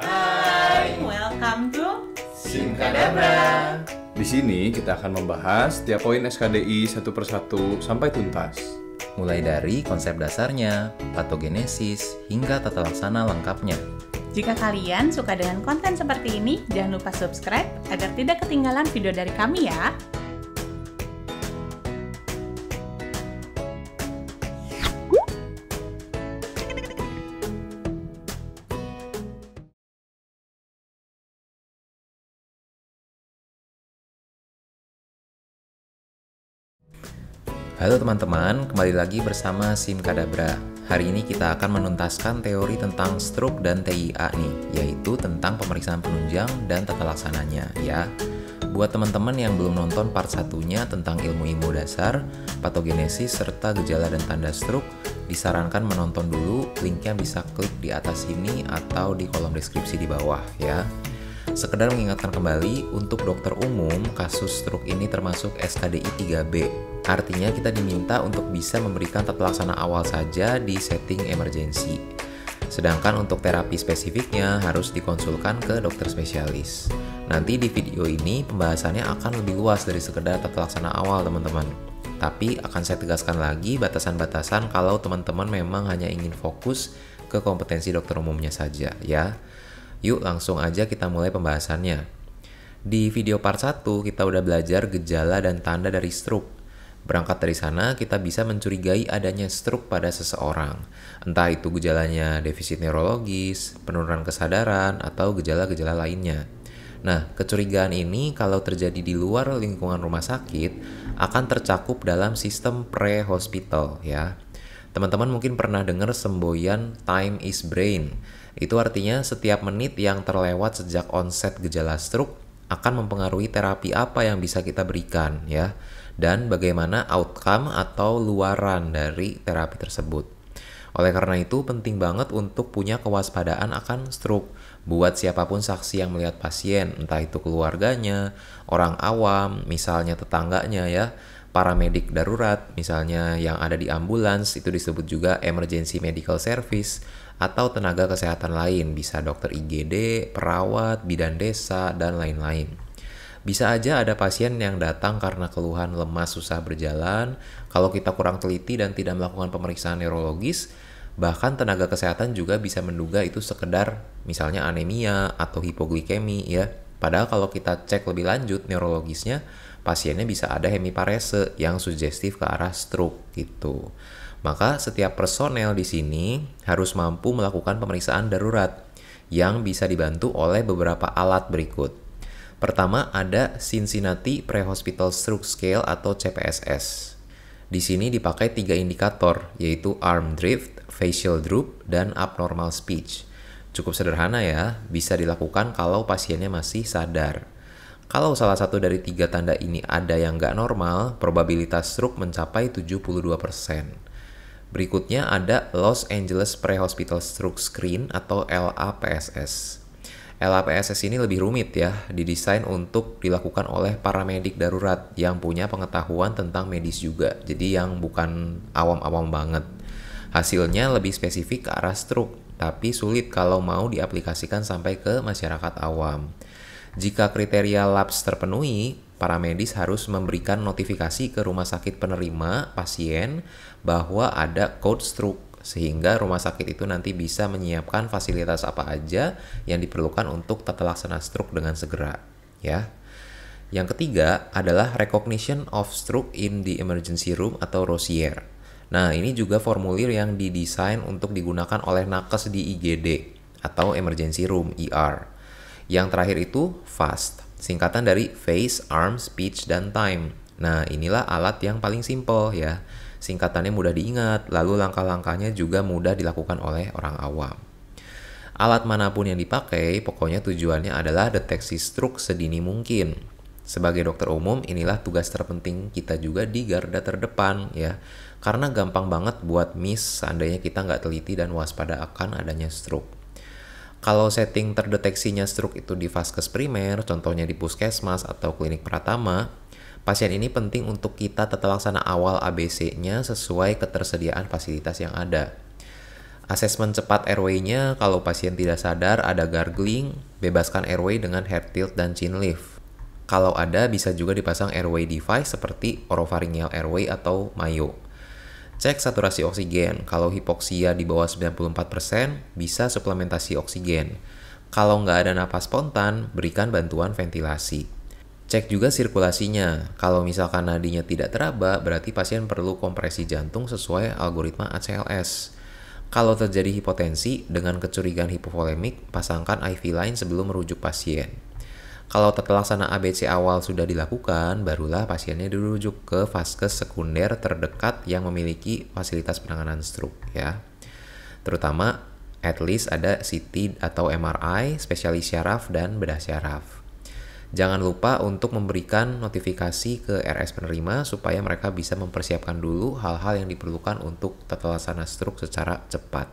Hai, welcome to Simkadabra. Di sini kita akan membahas tiap poin SKDI satu persatu sampai tuntas. Mulai dari konsep dasarnya, patogenesis, hingga tata laksana lengkapnya. Jika kalian suka dengan konten seperti ini, jangan lupa subscribe agar tidak ketinggalan video dari kami ya. Halo teman-teman, kembali lagi bersama Sim Kadabra. Hari ini kita akan menuntaskan teori tentang stroke dan TIA nih, yaitu tentang pemeriksaan penunjang dan tata laksananya ya. Buat teman-teman yang belum nonton part satunya tentang ilmu-ilmu dasar, patogenesis, serta gejala dan tanda stroke, disarankan menonton dulu, linknya bisa klik di atas sini atau di kolom deskripsi di bawah ya. Sekedar mengingatkan kembali, untuk dokter umum, kasus stroke ini termasuk SKDI 3B Artinya kita diminta untuk bisa memberikan tata laksana awal saja di setting emergency. Sedangkan untuk terapi spesifiknya harus dikonsulkan ke dokter spesialis. Nanti di video ini pembahasannya akan lebih luas dari sekedar tata laksana awal teman-teman. Tapi akan saya tegaskan lagi batasan-batasan kalau teman-teman memang hanya ingin fokus ke kompetensi dokter umumnya saja ya. Yuk langsung aja kita mulai pembahasannya. Di video part 1 kita udah belajar gejala dan tanda dari stroke Berangkat dari sana, kita bisa mencurigai adanya stroke pada seseorang. Entah itu gejalanya defisit neurologis, penurunan kesadaran, atau gejala-gejala lainnya. Nah, kecurigaan ini kalau terjadi di luar lingkungan rumah sakit akan tercakup dalam sistem pre-hospital ya. Teman-teman mungkin pernah dengar semboyan time is brain. Itu artinya setiap menit yang terlewat sejak onset gejala stroke akan mempengaruhi terapi apa yang bisa kita berikan ya dan bagaimana outcome atau luaran dari terapi tersebut. Oleh karena itu, penting banget untuk punya kewaspadaan akan stroke buat siapapun saksi yang melihat pasien, entah itu keluarganya, orang awam, misalnya tetangganya ya, paramedik darurat, misalnya yang ada di ambulans, itu disebut juga emergency medical service, atau tenaga kesehatan lain, bisa dokter IGD, perawat, bidan desa, dan lain-lain. Bisa aja ada pasien yang datang karena keluhan lemas susah berjalan. Kalau kita kurang teliti dan tidak melakukan pemeriksaan neurologis, bahkan tenaga kesehatan juga bisa menduga itu sekedar misalnya anemia atau hipoglikemi ya. Padahal kalau kita cek lebih lanjut neurologisnya, pasiennya bisa ada hemiparese yang sugestif ke arah stroke gitu. Maka setiap personel di sini harus mampu melakukan pemeriksaan darurat yang bisa dibantu oleh beberapa alat berikut. Pertama ada Cincinnati Prehospital Stroke Scale atau CPSS. Di sini dipakai tiga indikator, yaitu arm drift, facial droop, dan abnormal speech. Cukup sederhana ya, bisa dilakukan kalau pasiennya masih sadar. Kalau salah satu dari tiga tanda ini ada yang nggak normal, probabilitas stroke mencapai 72%. Berikutnya ada Los Angeles Prehospital Stroke Screen atau LAPSS. LAPSS ini lebih rumit ya, didesain untuk dilakukan oleh paramedik darurat yang punya pengetahuan tentang medis juga, jadi yang bukan awam-awam banget. Hasilnya lebih spesifik ke arah stroke, tapi sulit kalau mau diaplikasikan sampai ke masyarakat awam. Jika kriteria labs terpenuhi, para medis harus memberikan notifikasi ke rumah sakit penerima pasien bahwa ada code stroke sehingga rumah sakit itu nanti bisa menyiapkan fasilitas apa aja yang diperlukan untuk tata laksana stroke dengan segera ya. Yang ketiga adalah recognition of stroke in the emergency room atau ROSIER. Nah, ini juga formulir yang didesain untuk digunakan oleh nakes di IGD atau emergency room ER. Yang terakhir itu FAST, singkatan dari face, arm, speech, dan time. Nah, inilah alat yang paling simple ya singkatannya mudah diingat, lalu langkah-langkahnya juga mudah dilakukan oleh orang awam. Alat manapun yang dipakai, pokoknya tujuannya adalah deteksi stroke sedini mungkin. Sebagai dokter umum, inilah tugas terpenting kita juga di garda terdepan ya. Karena gampang banget buat miss seandainya kita nggak teliti dan waspada akan adanya stroke kalau setting terdeteksinya stroke itu di vaskes primer, contohnya di puskesmas atau klinik pratama, Pasien ini penting untuk kita tata laksana awal ABC-nya sesuai ketersediaan fasilitas yang ada. Asesmen cepat airway-nya kalau pasien tidak sadar ada gargling, bebaskan airway dengan head tilt dan chin lift. Kalau ada, bisa juga dipasang airway device seperti oropharyngeal airway atau Mayo. Cek saturasi oksigen. Kalau hipoksia di bawah 94%, bisa suplementasi oksigen. Kalau nggak ada napas spontan, berikan bantuan ventilasi. Cek juga sirkulasinya. Kalau misalkan nadinya tidak teraba, berarti pasien perlu kompresi jantung sesuai algoritma ACLS. Kalau terjadi hipotensi, dengan kecurigaan hipovolemik, pasangkan IV line sebelum merujuk pasien. Kalau tata ABC awal sudah dilakukan, barulah pasiennya dirujuk ke vaskes sekunder terdekat yang memiliki fasilitas penanganan stroke ya. Terutama at least ada CT atau MRI, spesialis syaraf dan bedah syaraf. Jangan lupa untuk memberikan notifikasi ke RS penerima supaya mereka bisa mempersiapkan dulu hal-hal yang diperlukan untuk tata laksana struk secara cepat.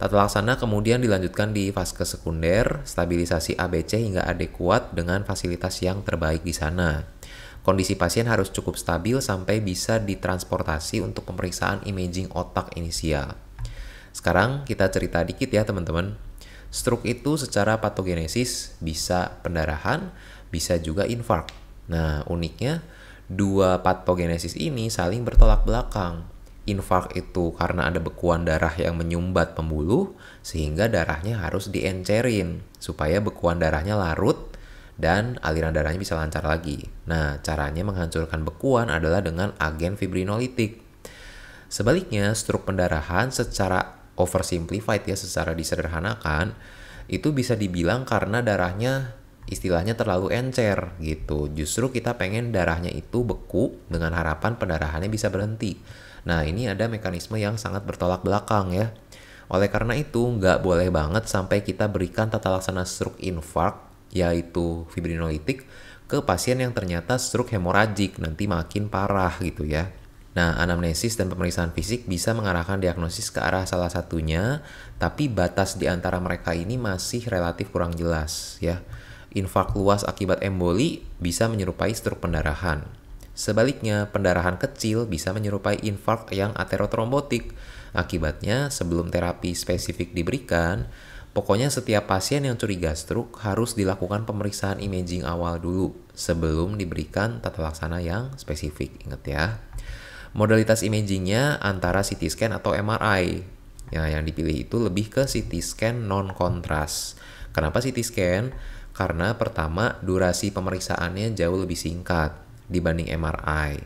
Tata laksana kemudian dilanjutkan di fase sekunder, stabilisasi ABC hingga adekuat dengan fasilitas yang terbaik di sana. Kondisi pasien harus cukup stabil sampai bisa ditransportasi untuk pemeriksaan imaging otak inisial. Sekarang kita cerita dikit ya teman-teman. Stroke itu secara patogenesis bisa pendarahan, bisa juga infark. Nah, uniknya dua patogenesis ini saling bertolak belakang. Infark itu karena ada bekuan darah yang menyumbat pembuluh sehingga darahnya harus diencerin supaya bekuan darahnya larut dan aliran darahnya bisa lancar lagi. Nah, caranya menghancurkan bekuan adalah dengan agen fibrinolitik. Sebaliknya, struk pendarahan secara oversimplified ya, secara disederhanakan, itu bisa dibilang karena darahnya istilahnya terlalu encer gitu. Justru kita pengen darahnya itu beku dengan harapan pendarahannya bisa berhenti. Nah ini ada mekanisme yang sangat bertolak belakang ya. Oleh karena itu nggak boleh banget sampai kita berikan tata laksana stroke infark yaitu fibrinolitik ke pasien yang ternyata stroke hemoragik nanti makin parah gitu ya. Nah, anamnesis dan pemeriksaan fisik bisa mengarahkan diagnosis ke arah salah satunya, tapi batas di antara mereka ini masih relatif kurang jelas ya. Infark luas akibat emboli bisa menyerupai stroke pendarahan. Sebaliknya, pendarahan kecil bisa menyerupai infark yang aterotrombotik. Akibatnya, sebelum terapi spesifik diberikan, pokoknya setiap pasien yang curiga stroke harus dilakukan pemeriksaan imaging awal dulu sebelum diberikan tata laksana yang spesifik. Ingat ya. Modalitas imagingnya antara CT scan atau MRI. Ya, yang dipilih itu lebih ke CT scan non kontras. Kenapa CT scan? Karena pertama, durasi pemeriksaannya jauh lebih singkat dibanding MRI.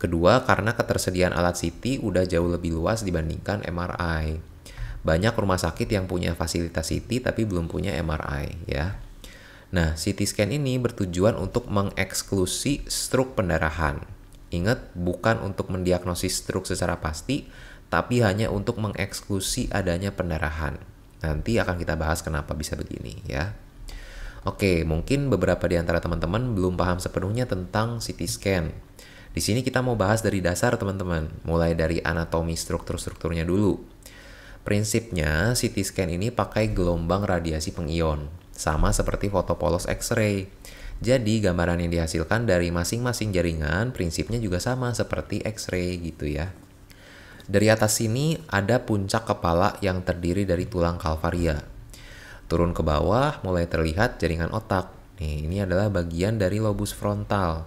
Kedua, karena ketersediaan alat CT udah jauh lebih luas dibandingkan MRI. Banyak rumah sakit yang punya fasilitas CT tapi belum punya MRI ya. Nah, CT scan ini bertujuan untuk mengeksklusi stroke pendarahan. Ingat, bukan untuk mendiagnosis stroke secara pasti, tapi hanya untuk mengeksklusi adanya pendarahan. Nanti akan kita bahas kenapa bisa begini ya. Oke, mungkin beberapa di antara teman-teman belum paham sepenuhnya tentang CT scan. Di sini kita mau bahas dari dasar teman-teman, mulai dari anatomi struktur-strukturnya dulu. Prinsipnya, CT scan ini pakai gelombang radiasi pengion, sama seperti foto polos X-ray. Jadi, gambaran yang dihasilkan dari masing-masing jaringan prinsipnya juga sama seperti X-ray gitu ya. Dari atas sini ada puncak kepala yang terdiri dari tulang kalvaria. Turun ke bawah mulai terlihat jaringan otak. Nih, ini adalah bagian dari lobus frontal.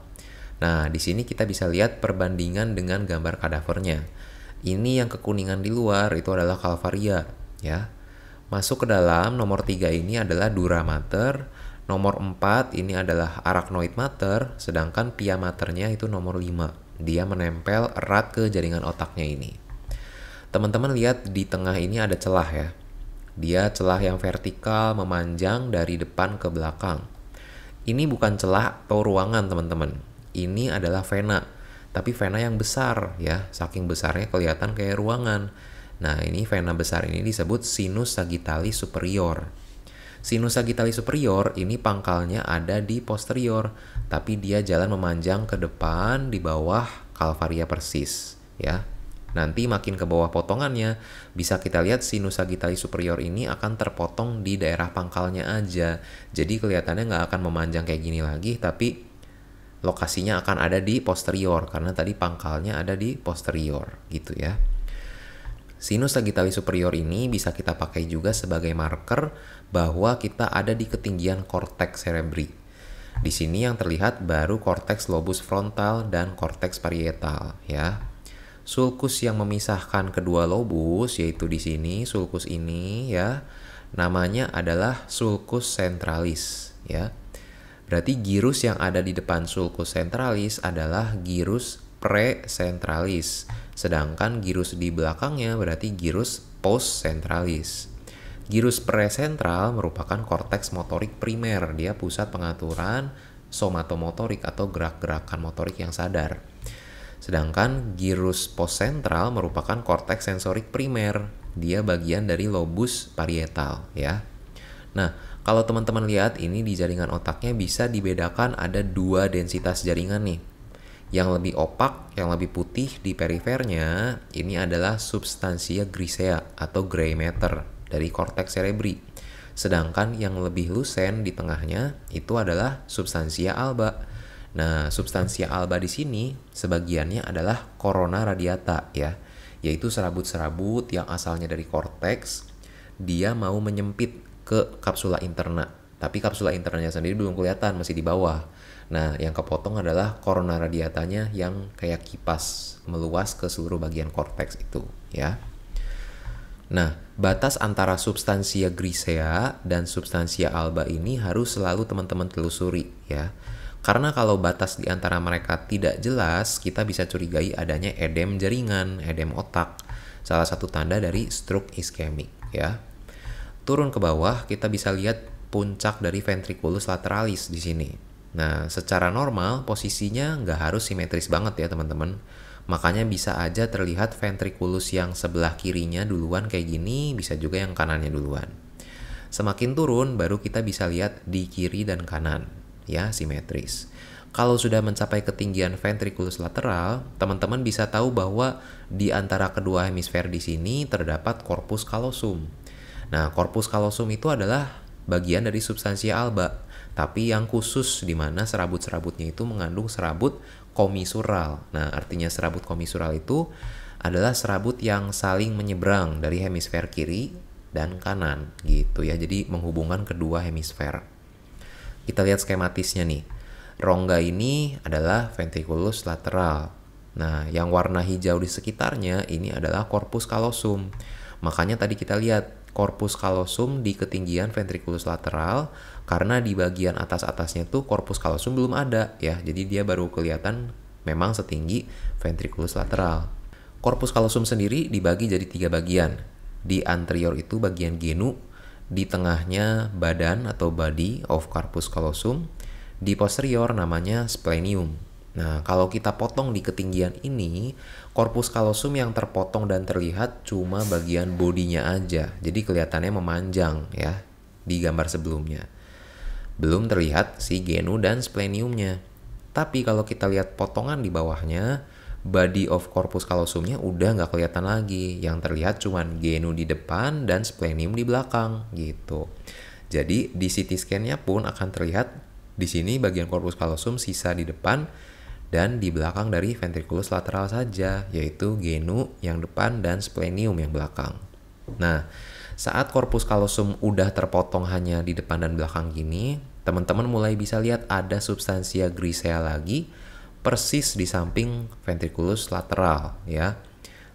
Nah, di sini kita bisa lihat perbandingan dengan gambar kadavernya. Ini yang kekuningan di luar itu adalah calvaria, ya. Masuk ke dalam nomor 3 ini adalah dura mater, nomor 4 ini adalah arachnoid mater, sedangkan pia maternya itu nomor 5. Dia menempel erat ke jaringan otaknya ini. Teman-teman lihat di tengah ini ada celah ya. Dia celah yang vertikal memanjang dari depan ke belakang. Ini bukan celah atau ruangan, teman-teman. Ini adalah vena, tapi vena yang besar ya, saking besarnya kelihatan kayak ruangan. Nah, ini vena besar ini disebut sinus sagitalis superior. Sinus sagitalis superior ini pangkalnya ada di posterior, tapi dia jalan memanjang ke depan di bawah kalvaria persis, ya. Nanti makin ke bawah potongannya, bisa kita lihat sinus sagitali superior ini akan terpotong di daerah pangkalnya aja. Jadi kelihatannya nggak akan memanjang kayak gini lagi, tapi lokasinya akan ada di posterior karena tadi pangkalnya ada di posterior gitu ya. Sinus sagitali superior ini bisa kita pakai juga sebagai marker bahwa kita ada di ketinggian korteks cerebri. Di sini yang terlihat baru korteks lobus frontal dan korteks parietal ya sulkus yang memisahkan kedua lobus yaitu di sini sulkus ini ya namanya adalah sulkus sentralis ya. Berarti gyrus yang ada di depan sulkus sentralis adalah gyrus presentralis. Sedangkan gyrus di belakangnya berarti gyrus postcentralis Gyrus presentral merupakan korteks motorik primer, dia pusat pengaturan somatomotorik atau gerak-gerakan motorik yang sadar. Sedangkan gyrus postcentral merupakan korteks sensorik primer. Dia bagian dari lobus parietal ya. Nah, kalau teman-teman lihat ini di jaringan otaknya bisa dibedakan ada dua densitas jaringan nih. Yang lebih opak, yang lebih putih di perifernya, ini adalah substansia grisea atau gray matter dari korteks cerebri. Sedangkan yang lebih lusen di tengahnya itu adalah substansia alba Nah, substansia alba di sini sebagiannya adalah corona radiata ya, yaitu serabut-serabut yang asalnya dari korteks, dia mau menyempit ke kapsula interna. Tapi kapsula internanya sendiri belum kelihatan, masih di bawah. Nah, yang kepotong adalah corona radiatanya yang kayak kipas meluas ke seluruh bagian korteks itu, ya. Nah, batas antara substansia grisea dan substansia alba ini harus selalu teman-teman telusuri ya. Karena kalau batas di antara mereka tidak jelas, kita bisa curigai adanya edem jaringan, edem otak, salah satu tanda dari stroke iskemik ya. Turun ke bawah, kita bisa lihat puncak dari ventriculus lateralis di sini. Nah, secara normal posisinya nggak harus simetris banget ya teman-teman. Makanya bisa aja terlihat ventriculus yang sebelah kirinya duluan kayak gini, bisa juga yang kanannya duluan. Semakin turun, baru kita bisa lihat di kiri dan kanan ya simetris. Kalau sudah mencapai ketinggian ventriculus lateral, teman-teman bisa tahu bahwa di antara kedua hemisfer di sini terdapat korpus callosum. Nah, korpus callosum itu adalah bagian dari substansi alba, tapi yang khusus di mana serabut-serabutnya itu mengandung serabut komisural. Nah, artinya serabut komisural itu adalah serabut yang saling menyeberang dari hemisfer kiri dan kanan gitu ya. Jadi menghubungkan kedua hemisfer. Kita lihat skematisnya nih. Rongga ini adalah ventriculus lateral. Nah, yang warna hijau di sekitarnya ini adalah corpus callosum. Makanya tadi kita lihat corpus callosum di ketinggian ventriculus lateral karena di bagian atas-atasnya tuh corpus callosum belum ada ya. Jadi dia baru kelihatan memang setinggi ventriculus lateral. corpus callosum sendiri dibagi jadi tiga bagian. Di anterior itu bagian genu, di tengahnya badan atau body of corpus callosum, di posterior namanya splenium. Nah, kalau kita potong di ketinggian ini, korpus kalosum yang terpotong dan terlihat cuma bagian bodinya aja. Jadi kelihatannya memanjang ya di gambar sebelumnya. Belum terlihat si genu dan spleniumnya. Tapi kalau kita lihat potongan di bawahnya, body of corpus callosumnya udah nggak kelihatan lagi. Yang terlihat cuman genu di depan dan splenium di belakang gitu. Jadi di CT scan-nya pun akan terlihat di sini bagian corpus callosum sisa di depan dan di belakang dari ventriculus lateral saja, yaitu genu yang depan dan splenium yang belakang. Nah, saat corpus callosum udah terpotong hanya di depan dan belakang gini, teman-teman mulai bisa lihat ada substansia grisea lagi persis di samping ventriculus lateral ya.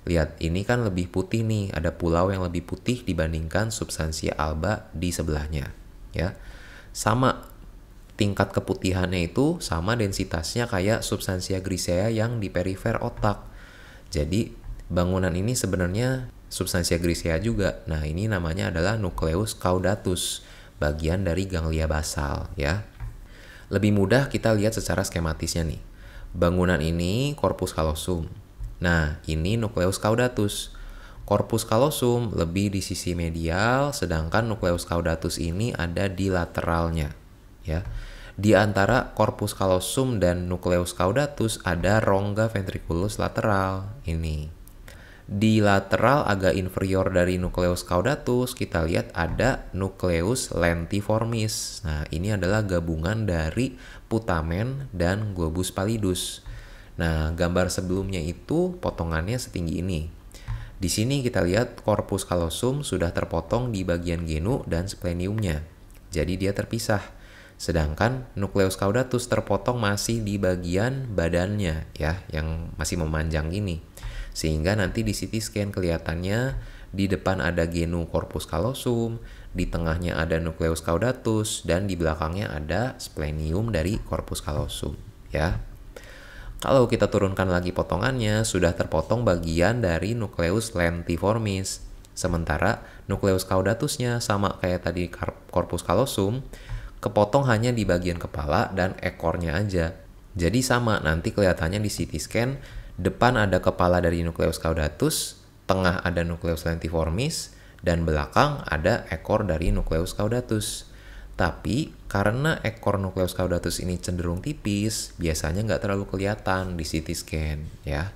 Lihat, ini kan lebih putih nih, ada pulau yang lebih putih dibandingkan substansia alba di sebelahnya ya. Sama tingkat keputihannya itu sama densitasnya kayak substansia grisea yang di perifer otak. Jadi bangunan ini sebenarnya substansia grisea juga. Nah, ini namanya adalah nukleus caudatus, bagian dari ganglia basal ya. Lebih mudah kita lihat secara skematisnya nih. Bangunan ini korpus kalosum. Nah, ini nukleus caudatus. Korpus kalosum lebih di sisi medial, sedangkan nukleus caudatus ini ada di lateralnya. Ya, di antara korpus kalosum dan nukleus caudatus ada rongga ventriculus lateral ini. Di lateral agak inferior dari nukleus caudatus, kita lihat ada nukleus lentiformis. Nah, ini adalah gabungan dari putamen, dan globus pallidus. Nah, gambar sebelumnya itu potongannya setinggi ini. Di sini kita lihat korpus kalosum sudah terpotong di bagian genu dan spleniumnya. Jadi dia terpisah. Sedangkan nukleus caudatus terpotong masih di bagian badannya ya, yang masih memanjang ini. Sehingga nanti di CT scan kelihatannya di depan ada genu korpus kalosum, di tengahnya ada nukleus caudatus dan di belakangnya ada splenium dari corpus callosum ya. Kalau kita turunkan lagi potongannya sudah terpotong bagian dari nukleus lentiformis. Sementara nukleus caudatusnya sama kayak tadi corpus callosum, kepotong hanya di bagian kepala dan ekornya aja. Jadi sama nanti kelihatannya di CT scan depan ada kepala dari nukleus caudatus, tengah ada nukleus lentiformis, dan belakang ada ekor dari nukleus caudatus. Tapi karena ekor nukleus caudatus ini cenderung tipis, biasanya nggak terlalu kelihatan di CT scan ya.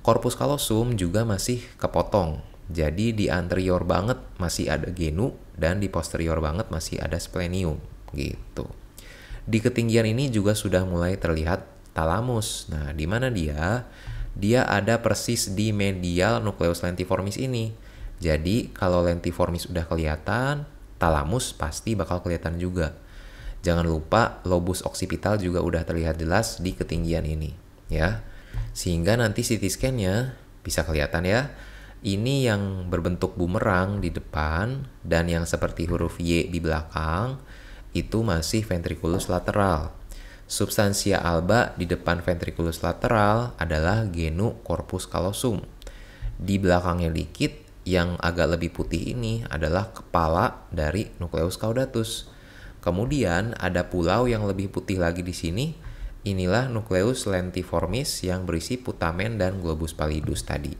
Korpus kalosum juga masih kepotong, jadi di anterior banget masih ada genu dan di posterior banget masih ada splenium gitu. Di ketinggian ini juga sudah mulai terlihat talamus. Nah, di mana dia? Dia ada persis di medial nukleus lentiformis ini. Jadi kalau lentiformis udah kelihatan, talamus pasti bakal kelihatan juga. Jangan lupa lobus oksipital juga udah terlihat jelas di ketinggian ini, ya. Sehingga nanti CT scan-nya bisa kelihatan ya. Ini yang berbentuk bumerang di depan dan yang seperti huruf Y di belakang itu masih ventriculus lateral. Substansia alba di depan ventriculus lateral adalah genu corpus callosum. Di belakangnya dikit yang agak lebih putih ini adalah kepala dari nukleus caudatus. Kemudian ada pulau yang lebih putih lagi di sini, inilah nukleus lentiformis yang berisi putamen dan globus pallidus tadi.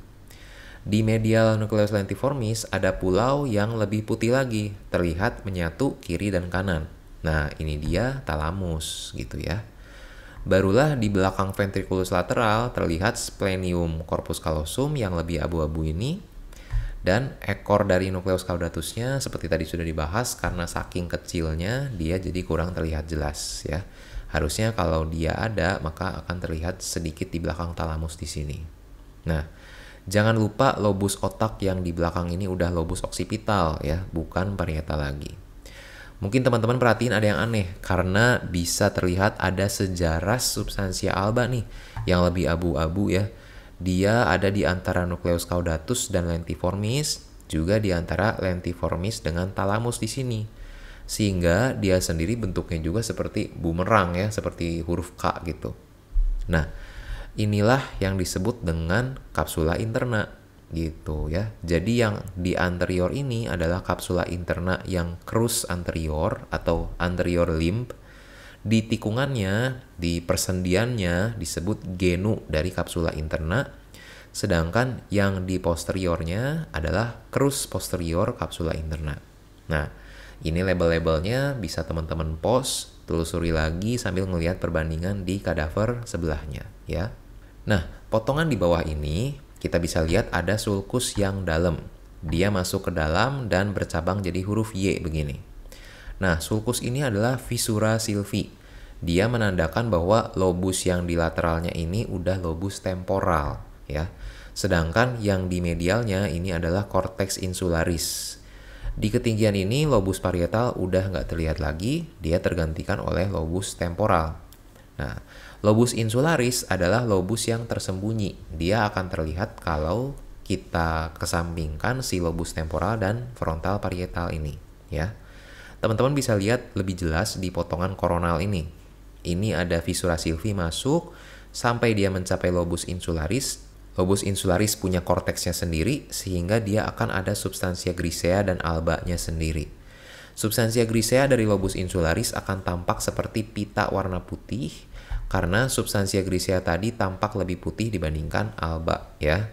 Di medial nukleus lentiformis ada pulau yang lebih putih lagi, terlihat menyatu kiri dan kanan. Nah, ini dia talamus gitu ya. Barulah di belakang ventriculus lateral terlihat splenium corpus callosum yang lebih abu-abu ini dan ekor dari nukleus caudatusnya seperti tadi sudah dibahas karena saking kecilnya dia jadi kurang terlihat jelas ya. Harusnya kalau dia ada maka akan terlihat sedikit di belakang talamus di sini. Nah, jangan lupa lobus otak yang di belakang ini udah lobus oksipital ya, bukan parieta lagi. Mungkin teman-teman perhatiin ada yang aneh karena bisa terlihat ada sejarah substansia alba nih yang lebih abu-abu ya dia ada di antara nukleus caudatus dan lentiformis, juga di antara lentiformis dengan talamus di sini. Sehingga dia sendiri bentuknya juga seperti bumerang ya, seperti huruf K gitu. Nah, inilah yang disebut dengan kapsula interna gitu ya. Jadi yang di anterior ini adalah kapsula interna yang crus anterior atau anterior limb di tikungannya, di persendiannya disebut genu dari kapsula interna, sedangkan yang di posteriornya adalah krus posterior kapsula interna. Nah, ini label-labelnya bisa teman-teman pos, telusuri lagi sambil melihat perbandingan di kadaver sebelahnya ya. Nah, potongan di bawah ini kita bisa lihat ada sulkus yang dalam. Dia masuk ke dalam dan bercabang jadi huruf Y begini. Nah, sulcus ini adalah visura Sylvii. Dia menandakan bahwa lobus yang di lateralnya ini udah lobus temporal, ya. Sedangkan yang di medialnya ini adalah korteks insularis. Di ketinggian ini lobus parietal udah nggak terlihat lagi, dia tergantikan oleh lobus temporal. Nah, lobus insularis adalah lobus yang tersembunyi. Dia akan terlihat kalau kita kesampingkan si lobus temporal dan frontal parietal ini, ya. Teman-teman bisa lihat lebih jelas di potongan koronal ini. Ini ada visura silvi masuk sampai dia mencapai lobus insularis. Lobus insularis punya korteksnya sendiri sehingga dia akan ada substansia grisea dan albanya sendiri. Substansia grisea dari lobus insularis akan tampak seperti pita warna putih karena substansia grisea tadi tampak lebih putih dibandingkan alba ya.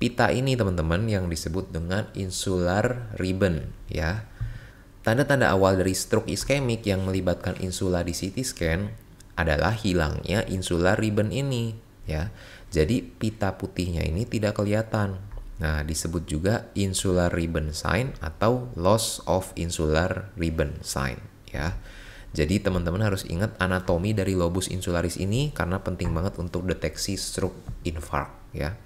Pita ini teman-teman yang disebut dengan insular ribbon ya. Tanda-tanda awal dari stroke iskemik yang melibatkan insula di CT scan adalah hilangnya insular ribbon ini, ya. Jadi pita putihnya ini tidak kelihatan. Nah, disebut juga insular ribbon sign atau loss of insular ribbon sign, ya. Jadi teman-teman harus ingat anatomi dari lobus insularis ini karena penting banget untuk deteksi stroke infark, ya.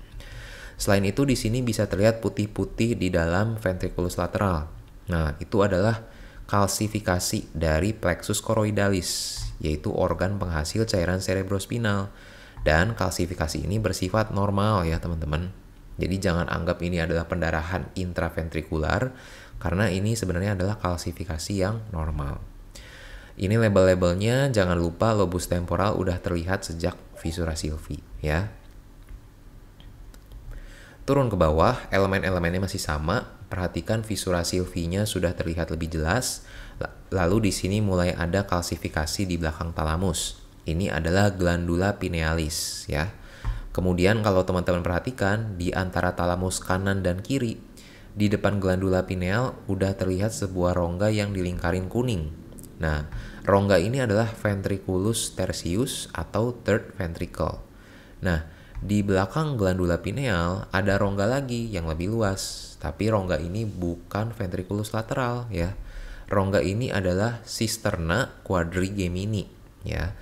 Selain itu di sini bisa terlihat putih-putih di dalam ventriculus lateral Nah, itu adalah kalsifikasi dari plexus koroidalis, yaitu organ penghasil cairan cerebrospinal. Dan kalsifikasi ini bersifat normal ya, teman-teman. Jadi jangan anggap ini adalah pendarahan intraventrikular karena ini sebenarnya adalah kalsifikasi yang normal. Ini label-labelnya jangan lupa lobus temporal udah terlihat sejak visura silvi ya. Turun ke bawah, elemen-elemennya masih sama, Perhatikan visura silvinya sudah terlihat lebih jelas. Lalu di sini mulai ada kalsifikasi di belakang talamus. Ini adalah glandula pinealis ya. Kemudian kalau teman-teman perhatikan di antara talamus kanan dan kiri di depan glandula pineal udah terlihat sebuah rongga yang dilingkarin kuning. Nah, rongga ini adalah ventriculus tertius atau third ventricle. Nah, di belakang glandula pineal ada rongga lagi yang lebih luas, tapi rongga ini bukan ventriculus lateral ya. Rongga ini adalah cisterna quadrigemini ya.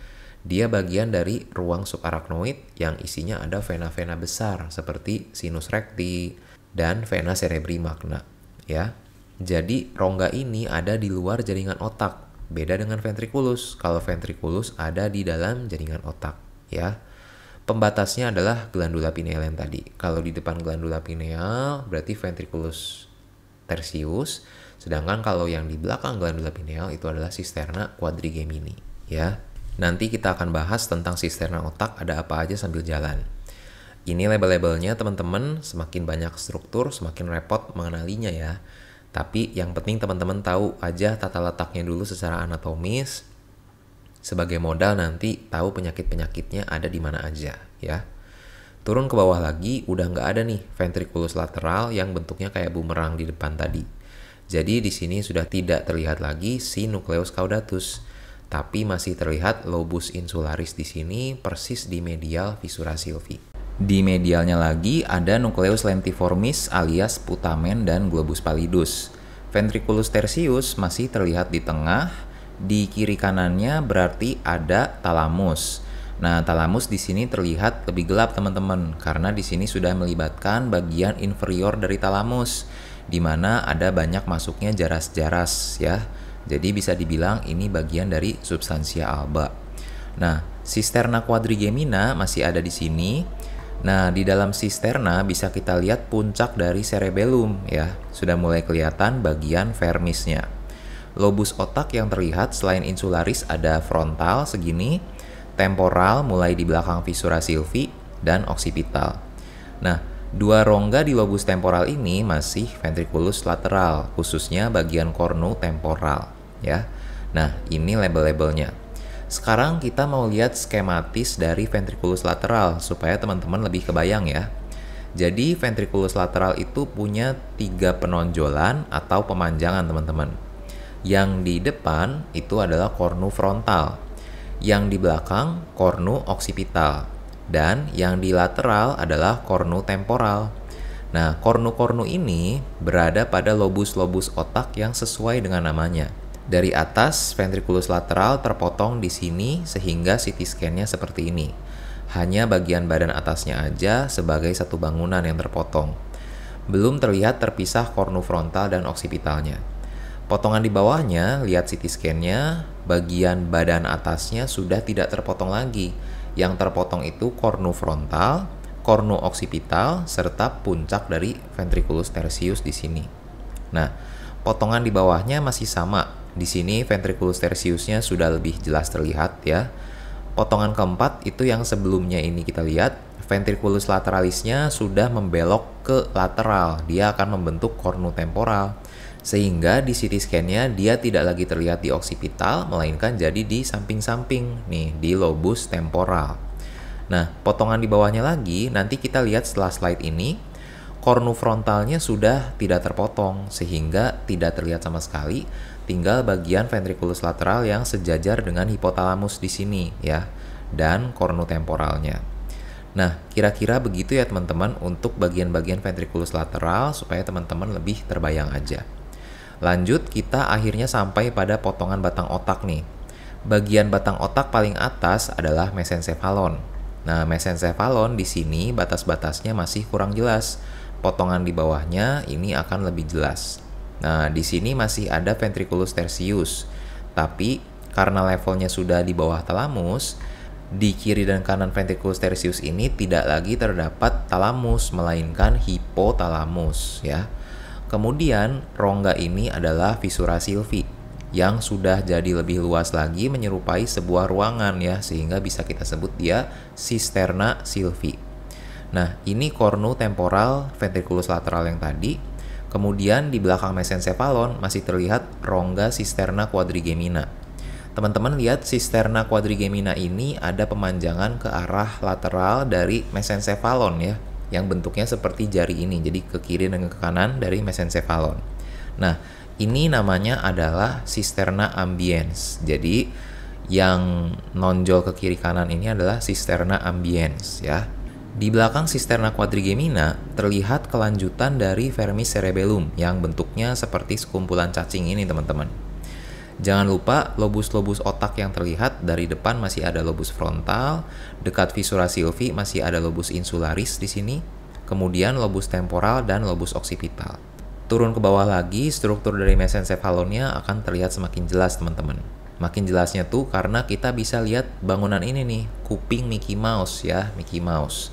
Dia bagian dari ruang subarachnoid yang isinya ada vena-vena besar seperti sinus recti dan vena cerebri magna ya. Jadi rongga ini ada di luar jaringan otak, beda dengan ventriculus. Kalau ventriculus ada di dalam jaringan otak ya. Pembatasnya adalah glandula pineal yang tadi. Kalau di depan glandula pineal berarti ventriculus tertius, sedangkan kalau yang di belakang glandula pineal itu adalah cisterna quadrigemini, ya. Nanti kita akan bahas tentang cisterna otak ada apa aja sambil jalan. Ini label-labelnya teman-teman, semakin banyak struktur semakin repot mengenalinya ya. Tapi yang penting teman-teman tahu aja tata letaknya dulu secara anatomis, sebagai modal nanti tahu penyakit-penyakitnya ada di mana aja ya. Turun ke bawah lagi, udah nggak ada nih ventriculus lateral yang bentuknya kayak bumerang di depan tadi. Jadi di sini sudah tidak terlihat lagi si nucleus caudatus, tapi masih terlihat lobus insularis di sini persis di medial fissura Sylvii. Di medialnya lagi ada nucleus lentiformis alias putamen dan globus pallidus. Ventriculus tertius masih terlihat di tengah, di kiri kanannya berarti ada talamus. Nah, talamus di sini terlihat lebih gelap, teman-teman, karena di sini sudah melibatkan bagian inferior dari talamus, di mana ada banyak masuknya jaras-jaras, ya. Jadi bisa dibilang ini bagian dari substansia alba. Nah, sisterna quadrigemina masih ada di sini. Nah, di dalam sisterna bisa kita lihat puncak dari cerebellum ya. Sudah mulai kelihatan bagian vermisnya. Lobus otak yang terlihat selain insularis ada frontal segini, temporal mulai di belakang fisura silvi, dan oksipital. Nah, Dua rongga di lobus temporal ini masih ventriculus lateral, khususnya bagian kornu temporal, ya. Nah, ini label-labelnya. Sekarang kita mau lihat skematis dari ventriculus lateral supaya teman-teman lebih kebayang ya. Jadi ventriculus lateral itu punya tiga penonjolan atau pemanjangan teman-teman. Yang di depan itu adalah kornu frontal, yang di belakang kornu oksipital, dan yang di lateral adalah kornu temporal. Nah, kornu-kornu ini berada pada lobus-lobus otak yang sesuai dengan namanya. Dari atas, ventriculus lateral terpotong di sini sehingga CT scan-nya seperti ini. Hanya bagian badan atasnya aja sebagai satu bangunan yang terpotong. Belum terlihat terpisah kornu frontal dan oksipitalnya. Potongan di bawahnya, lihat CT scan-nya, bagian badan atasnya sudah tidak terpotong lagi. Yang terpotong itu kornu frontal, kornu oksipital, serta puncak dari ventriculus tercius di sini. Nah, potongan di bawahnya masih sama. Di sini ventriculus tersiusnya sudah lebih jelas terlihat ya. Potongan keempat itu yang sebelumnya ini kita lihat, ventriculus lateralisnya sudah membelok ke lateral. Dia akan membentuk kornu temporal sehingga di CT scan-nya dia tidak lagi terlihat di oksipital melainkan jadi di samping-samping nih di lobus temporal. Nah, potongan di bawahnya lagi nanti kita lihat setelah slide ini kornu frontalnya sudah tidak terpotong sehingga tidak terlihat sama sekali tinggal bagian ventriculus lateral yang sejajar dengan hipotalamus di sini ya dan kornu temporalnya. Nah, kira-kira begitu ya teman-teman untuk bagian-bagian ventriculus lateral supaya teman-teman lebih terbayang aja. Lanjut, kita akhirnya sampai pada potongan batang otak nih. Bagian batang otak paling atas adalah mesencephalon. Nah, mesencephalon di sini batas-batasnya masih kurang jelas. Potongan di bawahnya ini akan lebih jelas. Nah, di sini masih ada ventriculus tertius. Tapi karena levelnya sudah di bawah talamus, di kiri dan kanan ventriculus tertius ini tidak lagi terdapat talamus melainkan hipotalamus ya. Kemudian, rongga ini adalah visura silvi yang sudah jadi lebih luas lagi menyerupai sebuah ruangan ya, sehingga bisa kita sebut dia cisterna silvi. Nah, ini kornu temporal ventriculus lateral yang tadi. Kemudian di belakang mesencephalon masih terlihat rongga cisterna quadrigemina. Teman-teman lihat cisterna quadrigemina ini ada pemanjangan ke arah lateral dari mesencephalon ya yang bentuknya seperti jari ini, jadi ke kiri dan ke kanan dari mesencephalon. Nah, ini namanya adalah cisterna ambiens. Jadi yang nonjol ke kiri kanan ini adalah cisterna ambiens ya. Di belakang cisterna quadrigemina terlihat kelanjutan dari vermis cerebellum yang bentuknya seperti sekumpulan cacing ini teman-teman. Jangan lupa lobus-lobus otak yang terlihat dari depan masih ada lobus frontal, Dekat visura silvi masih ada lobus insularis di sini, kemudian lobus temporal dan lobus oksipital. Turun ke bawah lagi, struktur dari mesencephalonnya akan terlihat semakin jelas, teman-teman. Makin jelasnya tuh karena kita bisa lihat bangunan ini nih, kuping Mickey Mouse ya, Mickey Mouse.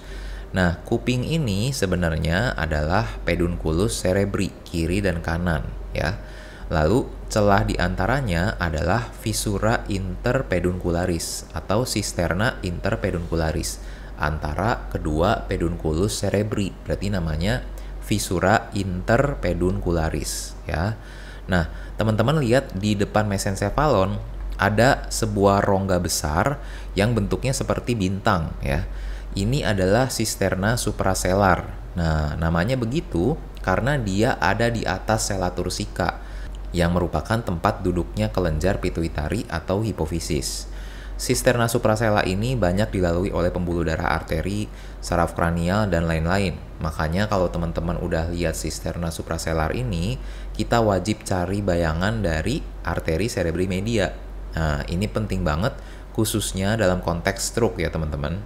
Nah, kuping ini sebenarnya adalah pedunculus cerebri, kiri dan kanan ya. Lalu Celah di antaranya adalah visura interpeduncularis atau cisterna interpeduncularis antara kedua pedunculus cerebri. Berarti namanya visura interpeduncularis ya. Nah, teman-teman lihat di depan mesencephalon ada sebuah rongga besar yang bentuknya seperti bintang ya. Ini adalah cisterna supraselar. Nah, namanya begitu karena dia ada di atas sela turcica yang merupakan tempat duduknya kelenjar pituitari atau hipofisis. Sisterna suprasela ini banyak dilalui oleh pembuluh darah arteri, saraf kranial, dan lain-lain. Makanya kalau teman-teman udah lihat sisterna supraselar ini, kita wajib cari bayangan dari arteri cerebri media. Nah, ini penting banget khususnya dalam konteks stroke ya teman-teman.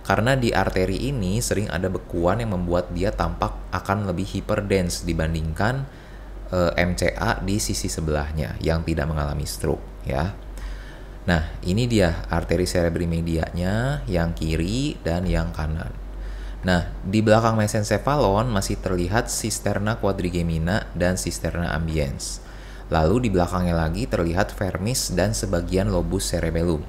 Karena di arteri ini sering ada bekuan yang membuat dia tampak akan lebih hiperdense dibandingkan Eh, MCA di sisi sebelahnya yang tidak mengalami stroke ya. Nah, ini dia arteri cerebrimedianya yang kiri dan yang kanan. Nah, di belakang mesencephalon masih terlihat cisterna quadrigemina dan cisterna ambiens. Lalu di belakangnya lagi terlihat vermis dan sebagian lobus cerebellum.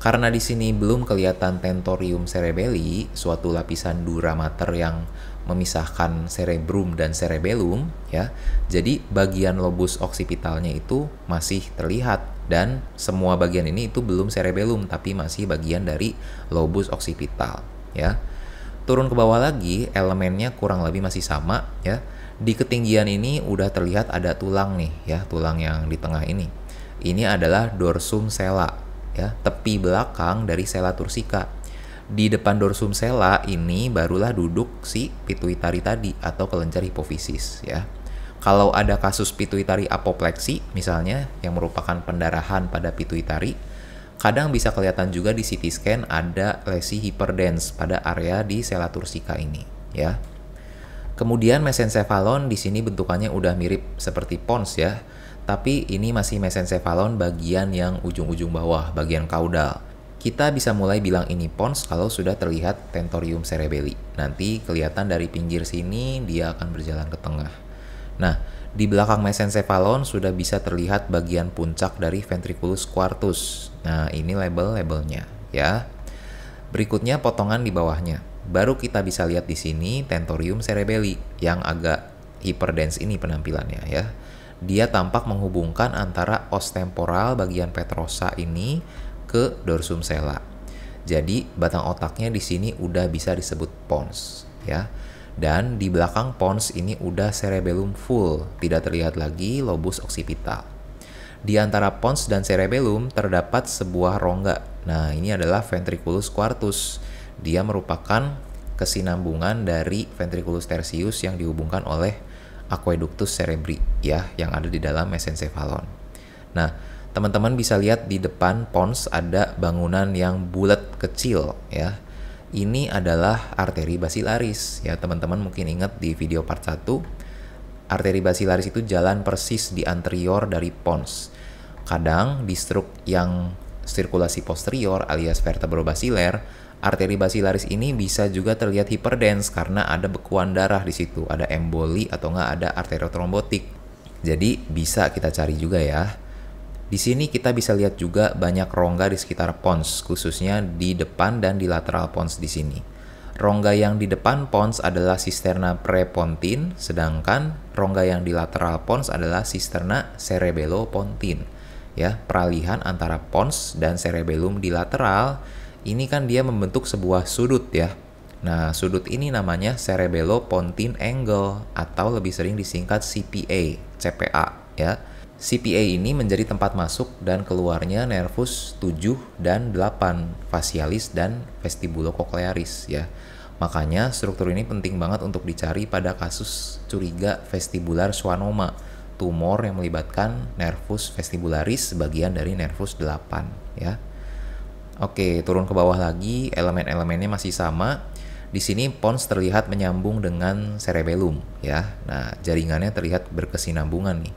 Karena di sini belum kelihatan tentorium cerebelli, suatu lapisan dura mater yang memisahkan cerebrum dan cerebellum ya. Jadi bagian lobus oksipitalnya itu masih terlihat dan semua bagian ini itu belum cerebellum tapi masih bagian dari lobus oksipital ya. Turun ke bawah lagi elemennya kurang lebih masih sama ya. Di ketinggian ini udah terlihat ada tulang nih ya, tulang yang di tengah ini. Ini adalah dorsum sela ya, tepi belakang dari sela tursika di depan dorsum sela ini barulah duduk si pituitari tadi atau kelenjar hipofisis ya. Kalau ada kasus pituitari apopleksi misalnya yang merupakan pendarahan pada pituitari, kadang bisa kelihatan juga di CT scan ada lesi hiperdense pada area di sela tursika ini ya. Kemudian mesencephalon di sini bentukannya udah mirip seperti pons ya, tapi ini masih mesencephalon bagian yang ujung-ujung bawah, bagian kaudal kita bisa mulai bilang ini pons kalau sudah terlihat tentorium cerebelli. Nanti kelihatan dari pinggir sini dia akan berjalan ke tengah. Nah, di belakang mesencephalon sudah bisa terlihat bagian puncak dari ventriculus quartus. Nah, ini label-labelnya ya. Berikutnya potongan di bawahnya. Baru kita bisa lihat di sini tentorium cerebelli yang agak hyperdense ini penampilannya ya dia tampak menghubungkan antara os temporal bagian petrosa ini ke dorsum sela. Jadi batang otaknya di sini udah bisa disebut pons ya. Dan di belakang pons ini udah cerebellum full, tidak terlihat lagi lobus oksipital. Di antara pons dan cerebellum terdapat sebuah rongga. Nah, ini adalah ventriculus quartus. Dia merupakan kesinambungan dari ventriculus tertius yang dihubungkan oleh aqueductus cerebri ya yang ada di dalam mesencephalon. Nah, teman-teman bisa lihat di depan Pons ada bangunan yang bulat kecil ya. Ini adalah arteri basilaris ya teman-teman mungkin ingat di video part 1 arteri basilaris itu jalan persis di anterior dari Pons. Kadang di stroke yang sirkulasi posterior alias vertebrobasiler, arteri basilaris ini bisa juga terlihat hiperdense karena ada bekuan darah di situ, ada emboli atau nggak ada arteriotrombotik. Jadi bisa kita cari juga ya. Di sini kita bisa lihat juga banyak rongga di sekitar pons, khususnya di depan dan di lateral pons di sini. Rongga yang di depan pons adalah sisterna prepontin, sedangkan rongga yang di lateral pons adalah sisterna cerebellopontin. Ya, peralihan antara pons dan cerebellum di lateral ini kan dia membentuk sebuah sudut ya. Nah, sudut ini namanya cerebellopontin angle atau lebih sering disingkat CPA, CPA ya. CPA ini menjadi tempat masuk dan keluarnya nervus 7 dan 8, fasialis dan vestibulo-koklearis, ya. Makanya struktur ini penting banget untuk dicari pada kasus curiga vestibular schwannoma, tumor yang melibatkan nervus vestibularis bagian dari nervus 8 ya. Oke, turun ke bawah lagi, elemen-elemennya masih sama. Di sini pons terlihat menyambung dengan cerebellum ya. Nah, jaringannya terlihat berkesinambungan nih.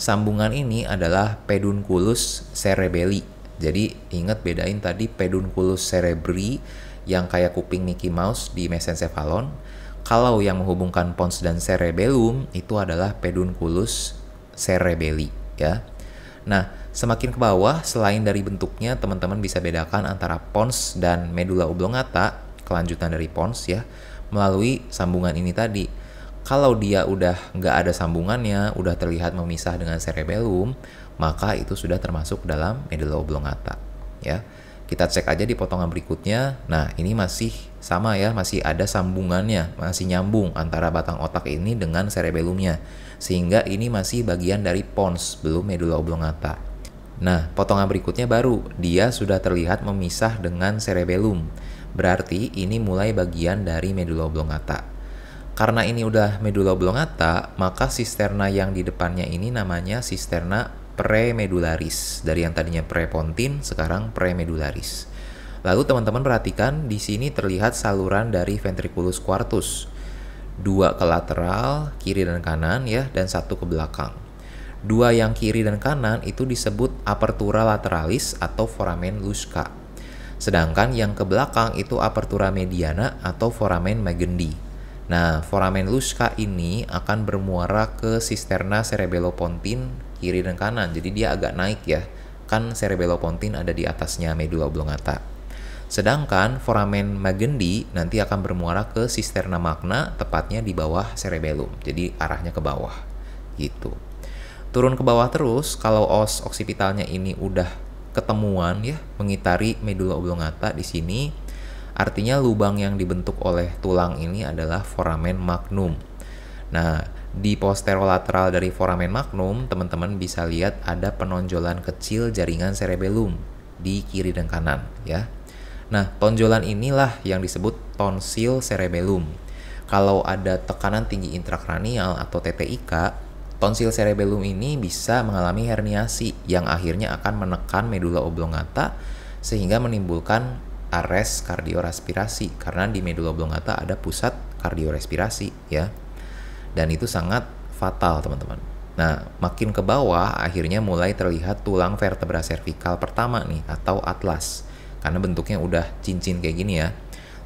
Sambungan ini adalah pedunculus cerebelli. Jadi ingat bedain tadi pedunculus cerebri yang kayak kuping Mickey Mouse di mesencephalon. Kalau yang menghubungkan pons dan cerebellum itu adalah pedunculus cerebelli ya. Nah, semakin ke bawah selain dari bentuknya teman-teman bisa bedakan antara pons dan medula oblongata, kelanjutan dari pons ya, melalui sambungan ini tadi. Kalau dia udah nggak ada sambungannya, udah terlihat memisah dengan cerebellum, maka itu sudah termasuk dalam medula oblongata. Ya, kita cek aja di potongan berikutnya. Nah, ini masih sama ya, masih ada sambungannya, masih nyambung antara batang otak ini dengan cerebellumnya, sehingga ini masih bagian dari pons, belum medula oblongata. Nah, potongan berikutnya baru dia sudah terlihat memisah dengan cerebellum. Berarti ini mulai bagian dari medula oblongata. Karena ini udah medula oblongata, maka sisterna yang di depannya ini namanya sisterna premedularis. Dari yang tadinya prepontin sekarang premedularis. Lalu teman-teman perhatikan di sini terlihat saluran dari ventriculus quartus. Dua ke lateral, kiri dan kanan ya, dan satu ke belakang. Dua yang kiri dan kanan itu disebut apertura lateralis atau foramen lusca. Sedangkan yang ke belakang itu apertura mediana atau foramen magendi. Nah, foramen luska ini akan bermuara ke sisterna cerebellopontin kiri dan kanan. Jadi dia agak naik ya. Kan cerebellopontin ada di atasnya medula oblongata. Sedangkan foramen Magendi nanti akan bermuara ke sisterna magna tepatnya di bawah cerebellum. Jadi arahnya ke bawah gitu. Turun ke bawah terus kalau os oksipitalnya ini udah ketemuan ya mengitari medula oblongata di sini Artinya lubang yang dibentuk oleh tulang ini adalah foramen magnum. Nah, di posterolateral dari foramen magnum, teman-teman bisa lihat ada penonjolan kecil jaringan cerebellum di kiri dan kanan, ya. Nah, tonjolan inilah yang disebut tonsil cerebellum. Kalau ada tekanan tinggi intrakranial atau TTIK, tonsil cerebellum ini bisa mengalami herniasi yang akhirnya akan menekan medula oblongata sehingga menimbulkan ares kardiorespirasi karena di medula oblongata ada pusat kardiorespirasi ya. Dan itu sangat fatal, teman-teman. Nah, makin ke bawah akhirnya mulai terlihat tulang vertebra cervical pertama nih atau atlas. Karena bentuknya udah cincin kayak gini ya.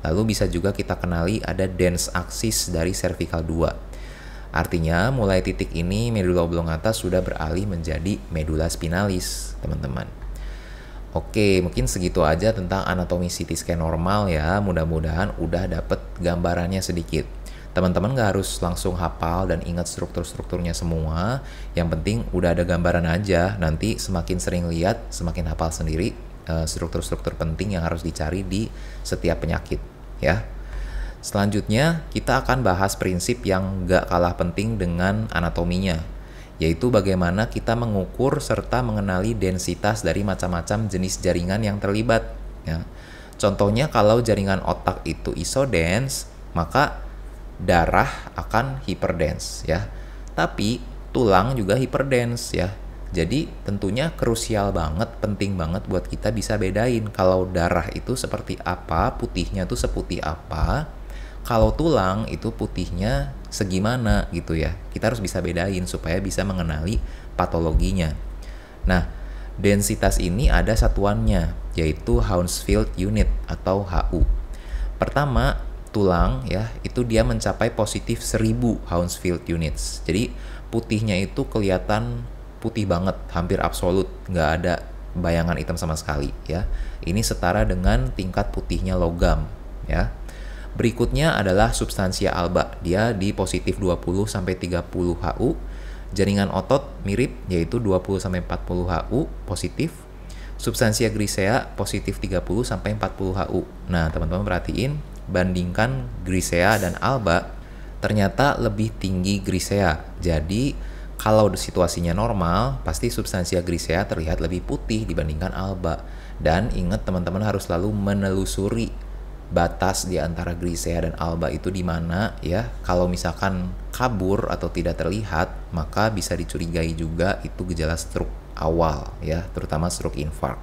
Lalu bisa juga kita kenali ada dense axis dari cervical 2. Artinya, mulai titik ini medula oblongata sudah beralih menjadi medula spinalis, teman-teman. Oke, mungkin segitu aja tentang anatomi CT scan normal ya. Mudah-mudahan udah dapet gambarannya sedikit. Teman-teman gak harus langsung hafal dan ingat struktur-strukturnya semua. Yang penting udah ada gambaran aja. Nanti semakin sering lihat, semakin hafal sendiri eh, struktur-struktur penting yang harus dicari di setiap penyakit. Ya. Selanjutnya, kita akan bahas prinsip yang gak kalah penting dengan anatominya, yaitu bagaimana kita mengukur serta mengenali densitas dari macam-macam jenis jaringan yang terlibat. Ya. Contohnya kalau jaringan otak itu isodense, maka darah akan hiperdense ya. Tapi tulang juga hiperdense ya. Jadi tentunya krusial banget, penting banget buat kita bisa bedain kalau darah itu seperti apa, putihnya tuh seputih apa, kalau tulang itu putihnya segimana gitu ya. Kita harus bisa bedain supaya bisa mengenali patologinya. Nah, densitas ini ada satuannya, yaitu Hounsfield Unit atau HU. Pertama, tulang ya, itu dia mencapai positif 1000 Hounsfield Units. Jadi, putihnya itu kelihatan putih banget, hampir absolut, nggak ada bayangan hitam sama sekali ya. Ini setara dengan tingkat putihnya logam ya. Berikutnya adalah substansia alba. Dia di positif 20 sampai 30 HU. Jaringan otot mirip yaitu 20 sampai 40 HU positif. Substansia grisea positif 30 sampai 40 HU. Nah, teman-teman perhatiin bandingkan grisea dan alba ternyata lebih tinggi grisea. Jadi kalau situasinya normal, pasti substansia grisea terlihat lebih putih dibandingkan alba. Dan ingat teman-teman harus selalu menelusuri batas di antara Grisea dan Alba itu di mana ya. Kalau misalkan kabur atau tidak terlihat, maka bisa dicurigai juga itu gejala stroke awal ya, terutama stroke infark.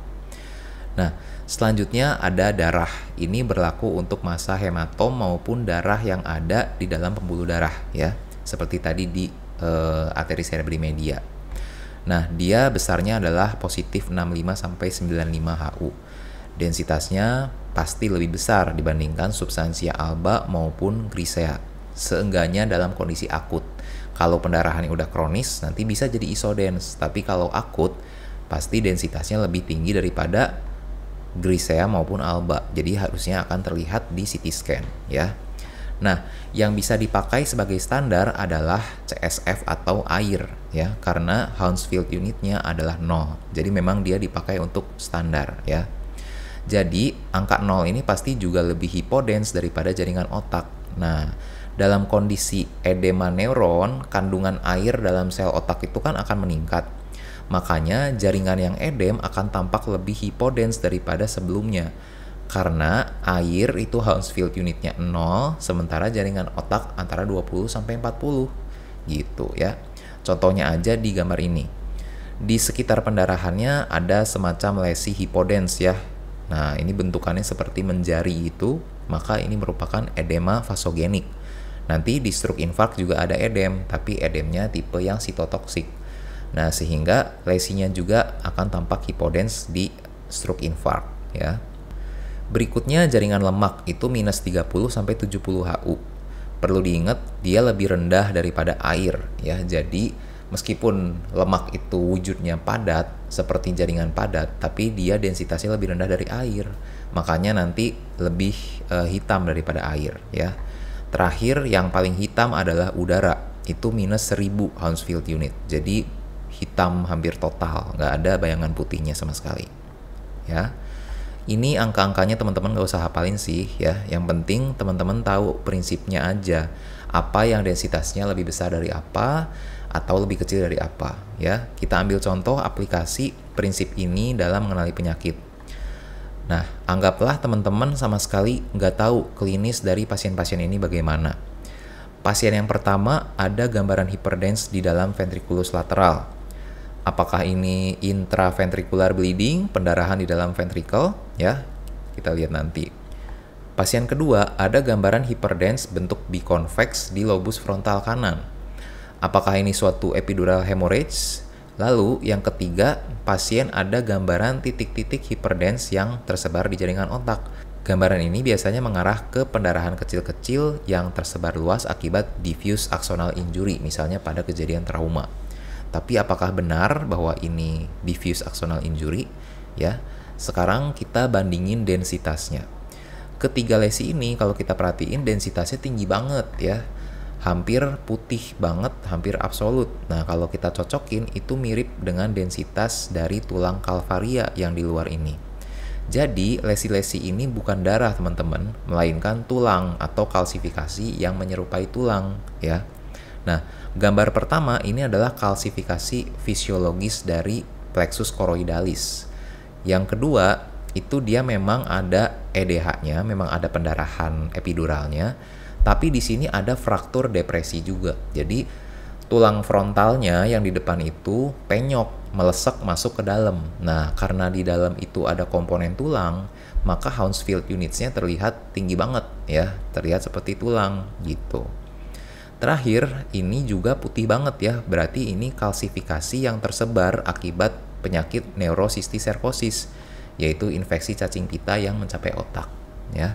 Nah, selanjutnya ada darah. Ini berlaku untuk masa hematom maupun darah yang ada di dalam pembuluh darah ya, seperti tadi di e, arteri cerebri media. Nah, dia besarnya adalah positif 65 sampai 95 HU. Densitasnya pasti lebih besar dibandingkan substansia alba maupun grisea, seenggaknya dalam kondisi akut. Kalau pendarahan yang udah kronis, nanti bisa jadi isodens, tapi kalau akut, pasti densitasnya lebih tinggi daripada grisea maupun alba, jadi harusnya akan terlihat di CT scan ya. Nah, yang bisa dipakai sebagai standar adalah CSF atau air ya, karena Hounsfield unitnya adalah 0. Jadi memang dia dipakai untuk standar ya. Jadi, angka 0 ini pasti juga lebih hipodens daripada jaringan otak. Nah, dalam kondisi edema neuron, kandungan air dalam sel otak itu kan akan meningkat. Makanya jaringan yang edem akan tampak lebih hipodens daripada sebelumnya. Karena air itu Hounsfield unitnya 0, sementara jaringan otak antara 20 sampai 40. Gitu ya. Contohnya aja di gambar ini. Di sekitar pendarahannya ada semacam lesi hipodens ya, Nah, ini bentukannya seperti menjari itu, maka ini merupakan edema vasogenik. Nanti di stroke infark juga ada edem, tapi edemnya tipe yang sitotoksik. Nah, sehingga lesinya juga akan tampak hipodens di stroke infark ya. Berikutnya jaringan lemak itu minus 30 sampai 70 HU. Perlu diingat dia lebih rendah daripada air ya. Jadi meskipun lemak itu wujudnya padat seperti jaringan padat tapi dia densitasnya lebih rendah dari air makanya nanti lebih uh, hitam daripada air ya terakhir yang paling hitam adalah udara itu minus 1000 Hounsfield unit jadi hitam hampir total nggak ada bayangan putihnya sama sekali ya ini angka-angkanya teman-teman gak usah hafalin sih ya yang penting teman-teman tahu prinsipnya aja apa yang densitasnya lebih besar dari apa atau lebih kecil dari apa ya. Kita ambil contoh aplikasi prinsip ini dalam mengenali penyakit. Nah, anggaplah teman-teman sama sekali nggak tahu klinis dari pasien-pasien ini bagaimana. Pasien yang pertama ada gambaran hiperdens di dalam ventriculus lateral. Apakah ini intraventricular bleeding, pendarahan di dalam ventrikel? Ya, kita lihat nanti. Pasien kedua ada gambaran hiperdens bentuk biconvex di lobus frontal kanan. Apakah ini suatu epidural hemorrhage? Lalu yang ketiga, pasien ada gambaran titik-titik hiperdens yang tersebar di jaringan otak. Gambaran ini biasanya mengarah ke pendarahan kecil-kecil yang tersebar luas akibat diffuse axonal injury, misalnya pada kejadian trauma. Tapi apakah benar bahwa ini diffuse axonal injury? Ya, sekarang kita bandingin densitasnya. Ketiga lesi ini kalau kita perhatiin densitasnya tinggi banget ya hampir putih banget, hampir absolut. Nah, kalau kita cocokin itu mirip dengan densitas dari tulang kalvaria yang di luar ini. Jadi, lesi-lesi ini bukan darah, teman-teman, melainkan tulang atau kalsifikasi yang menyerupai tulang, ya. Nah, gambar pertama ini adalah kalsifikasi fisiologis dari plexus koroidalis. Yang kedua, itu dia memang ada EDH-nya, memang ada pendarahan epiduralnya tapi di sini ada fraktur depresi juga. Jadi tulang frontalnya yang di depan itu penyok, melesek masuk ke dalam. Nah, karena di dalam itu ada komponen tulang, maka Hounsfield units-nya terlihat tinggi banget ya, terlihat seperti tulang gitu. Terakhir, ini juga putih banget ya, berarti ini kalsifikasi yang tersebar akibat penyakit neurosistiserkosis, yaitu infeksi cacing pita yang mencapai otak ya.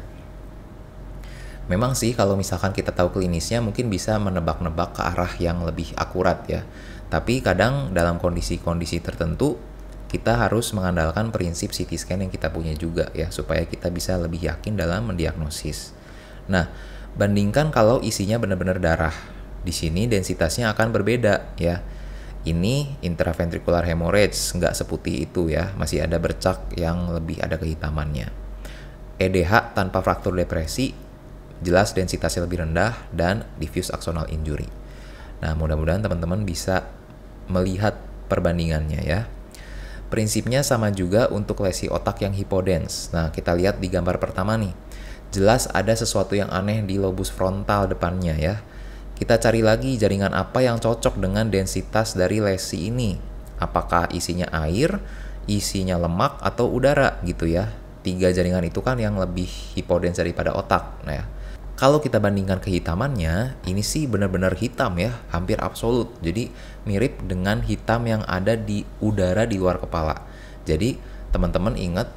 Memang sih kalau misalkan kita tahu klinisnya mungkin bisa menebak-nebak ke arah yang lebih akurat ya. Tapi kadang dalam kondisi-kondisi tertentu kita harus mengandalkan prinsip CT scan yang kita punya juga ya supaya kita bisa lebih yakin dalam mendiagnosis. Nah, bandingkan kalau isinya benar-benar darah. Di sini densitasnya akan berbeda ya. Ini intraventricular hemorrhage, nggak seputih itu ya, masih ada bercak yang lebih ada kehitamannya. EDH tanpa fraktur depresi jelas densitasnya lebih rendah, dan diffuse axonal injury. Nah, mudah-mudahan teman-teman bisa melihat perbandingannya ya. Prinsipnya sama juga untuk lesi otak yang hipodens. Nah, kita lihat di gambar pertama nih. Jelas ada sesuatu yang aneh di lobus frontal depannya ya. Kita cari lagi jaringan apa yang cocok dengan densitas dari lesi ini. Apakah isinya air, isinya lemak, atau udara gitu ya. Tiga jaringan itu kan yang lebih hipodens daripada otak. Nah, ya. Kalau kita bandingkan kehitamannya, ini sih benar-benar hitam ya, hampir absolut. Jadi mirip dengan hitam yang ada di udara di luar kepala. Jadi teman-teman ingat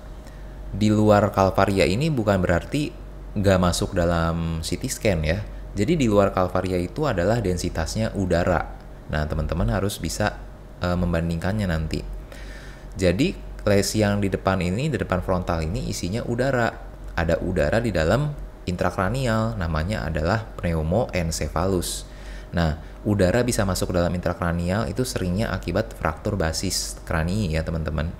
di luar kalvaria ini bukan berarti nggak masuk dalam CT scan ya. Jadi di luar kalvaria itu adalah densitasnya udara. Nah teman-teman harus bisa e, membandingkannya nanti. Jadi lesi yang di depan ini, di depan frontal ini isinya udara. Ada udara di dalam intrakranial namanya adalah pneumoencephalus. Nah, udara bisa masuk ke dalam intrakranial itu seringnya akibat fraktur basis krani ya teman-teman.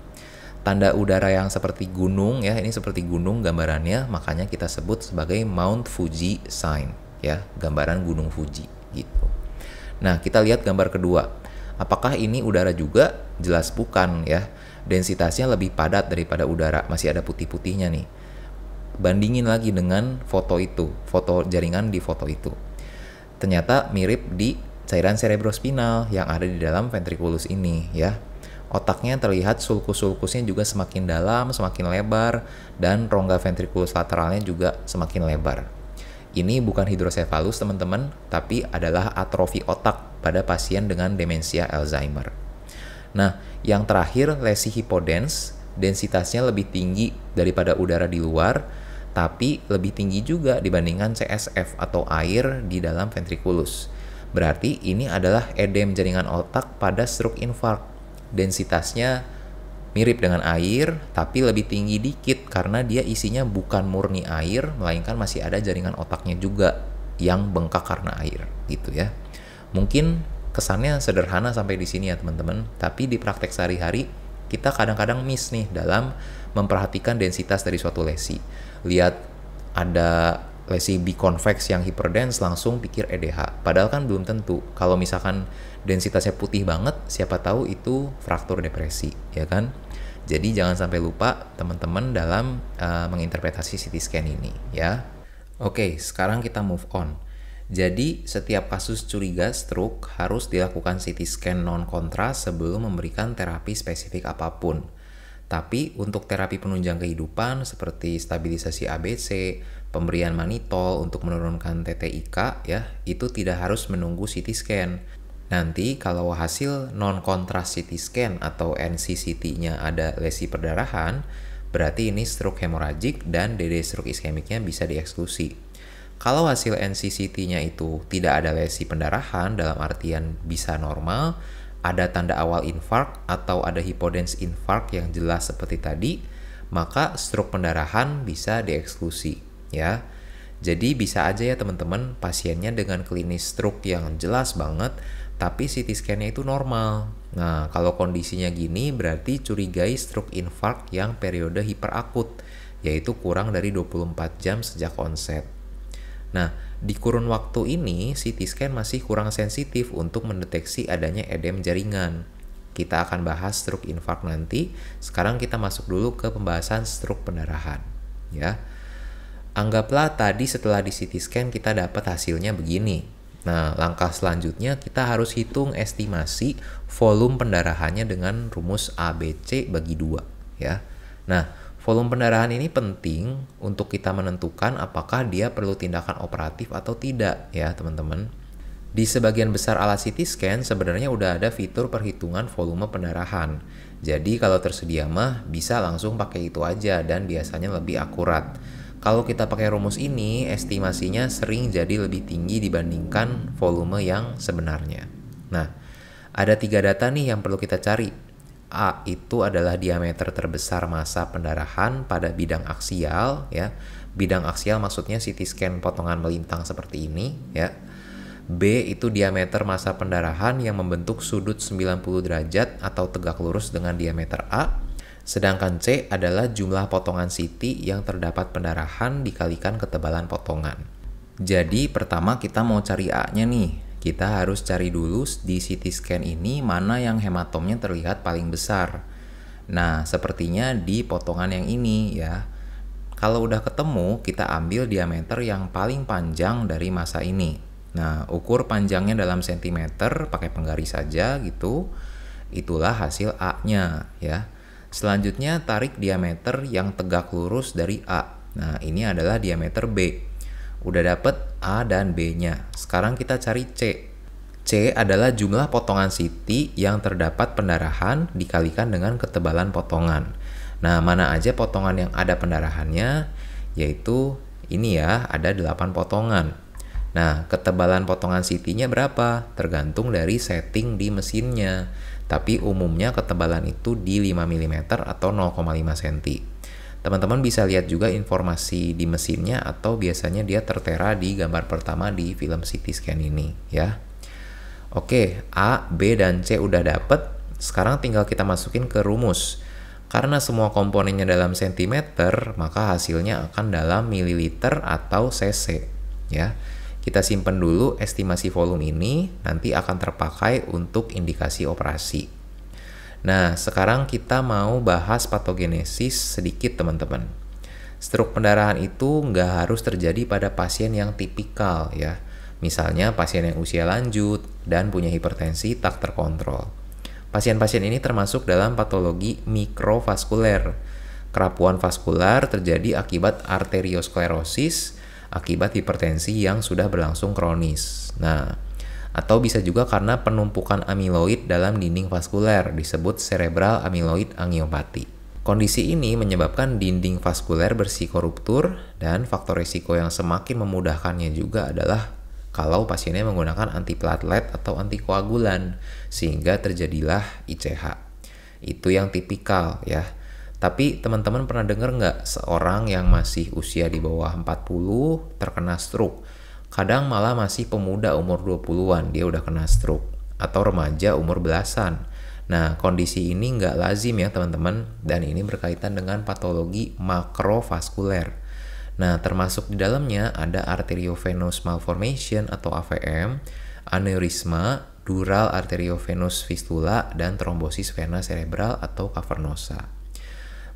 Tanda udara yang seperti gunung ya, ini seperti gunung gambarannya, makanya kita sebut sebagai Mount Fuji sign ya, gambaran gunung Fuji gitu. Nah, kita lihat gambar kedua. Apakah ini udara juga? Jelas bukan ya. Densitasnya lebih padat daripada udara, masih ada putih-putihnya nih bandingin lagi dengan foto itu, foto jaringan di foto itu. Ternyata mirip di cairan cerebrospinal yang ada di dalam ventrikulus ini ya. Otaknya terlihat sulkus-sulkusnya juga semakin dalam, semakin lebar, dan rongga ventrikulus lateralnya juga semakin lebar. Ini bukan hidrosefalus teman-teman, tapi adalah atrofi otak pada pasien dengan demensia Alzheimer. Nah, yang terakhir lesi hipodens densitasnya lebih tinggi daripada udara di luar tapi lebih tinggi juga dibandingkan CSF atau air di dalam ventrikulus. Berarti ini adalah edem jaringan otak pada stroke infark. Densitasnya mirip dengan air, tapi lebih tinggi dikit karena dia isinya bukan murni air, melainkan masih ada jaringan otaknya juga yang bengkak karena air, gitu ya. Mungkin kesannya sederhana sampai di sini ya teman-teman, tapi di praktek sehari-hari kita kadang-kadang miss nih dalam memperhatikan densitas dari suatu lesi lihat ada lesi biconvex yang hyperdense langsung pikir EDH. Padahal kan belum tentu. Kalau misalkan densitasnya putih banget, siapa tahu itu fraktur depresi, ya kan? Jadi jangan sampai lupa teman-teman dalam uh, menginterpretasi CT scan ini, ya. Oke, sekarang kita move on. Jadi, setiap kasus curiga stroke harus dilakukan CT scan non kontras sebelum memberikan terapi spesifik apapun. Tapi untuk terapi penunjang kehidupan seperti stabilisasi ABC, pemberian manitol untuk menurunkan TTIK ya, itu tidak harus menunggu CT scan. Nanti kalau hasil non kontras CT scan atau NCCT-nya ada lesi perdarahan, berarti ini stroke hemoragik dan DD stroke iskemiknya bisa dieksklusi. Kalau hasil NCCT-nya itu tidak ada lesi pendarahan dalam artian bisa normal, ada tanda awal infark atau ada hipodens infark yang jelas seperti tadi, maka stroke pendarahan bisa dieksklusi ya. Jadi bisa aja ya teman-teman pasiennya dengan klinis stroke yang jelas banget tapi CT scan-nya itu normal. Nah, kalau kondisinya gini berarti curigai stroke infark yang periode hiperakut yaitu kurang dari 24 jam sejak onset. Nah, di kurun waktu ini, CT scan masih kurang sensitif untuk mendeteksi adanya edem jaringan. Kita akan bahas stroke infark nanti. Sekarang kita masuk dulu ke pembahasan stroke pendarahan, ya. Anggaplah tadi setelah di CT scan kita dapat hasilnya begini. Nah, langkah selanjutnya kita harus hitung estimasi volume pendarahannya dengan rumus ABC bagi dua. ya. Nah, Volume pendarahan ini penting untuk kita menentukan apakah dia perlu tindakan operatif atau tidak ya teman-teman. Di sebagian besar alat CT scan sebenarnya udah ada fitur perhitungan volume pendarahan. Jadi kalau tersedia mah bisa langsung pakai itu aja dan biasanya lebih akurat. Kalau kita pakai rumus ini, estimasinya sering jadi lebih tinggi dibandingkan volume yang sebenarnya. Nah, ada tiga data nih yang perlu kita cari A itu adalah diameter terbesar masa pendarahan pada bidang aksial ya. Bidang aksial maksudnya CT scan potongan melintang seperti ini ya. B itu diameter masa pendarahan yang membentuk sudut 90 derajat atau tegak lurus dengan diameter A. Sedangkan C adalah jumlah potongan CT yang terdapat pendarahan dikalikan ketebalan potongan. Jadi pertama kita mau cari A-nya nih. Kita harus cari dulu di CT scan ini mana yang hematomnya terlihat paling besar. Nah, sepertinya di potongan yang ini ya. Kalau udah ketemu, kita ambil diameter yang paling panjang dari masa ini. Nah, ukur panjangnya dalam cm pakai penggaris saja gitu. Itulah hasil A-nya ya. Selanjutnya tarik diameter yang tegak lurus dari A. Nah, ini adalah diameter B. Udah dapet A dan B-nya. Sekarang kita cari C. C adalah jumlah potongan siti yang terdapat pendarahan dikalikan dengan ketebalan potongan. Nah, mana aja potongan yang ada pendarahannya? Yaitu ini ya, ada 8 potongan. Nah, ketebalan potongan CT-nya berapa? Tergantung dari setting di mesinnya. Tapi umumnya ketebalan itu di 5 mm atau 0,5 cm. Teman-teman bisa lihat juga informasi di mesinnya atau biasanya dia tertera di gambar pertama di film CT scan ini ya. Oke, A, B, dan C udah dapet. Sekarang tinggal kita masukin ke rumus. Karena semua komponennya dalam sentimeter, maka hasilnya akan dalam mililiter atau cc. Ya, kita simpan dulu estimasi volume ini, nanti akan terpakai untuk indikasi operasi. Nah, sekarang kita mau bahas patogenesis sedikit teman-teman. Struk pendarahan itu nggak harus terjadi pada pasien yang tipikal ya. Misalnya pasien yang usia lanjut dan punya hipertensi tak terkontrol. Pasien-pasien ini termasuk dalam patologi mikrovaskuler. Kerapuan vaskular terjadi akibat arteriosklerosis, akibat hipertensi yang sudah berlangsung kronis. Nah, atau bisa juga karena penumpukan amiloid dalam dinding vaskuler disebut cerebral amyloid angiopati. Kondisi ini menyebabkan dinding vaskuler bersiko ruptur dan faktor risiko yang semakin memudahkannya juga adalah kalau pasiennya menggunakan antiplatelet atau antikoagulan sehingga terjadilah ICH. Itu yang tipikal ya. Tapi teman-teman pernah dengar nggak seorang yang masih usia di bawah 40 terkena stroke? Kadang malah masih pemuda umur 20-an dia udah kena stroke atau remaja umur belasan. Nah, kondisi ini nggak lazim ya teman-teman dan ini berkaitan dengan patologi makrovaskuler. Nah, termasuk di dalamnya ada arteriovenous malformation atau AVM, aneurisma, dural arteriovenous fistula, dan trombosis vena cerebral atau cavernosa.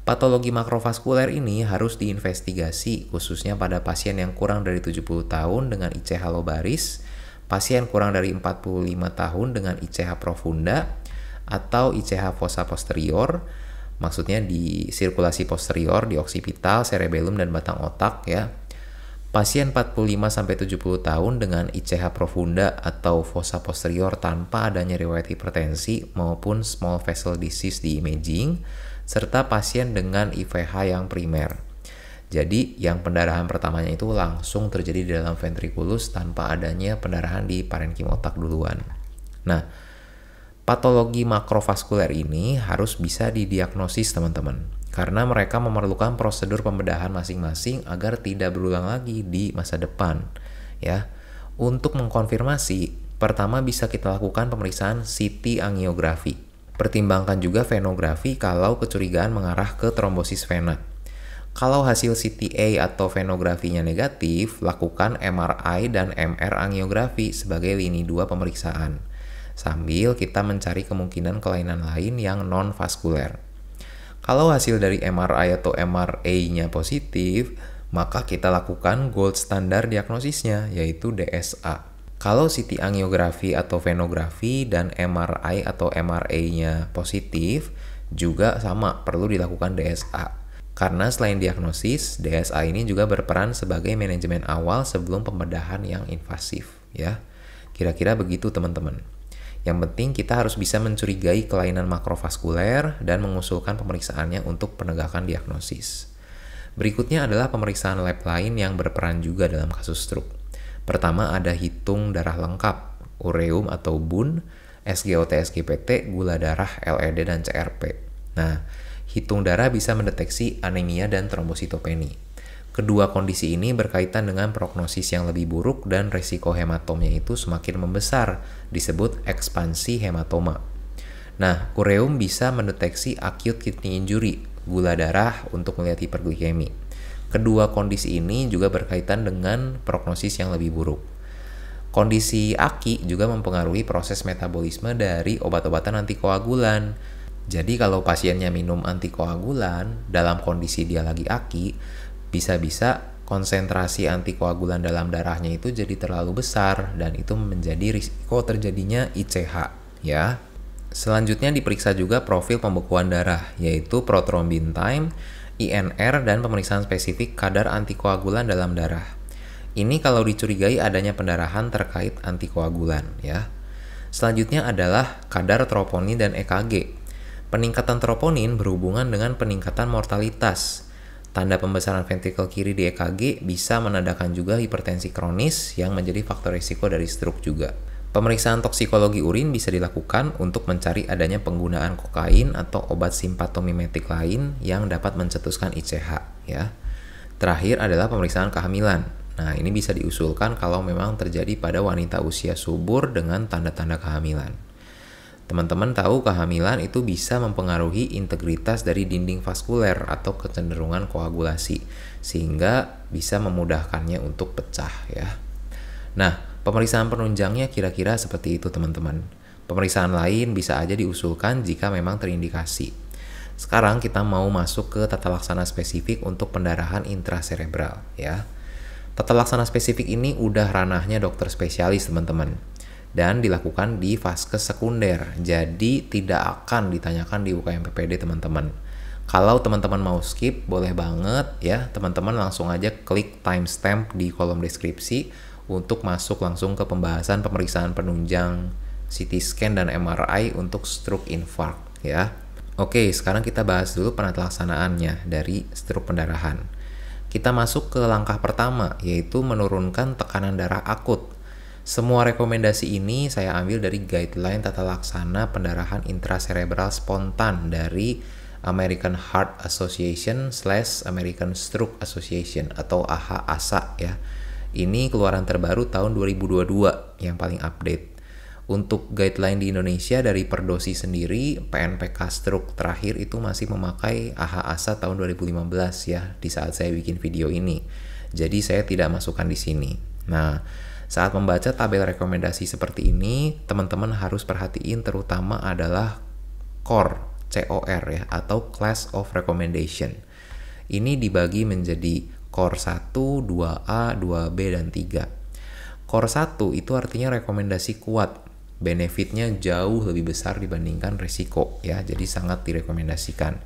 Patologi makrovaskuler ini harus diinvestigasi khususnya pada pasien yang kurang dari 70 tahun dengan ICH lobaris, pasien kurang dari 45 tahun dengan ICH profunda atau ICH fossa posterior, maksudnya di sirkulasi posterior, di oksipital, cerebellum dan batang otak ya. Pasien 45 sampai 70 tahun dengan ICH profunda atau fossa posterior tanpa adanya riwayat hipertensi maupun small vessel disease di imaging serta pasien dengan IVH yang primer. Jadi, yang pendarahan pertamanya itu langsung terjadi di dalam ventrikulus tanpa adanya pendarahan di parenkim otak duluan. Nah, patologi makrovaskuler ini harus bisa didiagnosis teman-teman karena mereka memerlukan prosedur pembedahan masing-masing agar tidak berulang lagi di masa depan, ya. Untuk mengkonfirmasi, pertama bisa kita lakukan pemeriksaan CT angiografi Pertimbangkan juga venografi kalau kecurigaan mengarah ke trombosis vena. Kalau hasil CTA atau venografinya negatif, lakukan MRI dan MR angiografi sebagai lini dua pemeriksaan. Sambil kita mencari kemungkinan kelainan lain yang non-vaskuler. Kalau hasil dari MRI atau MRA-nya positif, maka kita lakukan gold standar diagnosisnya, yaitu DSA. Kalau CT angiografi atau venografi dan MRI atau MRA-nya positif, juga sama perlu dilakukan DSA. Karena selain diagnosis, DSA ini juga berperan sebagai manajemen awal sebelum pembedahan yang invasif, ya. Kira-kira begitu teman-teman. Yang penting kita harus bisa mencurigai kelainan makrovaskuler dan mengusulkan pemeriksaannya untuk penegakan diagnosis. Berikutnya adalah pemeriksaan lab lain yang berperan juga dalam kasus stroke Pertama ada hitung darah lengkap, ureum atau BUN, SGOT, SGPT, gula darah, LED, dan CRP. Nah, hitung darah bisa mendeteksi anemia dan trombositopeni. Kedua kondisi ini berkaitan dengan prognosis yang lebih buruk dan resiko hematomnya itu semakin membesar, disebut ekspansi hematoma. Nah, ureum bisa mendeteksi acute kidney injury, gula darah untuk melihat hiperglikemi. Kedua kondisi ini juga berkaitan dengan prognosis yang lebih buruk. Kondisi aki juga mempengaruhi proses metabolisme dari obat-obatan antikoagulan. Jadi kalau pasiennya minum antikoagulan dalam kondisi dia lagi aki, bisa-bisa konsentrasi antikoagulan dalam darahnya itu jadi terlalu besar dan itu menjadi risiko terjadinya ICH ya. Selanjutnya diperiksa juga profil pembekuan darah yaitu prothrombin time INR, dan pemeriksaan spesifik kadar antikoagulan dalam darah. Ini kalau dicurigai adanya pendarahan terkait antikoagulan ya. Selanjutnya adalah kadar troponin dan EKG. Peningkatan troponin berhubungan dengan peningkatan mortalitas. Tanda pembesaran ventrikel kiri di EKG bisa menandakan juga hipertensi kronis yang menjadi faktor risiko dari stroke juga. Pemeriksaan toksikologi urin bisa dilakukan untuk mencari adanya penggunaan kokain atau obat simpatomimetik lain yang dapat mencetuskan ICH ya. Terakhir adalah pemeriksaan kehamilan. Nah, ini bisa diusulkan kalau memang terjadi pada wanita usia subur dengan tanda-tanda kehamilan. Teman-teman tahu kehamilan itu bisa mempengaruhi integritas dari dinding vaskuler atau kecenderungan koagulasi sehingga bisa memudahkannya untuk pecah ya. Nah, Pemeriksaan penunjangnya kira-kira seperti itu teman-teman. Pemeriksaan lain bisa aja diusulkan jika memang terindikasi. Sekarang kita mau masuk ke tata laksana spesifik untuk pendarahan intraserebral ya. Tata laksana spesifik ini udah ranahnya dokter spesialis teman-teman dan dilakukan di vaskes sekunder. Jadi tidak akan ditanyakan di UKM PPD teman-teman. Kalau teman-teman mau skip boleh banget ya, teman-teman langsung aja klik timestamp di kolom deskripsi untuk masuk langsung ke pembahasan pemeriksaan penunjang CT scan dan MRI untuk stroke infark ya. Oke, sekarang kita bahas dulu penatlaksanaannya dari stroke pendarahan. Kita masuk ke langkah pertama yaitu menurunkan tekanan darah akut. Semua rekomendasi ini saya ambil dari guideline tata laksana pendarahan intraserebral spontan dari American Heart Association American Stroke Association atau AHA ASA ya. Ini keluaran terbaru tahun 2022 yang paling update. Untuk guideline di Indonesia dari Perdosi sendiri, PNPK stroke terakhir itu masih memakai AHA ASA tahun 2015 ya di saat saya bikin video ini. Jadi saya tidak masukkan di sini. Nah, saat membaca tabel rekomendasi seperti ini, teman-teman harus perhatiin terutama adalah core, COR ya atau class of recommendation. Ini dibagi menjadi core 1, 2A, 2B, dan 3. Core 1 itu artinya rekomendasi kuat, benefitnya jauh lebih besar dibandingkan risiko ya, jadi sangat direkomendasikan.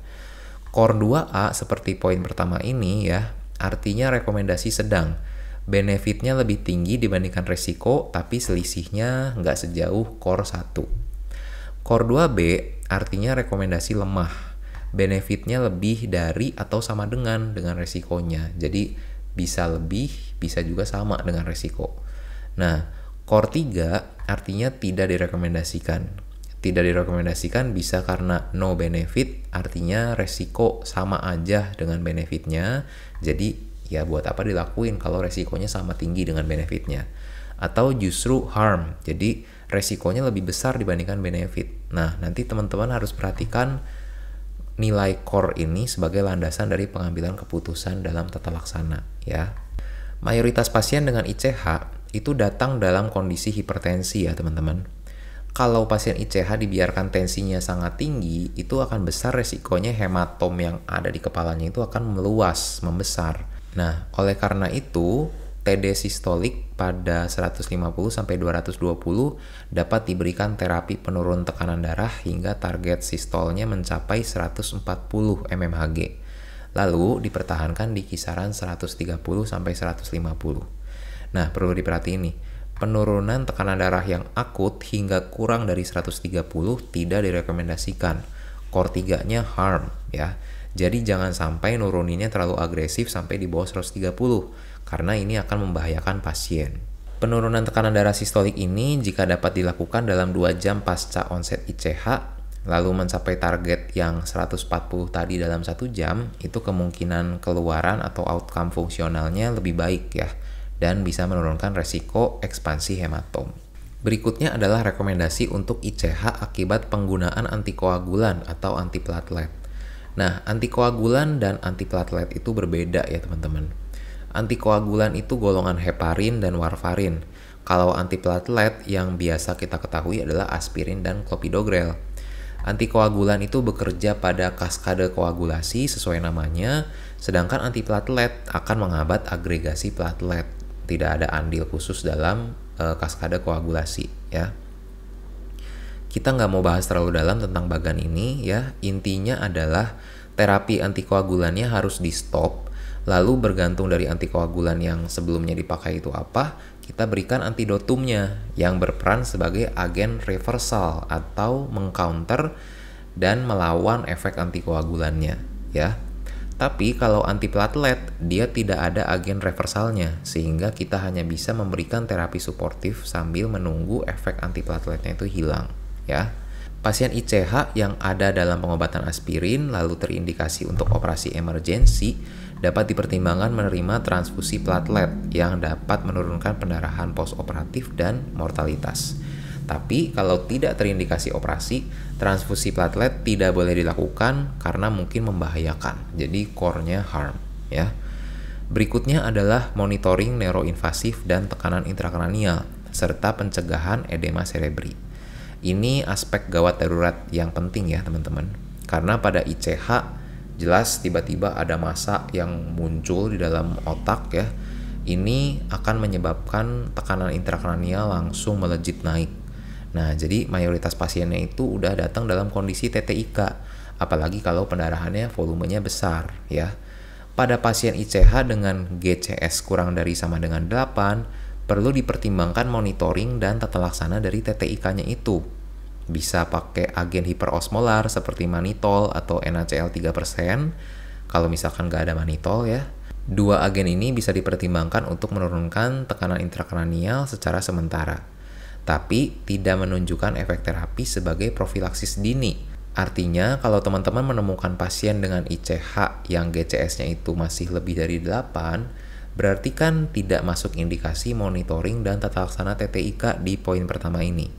Core 2A seperti poin pertama ini ya, artinya rekomendasi sedang. Benefitnya lebih tinggi dibandingkan risiko, tapi selisihnya nggak sejauh core 1. Core 2B artinya rekomendasi lemah, benefitnya lebih dari atau sama dengan dengan resikonya. Jadi bisa lebih, bisa juga sama dengan resiko. Nah, core 3 artinya tidak direkomendasikan. Tidak direkomendasikan bisa karena no benefit, artinya resiko sama aja dengan benefitnya. Jadi ya buat apa dilakuin kalau resikonya sama tinggi dengan benefitnya. Atau justru harm, jadi resikonya lebih besar dibandingkan benefit. Nah, nanti teman-teman harus perhatikan nilai core ini sebagai landasan dari pengambilan keputusan dalam tata laksana ya. Mayoritas pasien dengan ICH itu datang dalam kondisi hipertensi ya teman-teman. Kalau pasien ICH dibiarkan tensinya sangat tinggi, itu akan besar resikonya hematom yang ada di kepalanya itu akan meluas, membesar. Nah, oleh karena itu, TD sistolik pada 150 sampai 220 dapat diberikan terapi penurun tekanan darah hingga target sistolnya mencapai 140 mmHg. Lalu dipertahankan di kisaran 130 sampai 150. Nah, perlu diperhatiin nih. Penurunan tekanan darah yang akut hingga kurang dari 130 tidak direkomendasikan. Kortiganya harm ya. Jadi jangan sampai nuruninnya terlalu agresif sampai di bawah 130 karena ini akan membahayakan pasien. Penurunan tekanan darah sistolik ini jika dapat dilakukan dalam 2 jam pasca onset ICH lalu mencapai target yang 140 tadi dalam satu jam, itu kemungkinan keluaran atau outcome fungsionalnya lebih baik ya, dan bisa menurunkan resiko ekspansi hematom. Berikutnya adalah rekomendasi untuk ICH akibat penggunaan antikoagulan atau antiplatelet. Nah, antikoagulan dan antiplatelet itu berbeda ya teman-teman. Antikoagulan itu golongan heparin dan warfarin. Kalau antiplatelet yang biasa kita ketahui adalah aspirin dan clopidogrel. Antikoagulan itu bekerja pada kaskade koagulasi sesuai namanya, sedangkan antiplatelet akan menghambat agregasi platelet. Tidak ada andil khusus dalam e, kaskade koagulasi ya kita nggak mau bahas terlalu dalam tentang bagan ini ya intinya adalah terapi antikoagulannya harus di stop Lalu bergantung dari antikoagulan yang sebelumnya dipakai itu apa, kita berikan antidotumnya yang berperan sebagai agen reversal atau mengcounter dan melawan efek antikoagulannya, ya. Tapi kalau antiplatelet, dia tidak ada agen reversalnya, sehingga kita hanya bisa memberikan terapi suportif sambil menunggu efek antiplateletnya itu hilang, ya. Pasien ICH yang ada dalam pengobatan aspirin lalu terindikasi untuk operasi emergensi dapat dipertimbangkan menerima transfusi platelet yang dapat menurunkan pendarahan postoperatif dan mortalitas. Tapi kalau tidak terindikasi operasi, transfusi platelet tidak boleh dilakukan karena mungkin membahayakan. Jadi core-nya harm, ya. Berikutnya adalah monitoring neuroinvasif dan tekanan intrakranial serta pencegahan edema cerebri. Ini aspek gawat darurat yang penting ya, teman-teman. Karena pada ICH jelas tiba-tiba ada masa yang muncul di dalam otak ya ini akan menyebabkan tekanan intrakranial langsung melejit naik nah jadi mayoritas pasiennya itu udah datang dalam kondisi TTIK apalagi kalau pendarahannya volumenya besar ya pada pasien ICH dengan GCS kurang dari sama dengan 8 perlu dipertimbangkan monitoring dan tata laksana dari TTIK-nya itu bisa pakai agen hiperosmolar seperti manitol atau NaCl 3%, kalau misalkan nggak ada manitol ya. Dua agen ini bisa dipertimbangkan untuk menurunkan tekanan intrakranial secara sementara, tapi tidak menunjukkan efek terapi sebagai profilaksis dini. Artinya, kalau teman-teman menemukan pasien dengan ICH yang GCS-nya itu masih lebih dari 8, berarti kan tidak masuk indikasi monitoring dan tata laksana TTIK di poin pertama ini.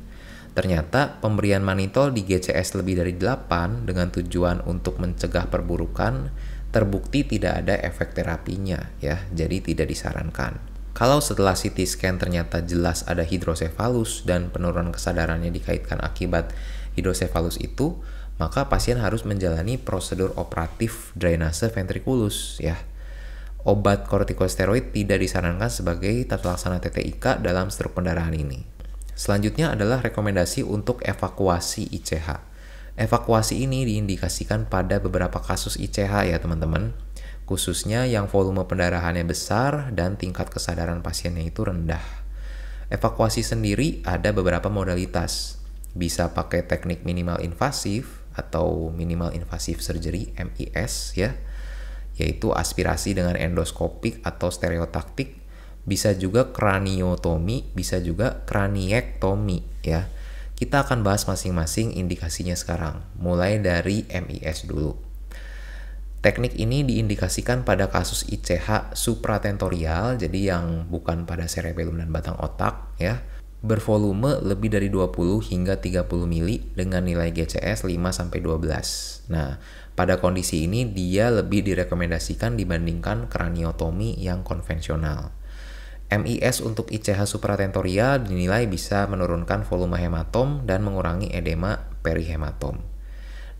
Ternyata pemberian manitol di GCS lebih dari 8 dengan tujuan untuk mencegah perburukan terbukti tidak ada efek terapinya ya, jadi tidak disarankan. Kalau setelah CT scan ternyata jelas ada hidrosefalus dan penurunan kesadarannya dikaitkan akibat hidrosefalus itu, maka pasien harus menjalani prosedur operatif drainase ventriculus ya. Obat kortikosteroid tidak disarankan sebagai laksana TTIK dalam stroke pendarahan ini. Selanjutnya adalah rekomendasi untuk evakuasi ICH. Evakuasi ini diindikasikan pada beberapa kasus ICH ya teman-teman, khususnya yang volume pendarahannya besar dan tingkat kesadaran pasiennya itu rendah. Evakuasi sendiri ada beberapa modalitas. Bisa pakai teknik minimal invasif atau minimal invasif surgery MIS ya, yaitu aspirasi dengan endoskopik atau stereotaktik bisa juga kraniotomi, bisa juga kraniektomi ya. Kita akan bahas masing-masing indikasinya sekarang, mulai dari MIS dulu. Teknik ini diindikasikan pada kasus ICH supratentorial, jadi yang bukan pada cerebellum dan batang otak ya, bervolume lebih dari 20 hingga 30 mili dengan nilai GCS 5 sampai 12. Nah, pada kondisi ini dia lebih direkomendasikan dibandingkan kraniotomi yang konvensional. MIS untuk ICH supratentorial dinilai bisa menurunkan volume hematom dan mengurangi edema perihematom.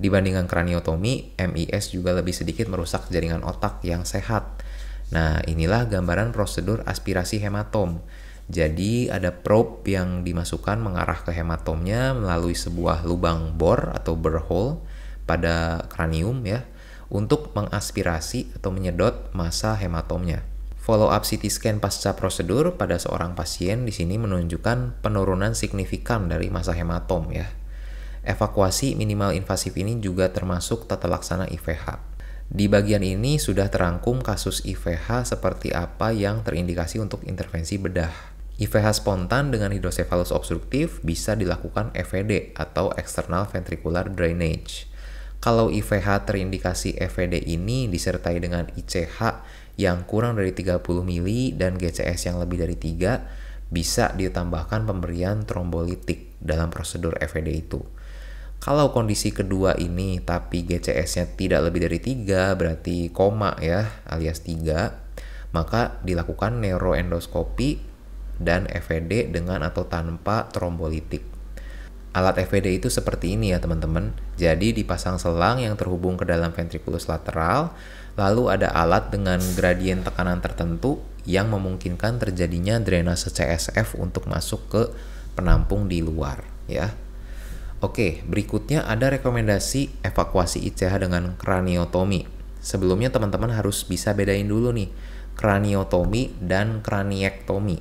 Dibandingkan kraniotomi, MIS juga lebih sedikit merusak jaringan otak yang sehat. Nah, inilah gambaran prosedur aspirasi hematom. Jadi ada probe yang dimasukkan mengarah ke hematomnya melalui sebuah lubang bor atau bore pada kranium ya untuk mengaspirasi atau menyedot massa hematomnya. Follow up CT scan pasca prosedur pada seorang pasien di sini menunjukkan penurunan signifikan dari masa hematom ya. Evakuasi minimal invasif ini juga termasuk tata laksana IVH. Di bagian ini sudah terangkum kasus IVH seperti apa yang terindikasi untuk intervensi bedah. IVH spontan dengan hidrosefalus obstruktif bisa dilakukan EVD atau external ventricular drainage. Kalau IVH terindikasi EVD ini disertai dengan ICH yang kurang dari 30 mili dan GCS yang lebih dari 3 bisa ditambahkan pemberian trombolitik dalam prosedur FED itu. Kalau kondisi kedua ini tapi GCS-nya tidak lebih dari 3 berarti koma ya alias 3 maka dilakukan neuroendoskopi dan FVD e dengan atau tanpa trombolitik. Alat FVD e itu seperti ini ya teman-teman. Jadi dipasang selang yang terhubung ke dalam ventrikulus lateral Lalu ada alat dengan gradien tekanan tertentu yang memungkinkan terjadinya drainase CSF untuk masuk ke penampung di luar ya. Oke, berikutnya ada rekomendasi evakuasi ICH dengan kraniotomi. Sebelumnya teman-teman harus bisa bedain dulu nih kraniotomi dan kraniektomi.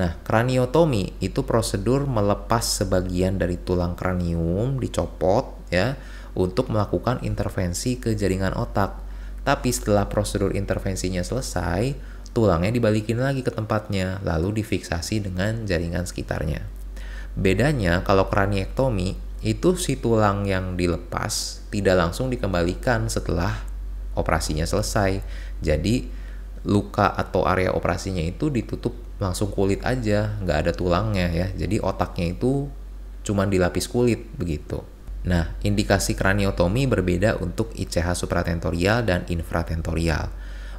Nah, kraniotomi itu prosedur melepas sebagian dari tulang kranium dicopot ya untuk melakukan intervensi ke jaringan otak tapi setelah prosedur intervensinya selesai, tulangnya dibalikin lagi ke tempatnya, lalu difiksasi dengan jaringan sekitarnya. Bedanya kalau kraniektomi, itu si tulang yang dilepas tidak langsung dikembalikan setelah operasinya selesai. Jadi luka atau area operasinya itu ditutup langsung kulit aja, nggak ada tulangnya ya. Jadi otaknya itu cuma dilapis kulit begitu. Nah, indikasi kraniotomi berbeda untuk ICH supratentorial dan infratentorial.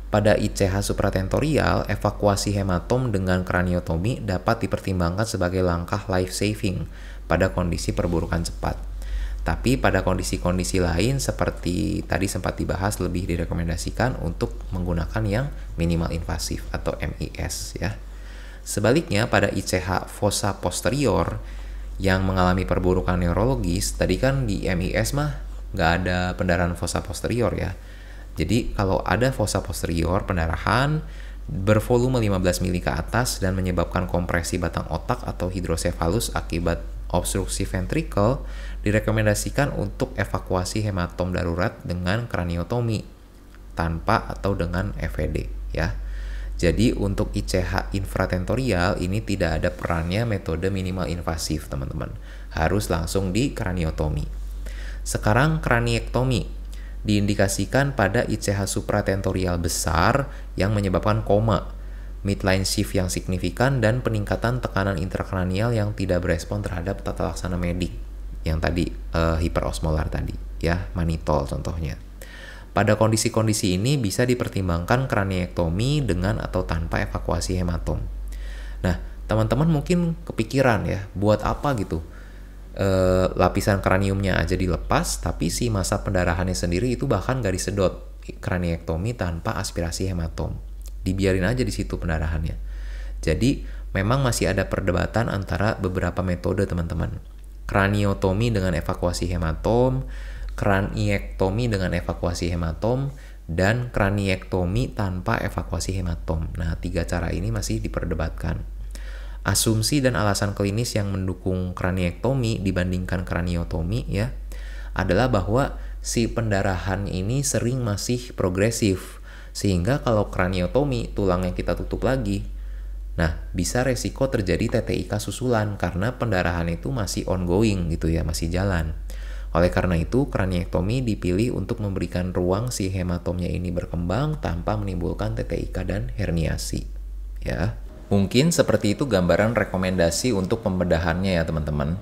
Pada ICH supratentorial, evakuasi hematom dengan kraniotomi dapat dipertimbangkan sebagai langkah life saving pada kondisi perburukan cepat. Tapi pada kondisi-kondisi lain seperti tadi sempat dibahas lebih direkomendasikan untuk menggunakan yang minimal invasif atau MIS ya. Sebaliknya pada ICH fossa posterior, yang mengalami perburukan neurologis, tadi kan di MIS mah nggak ada pendarahan fosa posterior ya. Jadi kalau ada fosa posterior pendarahan bervolume 15 mili ke atas dan menyebabkan kompresi batang otak atau hidrosefalus akibat obstruksi ventrikel direkomendasikan untuk evakuasi hematom darurat dengan kraniotomi tanpa atau dengan FVD ya. Jadi untuk ICH infratentorial ini tidak ada perannya metode minimal invasif, teman-teman. Harus langsung di kraniotomi. Sekarang kraniektomi diindikasikan pada ICH supratentorial besar yang menyebabkan koma, midline shift yang signifikan dan peningkatan tekanan intrakranial yang tidak berespon terhadap tata laksana medik yang tadi uh, hiperosmolar tadi ya, manitol contohnya. Pada kondisi-kondisi ini bisa dipertimbangkan kraniektomi dengan atau tanpa evakuasi hematom. Nah, teman-teman mungkin kepikiran ya, buat apa gitu? E, lapisan kraniumnya aja dilepas, tapi si masa pendarahannya sendiri itu bahkan gak disedot kraniektomi tanpa aspirasi hematom. Dibiarin aja di situ pendarahannya. Jadi, memang masih ada perdebatan antara beberapa metode teman-teman. Kraniotomi dengan evakuasi hematom, kraniektomi dengan evakuasi hematom, dan kraniektomi tanpa evakuasi hematom. Nah, tiga cara ini masih diperdebatkan. Asumsi dan alasan klinis yang mendukung kraniektomi dibandingkan kraniotomi ya adalah bahwa si pendarahan ini sering masih progresif. Sehingga kalau kraniotomi tulangnya kita tutup lagi, Nah, bisa resiko terjadi TTIK susulan karena pendarahan itu masih ongoing gitu ya, masih jalan. Oleh karena itu, kraniektomi dipilih untuk memberikan ruang si hematomnya ini berkembang tanpa menimbulkan TTIK dan herniasi. Ya, mungkin seperti itu gambaran rekomendasi untuk pembedahannya ya teman-teman.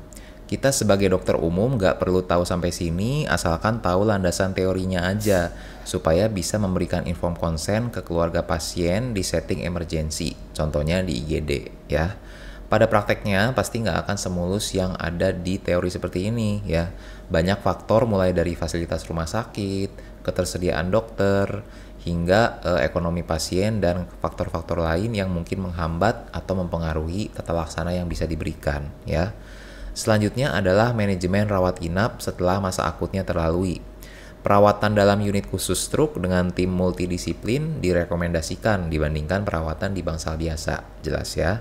Kita sebagai dokter umum nggak perlu tahu sampai sini, asalkan tahu landasan teorinya aja, supaya bisa memberikan inform konsen ke keluarga pasien di setting emergensi, contohnya di IGD ya. Pada prakteknya pasti nggak akan semulus yang ada di teori seperti ini ya banyak faktor mulai dari fasilitas rumah sakit, ketersediaan dokter, hingga e, ekonomi pasien dan faktor-faktor lain yang mungkin menghambat atau mempengaruhi tata laksana yang bisa diberikan ya. Selanjutnya adalah manajemen rawat inap setelah masa akutnya terlalui. Perawatan dalam unit khusus stroke dengan tim multidisiplin direkomendasikan dibandingkan perawatan di bangsal biasa. Jelas ya.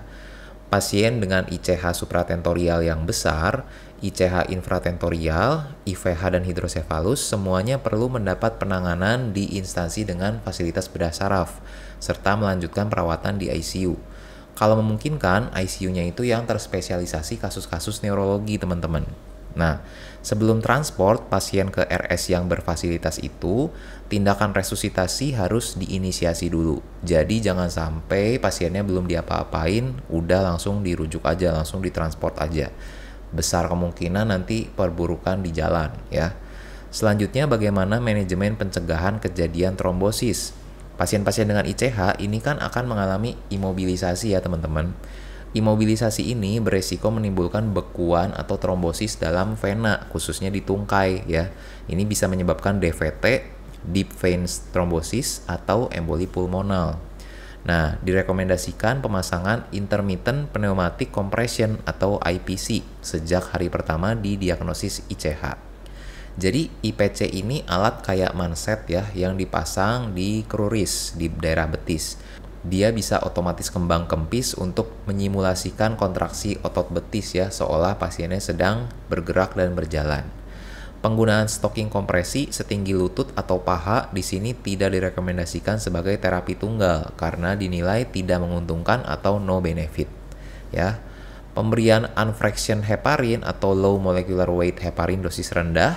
Pasien dengan ICH supratentorial yang besar ICH infratentorial, IVH dan hidrosefalus semuanya perlu mendapat penanganan di instansi dengan fasilitas bedah saraf serta melanjutkan perawatan di ICU. Kalau memungkinkan, ICU-nya itu yang terspesialisasi kasus-kasus neurologi, teman-teman. Nah, sebelum transport pasien ke RS yang berfasilitas itu, tindakan resusitasi harus diinisiasi dulu. Jadi jangan sampai pasiennya belum diapa-apain, udah langsung dirujuk aja, langsung ditransport aja besar kemungkinan nanti perburukan di jalan ya. Selanjutnya bagaimana manajemen pencegahan kejadian trombosis? Pasien-pasien dengan ICH ini kan akan mengalami imobilisasi ya teman-teman. Imobilisasi ini beresiko menimbulkan bekuan atau trombosis dalam vena, khususnya di tungkai ya. Ini bisa menyebabkan DVT, deep vein thrombosis atau emboli pulmonal. Nah, direkomendasikan pemasangan intermittent pneumatic compression atau IPC sejak hari pertama di diagnosis ICH. Jadi IPC ini alat kayak manset ya yang dipasang di kruris di daerah betis. Dia bisa otomatis kembang kempis untuk menyimulasikan kontraksi otot betis ya seolah pasiennya sedang bergerak dan berjalan. Penggunaan stocking kompresi setinggi lutut atau paha di sini tidak direkomendasikan sebagai terapi tunggal karena dinilai tidak menguntungkan atau no benefit. Ya. Pemberian unfraction heparin atau low molecular weight heparin dosis rendah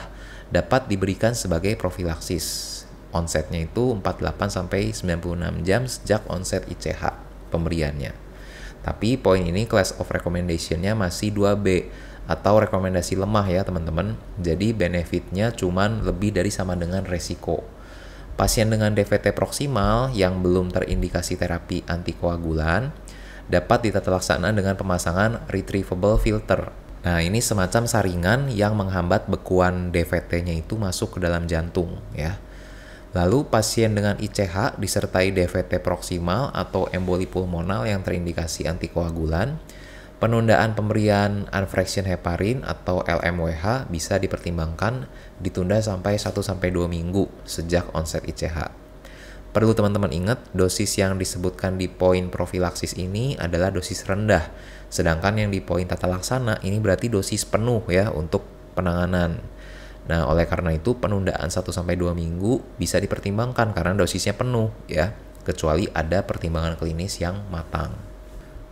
dapat diberikan sebagai profilaksis. Onsetnya itu 48 sampai 96 jam sejak onset ICH pemberiannya. Tapi poin ini class of recommendation-nya masih 2B atau rekomendasi lemah ya teman-teman. Jadi benefitnya cuman lebih dari sama dengan resiko. Pasien dengan DVT proksimal yang belum terindikasi terapi antikoagulan dapat ditata dengan pemasangan retrievable filter. Nah, ini semacam saringan yang menghambat bekuan DVT-nya itu masuk ke dalam jantung ya. Lalu pasien dengan ICH disertai DVT proksimal atau emboli pulmonal yang terindikasi antikoagulan Penundaan pemberian unfraction heparin atau LMWH bisa dipertimbangkan ditunda sampai 1-2 minggu sejak onset ICH. Perlu teman-teman ingat, dosis yang disebutkan di poin profilaksis ini adalah dosis rendah, sedangkan yang di poin tata laksana ini berarti dosis penuh ya untuk penanganan. Nah, oleh karena itu penundaan 1-2 minggu bisa dipertimbangkan karena dosisnya penuh ya, kecuali ada pertimbangan klinis yang matang.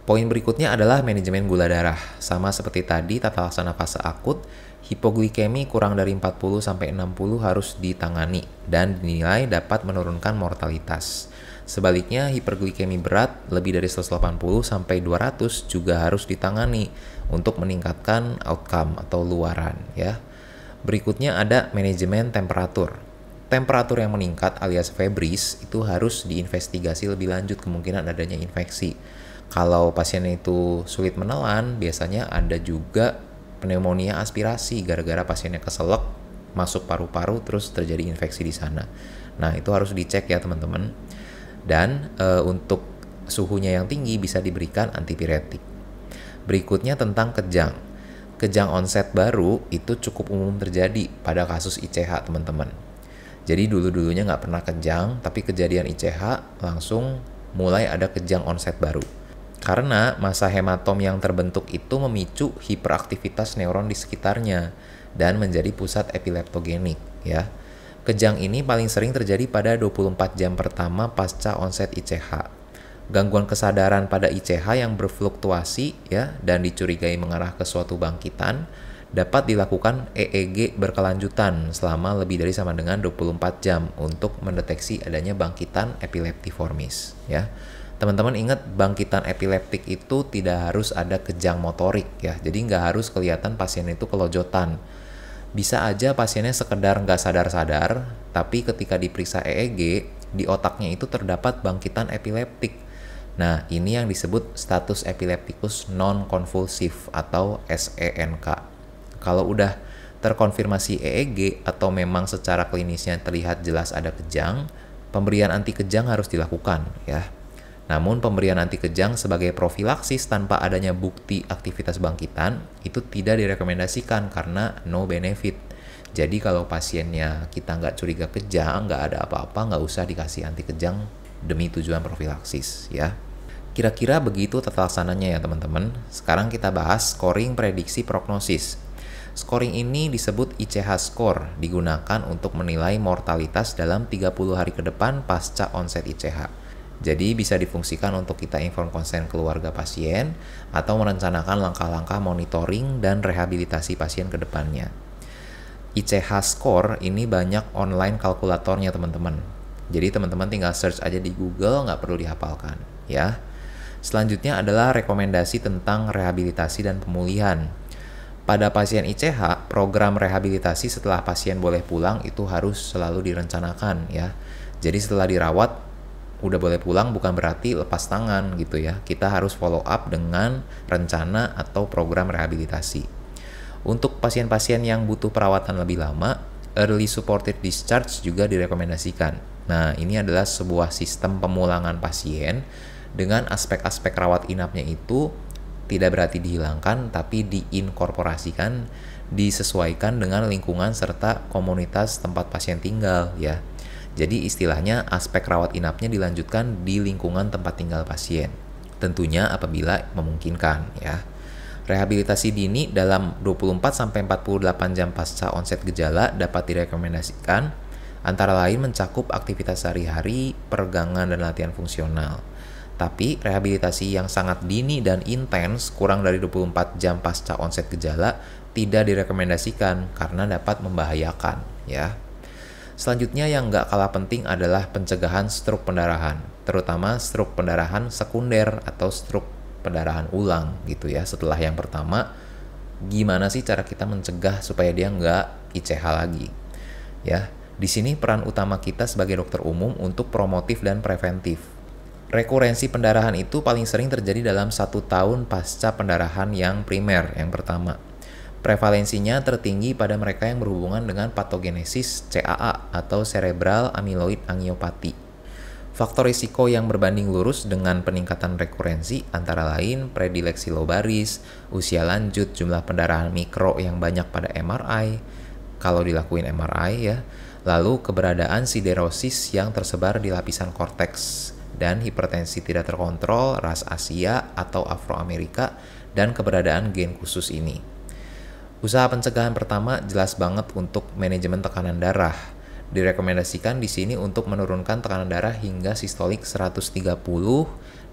Poin berikutnya adalah manajemen gula darah. Sama seperti tadi, tata laksana fase akut, hipoglikemi kurang dari 40 60 harus ditangani dan dinilai dapat menurunkan mortalitas. Sebaliknya, hiperglikemi berat lebih dari 180 sampai 200 juga harus ditangani untuk meningkatkan outcome atau luaran ya. Berikutnya ada manajemen temperatur. Temperatur yang meningkat alias febris itu harus diinvestigasi lebih lanjut kemungkinan adanya infeksi kalau pasien itu sulit menelan, biasanya ada juga pneumonia aspirasi gara-gara pasiennya keselak masuk paru-paru terus terjadi infeksi di sana. Nah, itu harus dicek ya, teman-teman. Dan e, untuk suhunya yang tinggi bisa diberikan antipiretik. Berikutnya tentang kejang. Kejang onset baru itu cukup umum terjadi pada kasus ICH, teman-teman. Jadi dulu-dulunya nggak pernah kejang, tapi kejadian ICH langsung mulai ada kejang onset baru. Karena masa hematom yang terbentuk itu memicu hiperaktivitas neuron di sekitarnya dan menjadi pusat epileptogenik ya. Kejang ini paling sering terjadi pada 24 jam pertama pasca onset ICH. Gangguan kesadaran pada ICH yang berfluktuasi ya dan dicurigai mengarah ke suatu bangkitan dapat dilakukan EEG berkelanjutan selama lebih dari sama dengan 24 jam untuk mendeteksi adanya bangkitan epileptiformis ya. Teman-teman ingat bangkitan epileptik itu tidak harus ada kejang motorik ya, jadi nggak harus kelihatan pasien itu kelojotan. Bisa aja pasiennya sekedar nggak sadar-sadar, tapi ketika diperiksa EEG, di otaknya itu terdapat bangkitan epileptik. Nah, ini yang disebut status epilepticus non-konvulsif atau SENK. Kalau udah terkonfirmasi EEG atau memang secara klinisnya terlihat jelas ada kejang, pemberian anti kejang harus dilakukan ya. Namun pemberian anti kejang sebagai profilaksis tanpa adanya bukti aktivitas bangkitan itu tidak direkomendasikan karena no benefit. Jadi kalau pasiennya kita nggak curiga kejang, nggak ada apa-apa, nggak usah dikasih anti kejang demi tujuan profilaksis ya. Kira-kira begitu tata laksananya ya teman-teman. Sekarang kita bahas scoring prediksi prognosis. Scoring ini disebut ICH score, digunakan untuk menilai mortalitas dalam 30 hari ke depan pasca onset ICH. Jadi bisa difungsikan untuk kita inform konsen keluarga pasien atau merencanakan langkah-langkah monitoring dan rehabilitasi pasien ke depannya. ICH score ini banyak online kalkulatornya teman-teman. Jadi teman-teman tinggal search aja di Google, nggak perlu dihafalkan ya. Selanjutnya adalah rekomendasi tentang rehabilitasi dan pemulihan. Pada pasien ICH, program rehabilitasi setelah pasien boleh pulang itu harus selalu direncanakan ya. Jadi setelah dirawat, udah boleh pulang bukan berarti lepas tangan gitu ya. Kita harus follow up dengan rencana atau program rehabilitasi. Untuk pasien-pasien yang butuh perawatan lebih lama, early supported discharge juga direkomendasikan. Nah, ini adalah sebuah sistem pemulangan pasien dengan aspek-aspek rawat inapnya itu tidak berarti dihilangkan tapi diinkorporasikan disesuaikan dengan lingkungan serta komunitas tempat pasien tinggal ya. Jadi istilahnya aspek rawat inapnya dilanjutkan di lingkungan tempat tinggal pasien. Tentunya apabila memungkinkan ya. Rehabilitasi dini dalam 24 sampai 48 jam pasca onset gejala dapat direkomendasikan antara lain mencakup aktivitas sehari-hari, peregangan dan latihan fungsional. Tapi rehabilitasi yang sangat dini dan intens kurang dari 24 jam pasca onset gejala tidak direkomendasikan karena dapat membahayakan ya. Selanjutnya yang nggak kalah penting adalah pencegahan stroke pendarahan, terutama stroke pendarahan sekunder atau stroke pendarahan ulang gitu ya. Setelah yang pertama, gimana sih cara kita mencegah supaya dia nggak ICH lagi? Ya, di sini peran utama kita sebagai dokter umum untuk promotif dan preventif. Rekurensi pendarahan itu paling sering terjadi dalam satu tahun pasca pendarahan yang primer, yang pertama. Prevalensinya tertinggi pada mereka yang berhubungan dengan patogenesis CAA atau cerebral amyloid angiopati. Faktor risiko yang berbanding lurus dengan peningkatan rekurensi antara lain predileksi lobaris, usia lanjut, jumlah pendarahan mikro yang banyak pada MRI, kalau dilakuin MRI ya, lalu keberadaan siderosis yang tersebar di lapisan korteks, dan hipertensi tidak terkontrol, ras Asia atau Afro Amerika, dan keberadaan gen khusus ini. Usaha pencegahan pertama jelas banget untuk manajemen tekanan darah. Direkomendasikan di sini untuk menurunkan tekanan darah hingga sistolik 130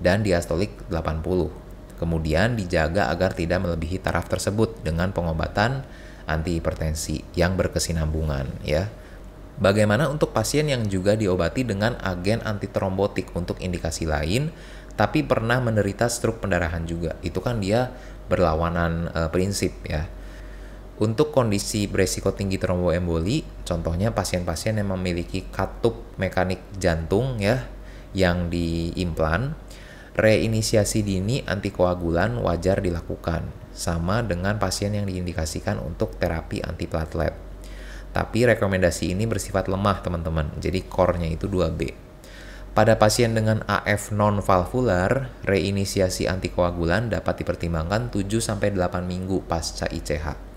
dan diastolik 80. Kemudian dijaga agar tidak melebihi taraf tersebut dengan pengobatan antihipertensi yang berkesinambungan ya. Bagaimana untuk pasien yang juga diobati dengan agen antitrombotik untuk indikasi lain tapi pernah menderita stroke pendarahan juga. Itu kan dia berlawanan e, prinsip ya. Untuk kondisi beresiko tinggi tromboemboli, contohnya pasien-pasien yang memiliki katup mekanik jantung ya yang diimplan, reinisiasi dini antikoagulan wajar dilakukan, sama dengan pasien yang diindikasikan untuk terapi antiplatelet. Tapi rekomendasi ini bersifat lemah teman-teman, jadi core-nya itu 2B. Pada pasien dengan AF non-valvular, reinisiasi antikoagulan dapat dipertimbangkan 7-8 minggu pasca ICH.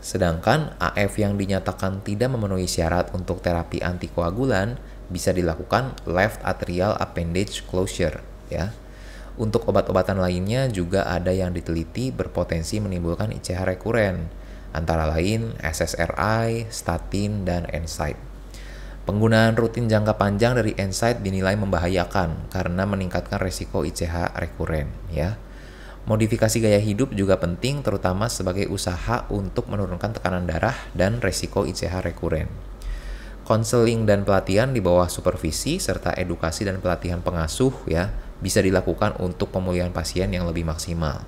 Sedangkan AF yang dinyatakan tidak memenuhi syarat untuk terapi antikoagulan bisa dilakukan left atrial appendage closure ya. Untuk obat-obatan lainnya juga ada yang diteliti berpotensi menimbulkan ICH rekuren, antara lain SSRI, statin, dan NSAID. Penggunaan rutin jangka panjang dari NSAID dinilai membahayakan karena meningkatkan resiko ICH rekuren ya. Modifikasi gaya hidup juga penting terutama sebagai usaha untuk menurunkan tekanan darah dan resiko ICH rekuren. Konseling dan pelatihan di bawah supervisi serta edukasi dan pelatihan pengasuh ya bisa dilakukan untuk pemulihan pasien yang lebih maksimal.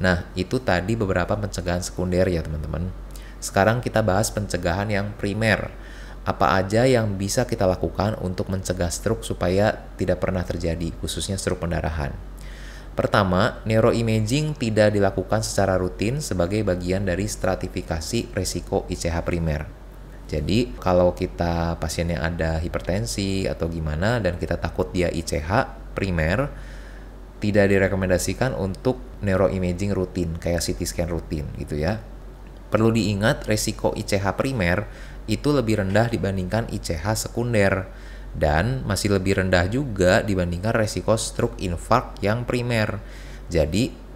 Nah, itu tadi beberapa pencegahan sekunder ya teman-teman. Sekarang kita bahas pencegahan yang primer. Apa aja yang bisa kita lakukan untuk mencegah stroke supaya tidak pernah terjadi, khususnya stroke pendarahan. Pertama, neuroimaging tidak dilakukan secara rutin sebagai bagian dari stratifikasi risiko ICH primer. Jadi, kalau kita pasiennya ada hipertensi atau gimana dan kita takut dia ICH primer, tidak direkomendasikan untuk neuroimaging rutin kayak CT scan rutin gitu ya. Perlu diingat resiko ICH primer itu lebih rendah dibandingkan ICH sekunder dan masih lebih rendah juga dibandingkan resiko stroke infark yang primer. Jadi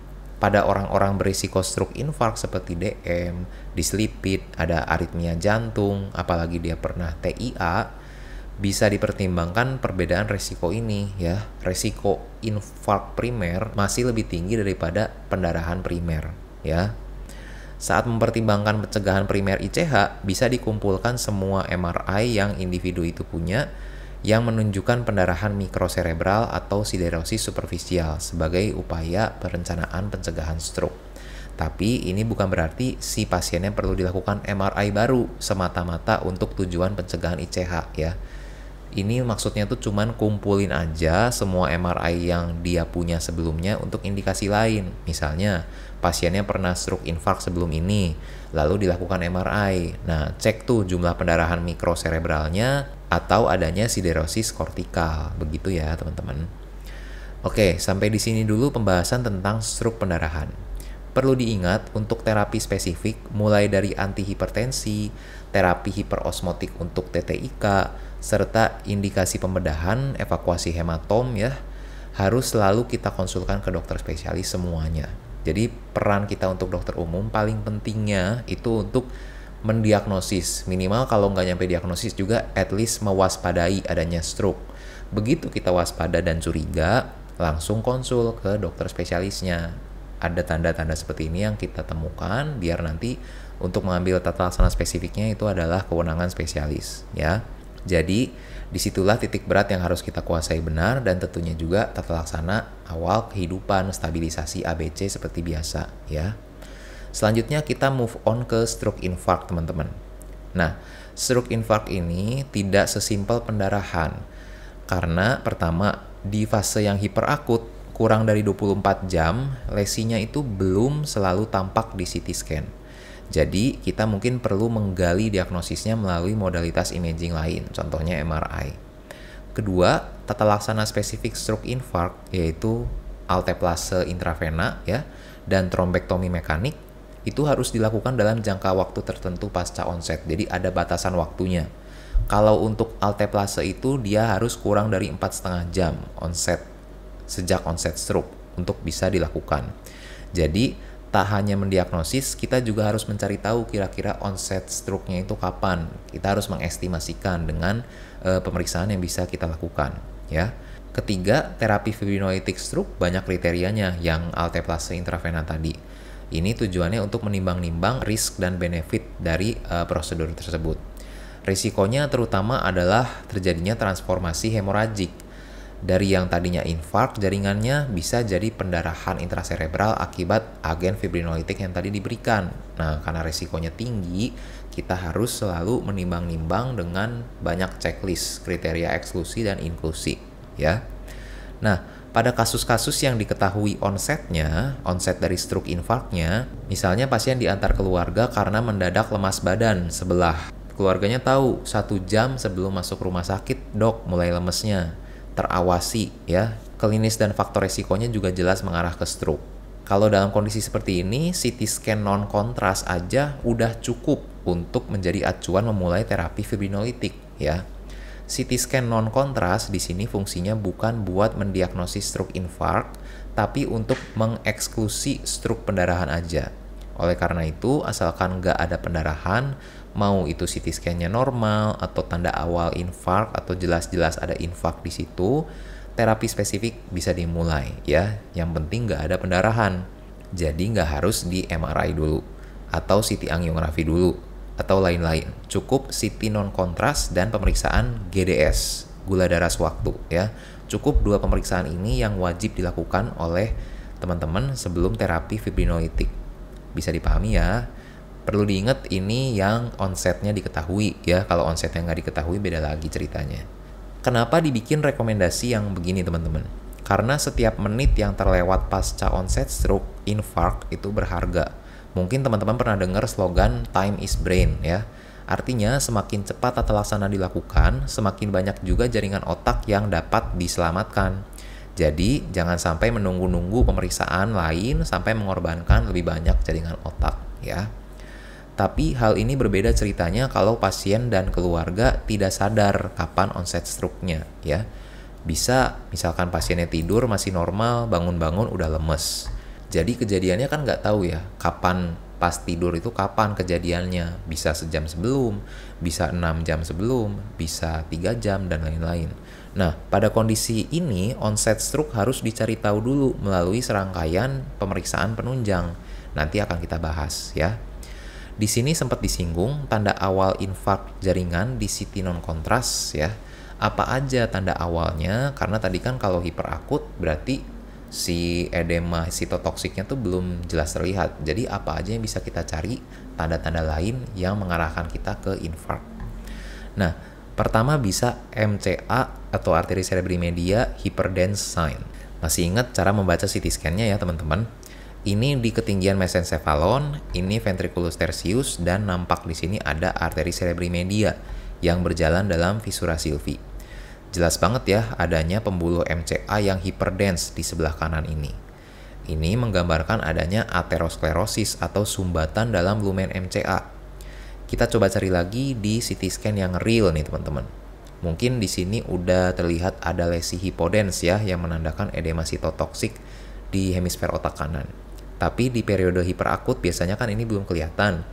pada orang-orang berisiko stroke infark seperti DM, dislipid, ada aritmia jantung, apalagi dia pernah TIA, bisa dipertimbangkan perbedaan resiko ini ya. Resiko infark primer masih lebih tinggi daripada pendarahan primer ya. Saat mempertimbangkan pencegahan primer ICH, bisa dikumpulkan semua MRI yang individu itu punya yang menunjukkan pendarahan mikroserebral atau siderosis superficial sebagai upaya perencanaan pencegahan stroke. Tapi ini bukan berarti si pasiennya perlu dilakukan MRI baru semata-mata untuk tujuan pencegahan ICH ya. Ini maksudnya tuh cuman kumpulin aja semua MRI yang dia punya sebelumnya untuk indikasi lain. Misalnya, pasiennya pernah stroke infark sebelum ini, lalu dilakukan MRI. Nah, cek tuh jumlah pendarahan mikroserebralnya, atau adanya siderosis kortikal. Begitu ya, teman-teman. Oke, sampai di sini dulu pembahasan tentang struk pendarahan. Perlu diingat untuk terapi spesifik mulai dari antihipertensi, terapi hiperosmotik untuk TTIK, serta indikasi pembedahan, evakuasi hematom ya, harus selalu kita konsulkan ke dokter spesialis semuanya. Jadi peran kita untuk dokter umum paling pentingnya itu untuk mendiagnosis. Minimal kalau nggak nyampe diagnosis juga at least mewaspadai adanya stroke. Begitu kita waspada dan curiga, langsung konsul ke dokter spesialisnya. Ada tanda-tanda seperti ini yang kita temukan biar nanti untuk mengambil tata laksana spesifiknya itu adalah kewenangan spesialis ya. Jadi disitulah titik berat yang harus kita kuasai benar dan tentunya juga tata laksana awal kehidupan stabilisasi ABC seperti biasa ya. Selanjutnya kita move on ke stroke infark, teman-teman. Nah, stroke infark ini tidak sesimpel pendarahan. Karena pertama, di fase yang hiperakut, kurang dari 24 jam, lesinya itu belum selalu tampak di CT scan. Jadi, kita mungkin perlu menggali diagnosisnya melalui modalitas imaging lain, contohnya MRI. Kedua, tata laksana spesifik stroke infark yaitu alteplase intravena ya dan trombektomi mekanik itu harus dilakukan dalam jangka waktu tertentu pasca onset. Jadi ada batasan waktunya. Kalau untuk alteplase itu dia harus kurang dari empat setengah jam onset sejak onset stroke untuk bisa dilakukan. Jadi tak hanya mendiagnosis, kita juga harus mencari tahu kira-kira onset stroke-nya itu kapan. Kita harus mengestimasikan dengan e, pemeriksaan yang bisa kita lakukan, ya. Ketiga, terapi fibrinolytic stroke banyak kriterianya yang alteplase intravena tadi ini tujuannya untuk menimbang-nimbang risk dan benefit dari uh, prosedur tersebut. Risikonya terutama adalah terjadinya transformasi hemoragik. Dari yang tadinya infark jaringannya bisa jadi pendarahan intraserebral akibat agen fibrinolitik yang tadi diberikan. Nah, karena risikonya tinggi, kita harus selalu menimbang-nimbang dengan banyak checklist kriteria eksklusi dan inklusi, ya. Nah, pada kasus-kasus yang diketahui onsetnya, onset dari stroke infarknya, misalnya pasien diantar keluarga karena mendadak lemas badan sebelah. Keluarganya tahu satu jam sebelum masuk rumah sakit, dok mulai lemesnya, terawasi ya. Klinis dan faktor resikonya juga jelas mengarah ke stroke. Kalau dalam kondisi seperti ini, CT scan non kontras aja udah cukup untuk menjadi acuan memulai terapi fibrinolitik ya. CT scan non kontras di sini fungsinya bukan buat mendiagnosis stroke infark, tapi untuk mengeksklusi stroke pendarahan aja. Oleh karena itu, asalkan nggak ada pendarahan, mau itu CT scan-nya normal atau tanda awal infark atau jelas-jelas ada infark di situ, terapi spesifik bisa dimulai ya. Yang penting nggak ada pendarahan. Jadi nggak harus di MRI dulu atau CT angiografi dulu atau lain-lain. Cukup CT non kontras dan pemeriksaan GDS, gula darah sewaktu ya. Cukup dua pemeriksaan ini yang wajib dilakukan oleh teman-teman sebelum terapi fibrinolitik Bisa dipahami ya. Perlu diingat ini yang onsetnya diketahui ya. Kalau onsetnya nggak diketahui beda lagi ceritanya. Kenapa dibikin rekomendasi yang begini teman-teman? Karena setiap menit yang terlewat pasca onset stroke, infark itu berharga Mungkin teman-teman pernah dengar slogan time is brain ya. Artinya semakin cepat tata laksana dilakukan, semakin banyak juga jaringan otak yang dapat diselamatkan. Jadi jangan sampai menunggu-nunggu pemeriksaan lain sampai mengorbankan lebih banyak jaringan otak ya. Tapi hal ini berbeda ceritanya kalau pasien dan keluarga tidak sadar kapan onset stroke-nya ya. Bisa misalkan pasiennya tidur masih normal, bangun-bangun udah lemes jadi kejadiannya kan nggak tahu ya kapan pas tidur itu kapan kejadiannya. Bisa sejam sebelum, bisa enam jam sebelum, bisa tiga jam dan lain-lain. Nah, pada kondisi ini onset stroke harus dicari tahu dulu melalui serangkaian pemeriksaan penunjang. Nanti akan kita bahas ya. Di sini sempat disinggung tanda awal infark jaringan di CT non kontras ya. Apa aja tanda awalnya? Karena tadi kan kalau hiperakut berarti si edema sitotoksiknya tuh belum jelas terlihat. Jadi apa aja yang bisa kita cari tanda-tanda lain yang mengarahkan kita ke infark. Nah, pertama bisa MCA atau arteri cerebri media hyperdense sign. Masih ingat cara membaca CT scan-nya ya teman-teman? Ini di ketinggian mesencephalon, ini ventriculus tertius, dan nampak di sini ada arteri cerebri media yang berjalan dalam fissura sylvi. Jelas banget ya adanya pembuluh MCA yang hiperdense di sebelah kanan ini. Ini menggambarkan adanya aterosklerosis atau sumbatan dalam lumen MCA. Kita coba cari lagi di CT scan yang real nih teman-teman. Mungkin di sini udah terlihat ada lesi hipodens ya yang menandakan edema sitotoksik di hemisfer otak kanan. Tapi di periode hiperakut biasanya kan ini belum kelihatan.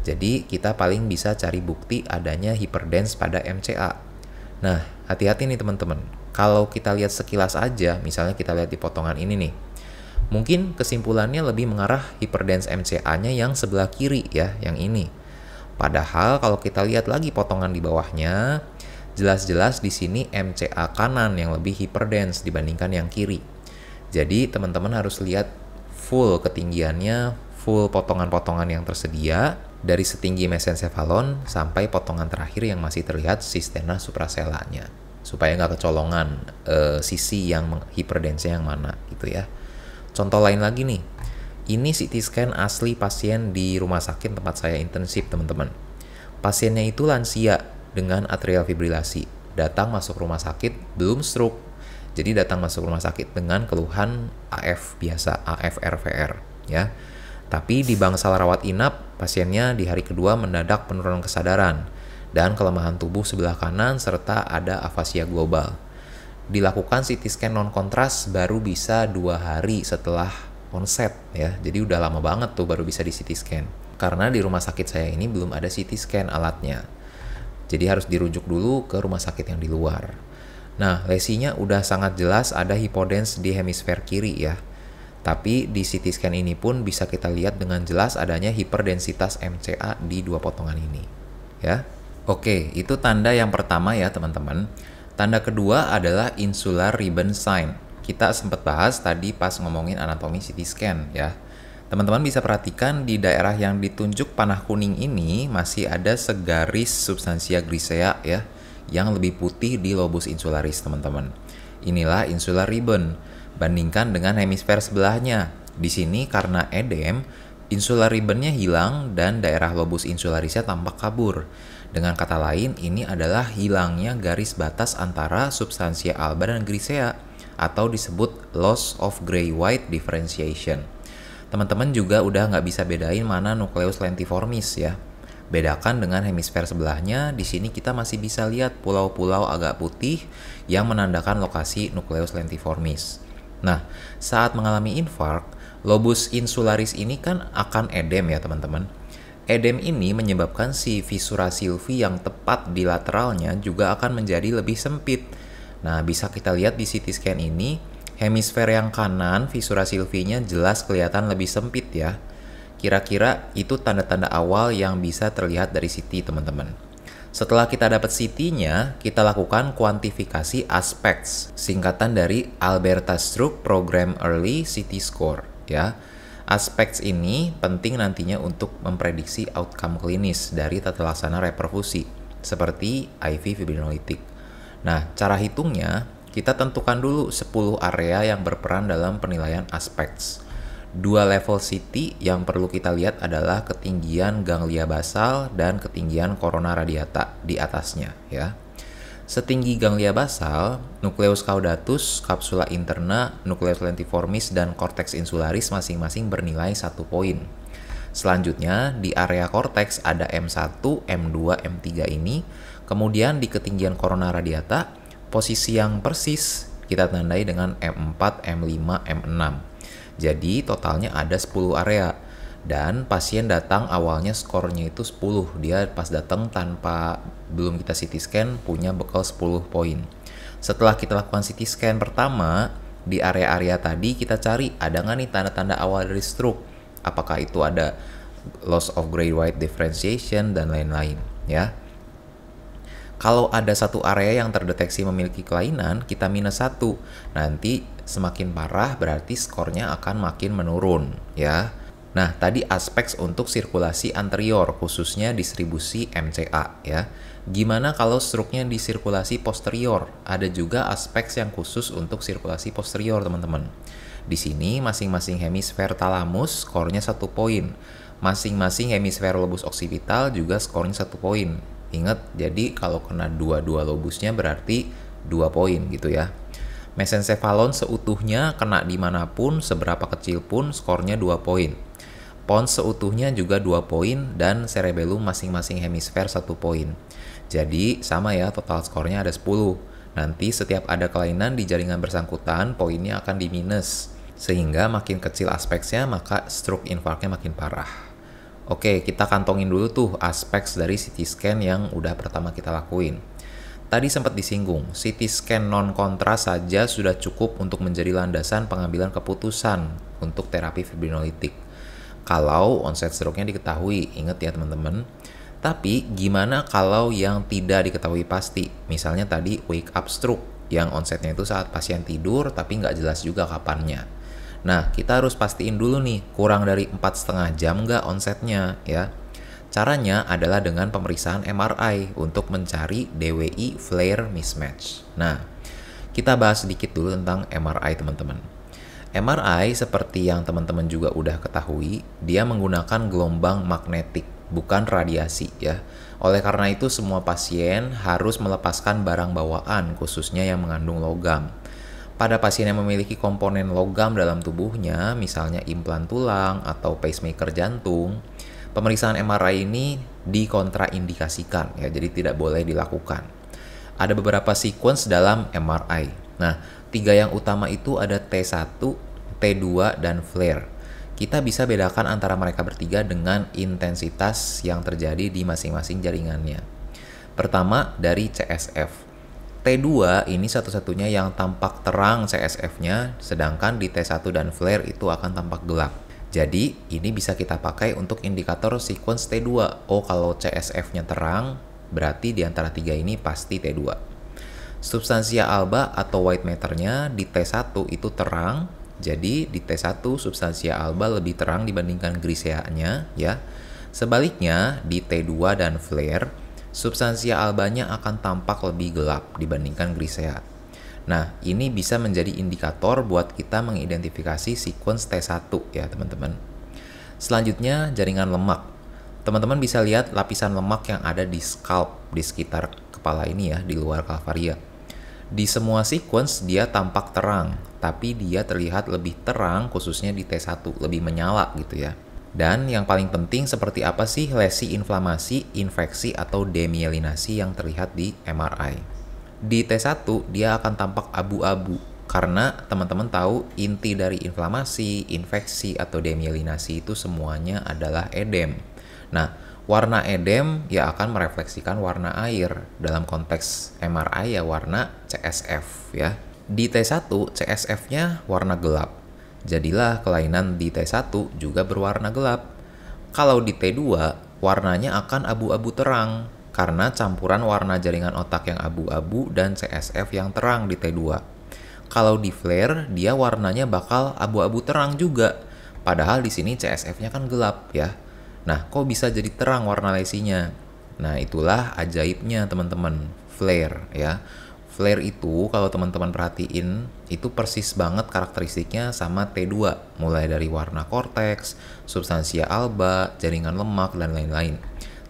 Jadi kita paling bisa cari bukti adanya hiperdens pada MCA Nah, hati-hati nih teman-teman. Kalau kita lihat sekilas aja, misalnya kita lihat di potongan ini nih, mungkin kesimpulannya lebih mengarah hiperdense MCA-nya yang sebelah kiri ya, yang ini. Padahal kalau kita lihat lagi potongan di bawahnya, jelas-jelas di sini MCA kanan yang lebih hiperdense dibandingkan yang kiri. Jadi teman-teman harus lihat full ketinggiannya, full potongan-potongan yang tersedia, dari setinggi mesencephalon sampai potongan terakhir yang masih terlihat sistena supraselanya supaya nggak kecolongan uh, sisi yang hiperdense yang mana gitu ya. Contoh lain lagi nih, ini CT scan asli pasien di rumah sakit tempat saya intensif teman-teman. Pasiennya itu lansia dengan atrial fibrilasi, datang masuk rumah sakit belum stroke, jadi datang masuk rumah sakit dengan keluhan AF biasa, AF RVR ya tapi di bangsal rawat inap, pasiennya di hari kedua mendadak penurunan kesadaran dan kelemahan tubuh sebelah kanan serta ada afasia global. Dilakukan CT scan non kontras baru bisa dua hari setelah onset ya, jadi udah lama banget tuh baru bisa di CT scan. Karena di rumah sakit saya ini belum ada CT scan alatnya, jadi harus dirujuk dulu ke rumah sakit yang di luar. Nah, lesinya udah sangat jelas ada hipodens di hemisfer kiri ya, tapi di CT scan ini pun bisa kita lihat dengan jelas adanya hiperdensitas MCA di dua potongan ini. Ya. Oke, itu tanda yang pertama ya, teman-teman. Tanda kedua adalah insular ribbon sign. Kita sempat bahas tadi pas ngomongin anatomi CT scan ya. Teman-teman bisa perhatikan di daerah yang ditunjuk panah kuning ini masih ada segaris substansia grisea ya yang lebih putih di lobus insularis, teman-teman. Inilah insular ribbon bandingkan dengan hemisfer sebelahnya. Di sini karena edem, insular ribbonnya hilang dan daerah lobus insularisnya tampak kabur. Dengan kata lain, ini adalah hilangnya garis batas antara substansi alba dan grisea atau disebut loss of gray-white differentiation. Teman-teman juga udah nggak bisa bedain mana nukleus lentiformis ya. Bedakan dengan hemisfer sebelahnya, di sini kita masih bisa lihat pulau-pulau agak putih yang menandakan lokasi nukleus lentiformis. Nah, saat mengalami infark, lobus insularis ini kan akan edem ya teman-teman. Edem ini menyebabkan si visura silvi yang tepat di lateralnya juga akan menjadi lebih sempit. Nah, bisa kita lihat di CT scan ini, hemisfer yang kanan visura silvinya jelas kelihatan lebih sempit ya. Kira-kira itu tanda-tanda awal yang bisa terlihat dari CT teman-teman. Setelah kita dapat CT-nya, kita lakukan kuantifikasi aspects, singkatan dari Alberta Stroke Program Early CT Score, ya. Aspects ini penting nantinya untuk memprediksi outcome klinis dari tata laksana reperfusi, seperti IV fibrinolitik. Nah, cara hitungnya, kita tentukan dulu 10 area yang berperan dalam penilaian aspects. Dua level city yang perlu kita lihat adalah ketinggian ganglia basal dan ketinggian korona radiata di atasnya ya. Setinggi ganglia basal, nukleus caudatus, kapsula interna, nukleus lentiformis, dan korteks insularis masing-masing bernilai satu poin. Selanjutnya, di area korteks ada M1, M2, M3 ini. Kemudian di ketinggian korona radiata, posisi yang persis kita tandai dengan M4, M5, M6. Jadi totalnya ada 10 area. Dan pasien datang awalnya skornya itu 10. Dia pas datang tanpa belum kita CT scan punya bekal 10 poin. Setelah kita lakukan CT scan pertama, di area-area tadi kita cari ada nggak nih tanda-tanda awal dari stroke. Apakah itu ada loss of gray white differentiation dan lain-lain ya. Kalau ada satu area yang terdeteksi memiliki kelainan, kita minus satu. Nanti semakin parah berarti skornya akan makin menurun ya. Nah, tadi aspek untuk sirkulasi anterior khususnya distribusi MCA ya. Gimana kalau struknya di sirkulasi posterior? Ada juga aspek yang khusus untuk sirkulasi posterior, teman-teman. Di sini masing-masing hemisfer talamus skornya satu poin. Masing-masing hemisfer lobus oksipital juga skornya satu poin. Ingat, jadi kalau kena dua-dua lobusnya berarti dua poin gitu ya. Mesencephalon seutuhnya kena dimanapun, seberapa kecil pun skornya 2 poin. Pons seutuhnya juga 2 poin dan cerebellum masing-masing hemisfer 1 poin. Jadi sama ya total skornya ada 10. Nanti setiap ada kelainan di jaringan bersangkutan, poinnya akan di minus. Sehingga makin kecil aspeknya, maka stroke infarknya makin parah. Oke, kita kantongin dulu tuh aspek dari CT scan yang udah pertama kita lakuin. Tadi sempat disinggung, CT scan non kontras saja sudah cukup untuk menjadi landasan pengambilan keputusan untuk terapi fibrinolitik. Kalau onset stroke-nya diketahui, ingat ya teman-teman. Tapi gimana kalau yang tidak diketahui pasti? Misalnya tadi wake up stroke yang onsetnya itu saat pasien tidur tapi nggak jelas juga kapannya. Nah, kita harus pastiin dulu nih, kurang dari empat setengah jam nggak onsetnya ya Caranya adalah dengan pemeriksaan MRI untuk mencari DWI flare mismatch. Nah, kita bahas sedikit dulu tentang MRI teman-teman. MRI seperti yang teman-teman juga udah ketahui, dia menggunakan gelombang magnetik, bukan radiasi ya. Oleh karena itu semua pasien harus melepaskan barang bawaan khususnya yang mengandung logam. Pada pasien yang memiliki komponen logam dalam tubuhnya, misalnya implan tulang atau pacemaker jantung, pemeriksaan MRI ini dikontraindikasikan ya, jadi tidak boleh dilakukan. Ada beberapa sequence dalam MRI. Nah, tiga yang utama itu ada T1, T2, dan flare. Kita bisa bedakan antara mereka bertiga dengan intensitas yang terjadi di masing-masing jaringannya. Pertama, dari CSF. T2 ini satu-satunya yang tampak terang CSF-nya, sedangkan di T1 dan flare itu akan tampak gelap. Jadi ini bisa kita pakai untuk indikator sequence T2. Oh kalau CSF-nya terang, berarti di antara tiga ini pasti T2. Substansia alba atau white matter nya di T1 itu terang, jadi di T1 substansia alba lebih terang dibandingkan grisea nya ya. Sebaliknya di T2 dan flare, substansia albanya akan tampak lebih gelap dibandingkan grisea. Nah, ini bisa menjadi indikator buat kita mengidentifikasi sequence T1 ya, teman-teman. Selanjutnya, jaringan lemak. Teman-teman bisa lihat lapisan lemak yang ada di scalp, di sekitar kepala ini ya, di luar kalvaria. Di semua sequence dia tampak terang, tapi dia terlihat lebih terang khususnya di T1, lebih menyala gitu ya. Dan yang paling penting seperti apa sih lesi inflamasi, infeksi, atau demyelinasi yang terlihat di MRI. Di T1 dia akan tampak abu-abu karena teman-teman tahu inti dari inflamasi, infeksi atau demielinasi itu semuanya adalah edem. Nah, warna edem ya akan merefleksikan warna air. Dalam konteks MRI ya warna CSF ya. Di T1 CSF-nya warna gelap. Jadilah kelainan di T1 juga berwarna gelap. Kalau di T2 warnanya akan abu-abu terang karena campuran warna jaringan otak yang abu-abu dan CSF yang terang di T2. Kalau di flare, dia warnanya bakal abu-abu terang juga. Padahal di sini CSF-nya kan gelap ya. Nah, kok bisa jadi terang warna lesinya? Nah, itulah ajaibnya teman-teman, flare ya. Flare itu kalau teman-teman perhatiin itu persis banget karakteristiknya sama T2, mulai dari warna korteks, substansia alba, jaringan lemak dan lain-lain.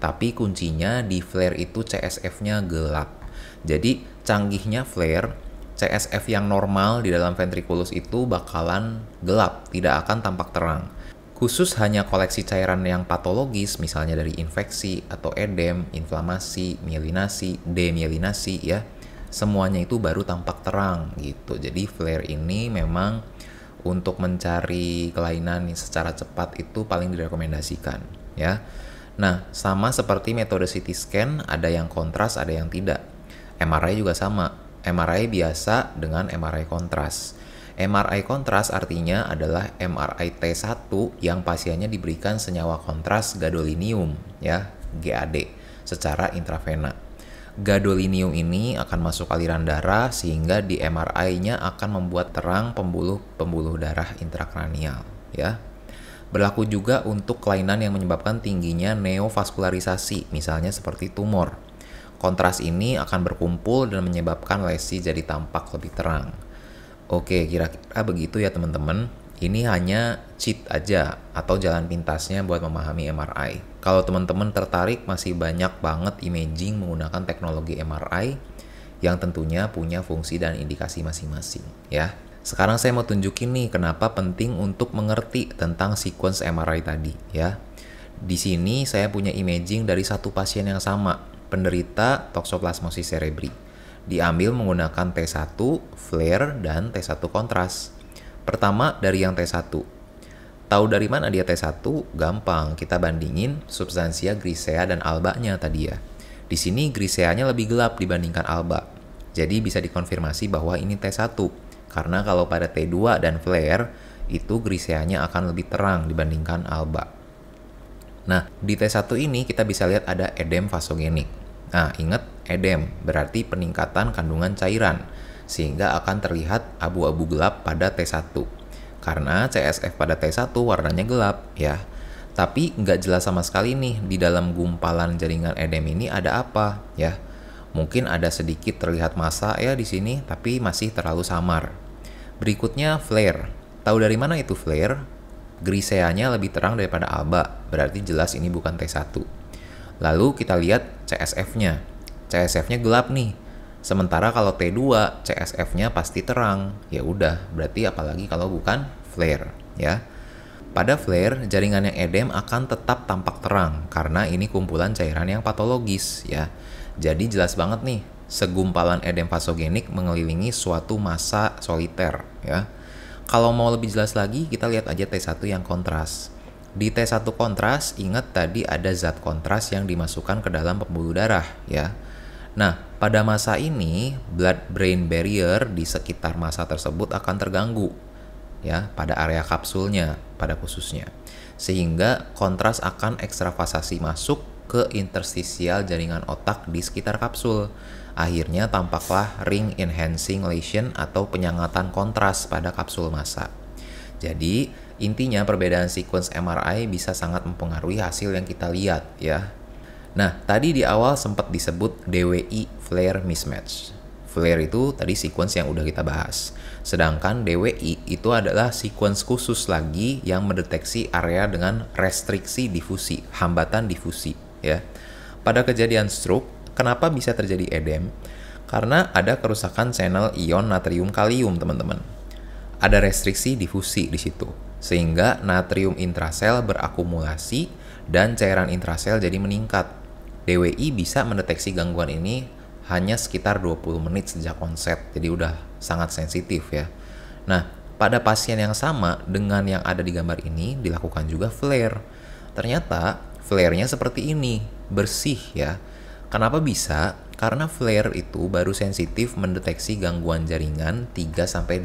Tapi kuncinya di flare itu CSF-nya gelap. Jadi canggihnya flare, CSF yang normal di dalam ventriculus itu bakalan gelap, tidak akan tampak terang. Khusus hanya koleksi cairan yang patologis, misalnya dari infeksi atau edem, inflamasi, mielinasi, demielinasi ya, semuanya itu baru tampak terang gitu. Jadi flare ini memang untuk mencari kelainan secara cepat itu paling direkomendasikan ya. Nah, sama seperti metode CT scan, ada yang kontras, ada yang tidak. MRI juga sama. MRI biasa dengan MRI kontras. MRI kontras artinya adalah MRI T1 yang pasiennya diberikan senyawa kontras gadolinium ya, GAD secara intravena. Gadolinium ini akan masuk aliran darah sehingga di MRI-nya akan membuat terang pembuluh-pembuluh darah intrakranial ya. Berlaku juga untuk kelainan yang menyebabkan tingginya neovaskularisasi, misalnya seperti tumor. Kontras ini akan berkumpul dan menyebabkan lesi jadi tampak lebih terang. Oke, kira-kira begitu ya teman-teman. Ini hanya cheat aja atau jalan pintasnya buat memahami MRI. Kalau teman-teman tertarik masih banyak banget imaging menggunakan teknologi MRI yang tentunya punya fungsi dan indikasi masing-masing ya. Sekarang saya mau tunjukin nih kenapa penting untuk mengerti tentang sequence MRI tadi ya. Di sini saya punya imaging dari satu pasien yang sama, penderita toxoplasmosis cerebri. Diambil menggunakan T1, flare, dan T1 kontras. Pertama dari yang T1. Tahu dari mana dia T1? Gampang, kita bandingin substansia grisea dan albanya tadi ya. Di sini griseanya lebih gelap dibandingkan alba. Jadi bisa dikonfirmasi bahwa ini T1. Karena kalau pada T2 dan flare, itu griseanya akan lebih terang dibandingkan alba. Nah, di T1 ini kita bisa lihat ada edem vasogenik. Nah, ingat edem berarti peningkatan kandungan cairan, sehingga akan terlihat abu-abu gelap pada T1. Karena CSF pada T1 warnanya gelap, ya. Tapi nggak jelas sama sekali nih di dalam gumpalan jaringan edem ini ada apa, ya. Mungkin ada sedikit terlihat massa ya di sini, tapi masih terlalu samar. Berikutnya flare. Tahu dari mana itu flare? Griseanya lebih terang daripada alba, berarti jelas ini bukan T1. Lalu kita lihat CSF-nya. CSF-nya gelap nih. Sementara kalau T2, CSF-nya pasti terang. Ya udah, berarti apalagi kalau bukan flare, ya. Pada flare, jaringan yang edem akan tetap tampak terang karena ini kumpulan cairan yang patologis, ya. Jadi jelas banget nih, segumpalan edem pasogenik mengelilingi suatu masa soliter ya. Kalau mau lebih jelas lagi, kita lihat aja T1 yang kontras. Di T1 kontras, ingat tadi ada zat kontras yang dimasukkan ke dalam pembuluh darah ya. Nah, pada masa ini blood brain barrier di sekitar masa tersebut akan terganggu ya pada area kapsulnya pada khususnya. Sehingga kontras akan ekstravasasi masuk ke interstisial jaringan otak di sekitar kapsul. Akhirnya tampaklah ring enhancing lesion atau penyangatan kontras pada kapsul massa. Jadi, intinya perbedaan sequence MRI bisa sangat mempengaruhi hasil yang kita lihat ya. Nah, tadi di awal sempat disebut DWI flare mismatch. Flare itu tadi sequence yang udah kita bahas. Sedangkan DWI itu adalah sequence khusus lagi yang mendeteksi area dengan restriksi difusi, hambatan difusi ya. Pada kejadian stroke, Kenapa bisa terjadi edem? Karena ada kerusakan channel ion natrium kalium, teman-teman. Ada restriksi difusi di situ, sehingga natrium intrasel berakumulasi dan cairan intrasel jadi meningkat. DWI bisa mendeteksi gangguan ini hanya sekitar 20 menit sejak onset, jadi udah sangat sensitif ya. Nah, pada pasien yang sama dengan yang ada di gambar ini dilakukan juga flare. Ternyata flare-nya seperti ini, bersih ya. Kenapa bisa? Karena flare itu baru sensitif mendeteksi gangguan jaringan 3-8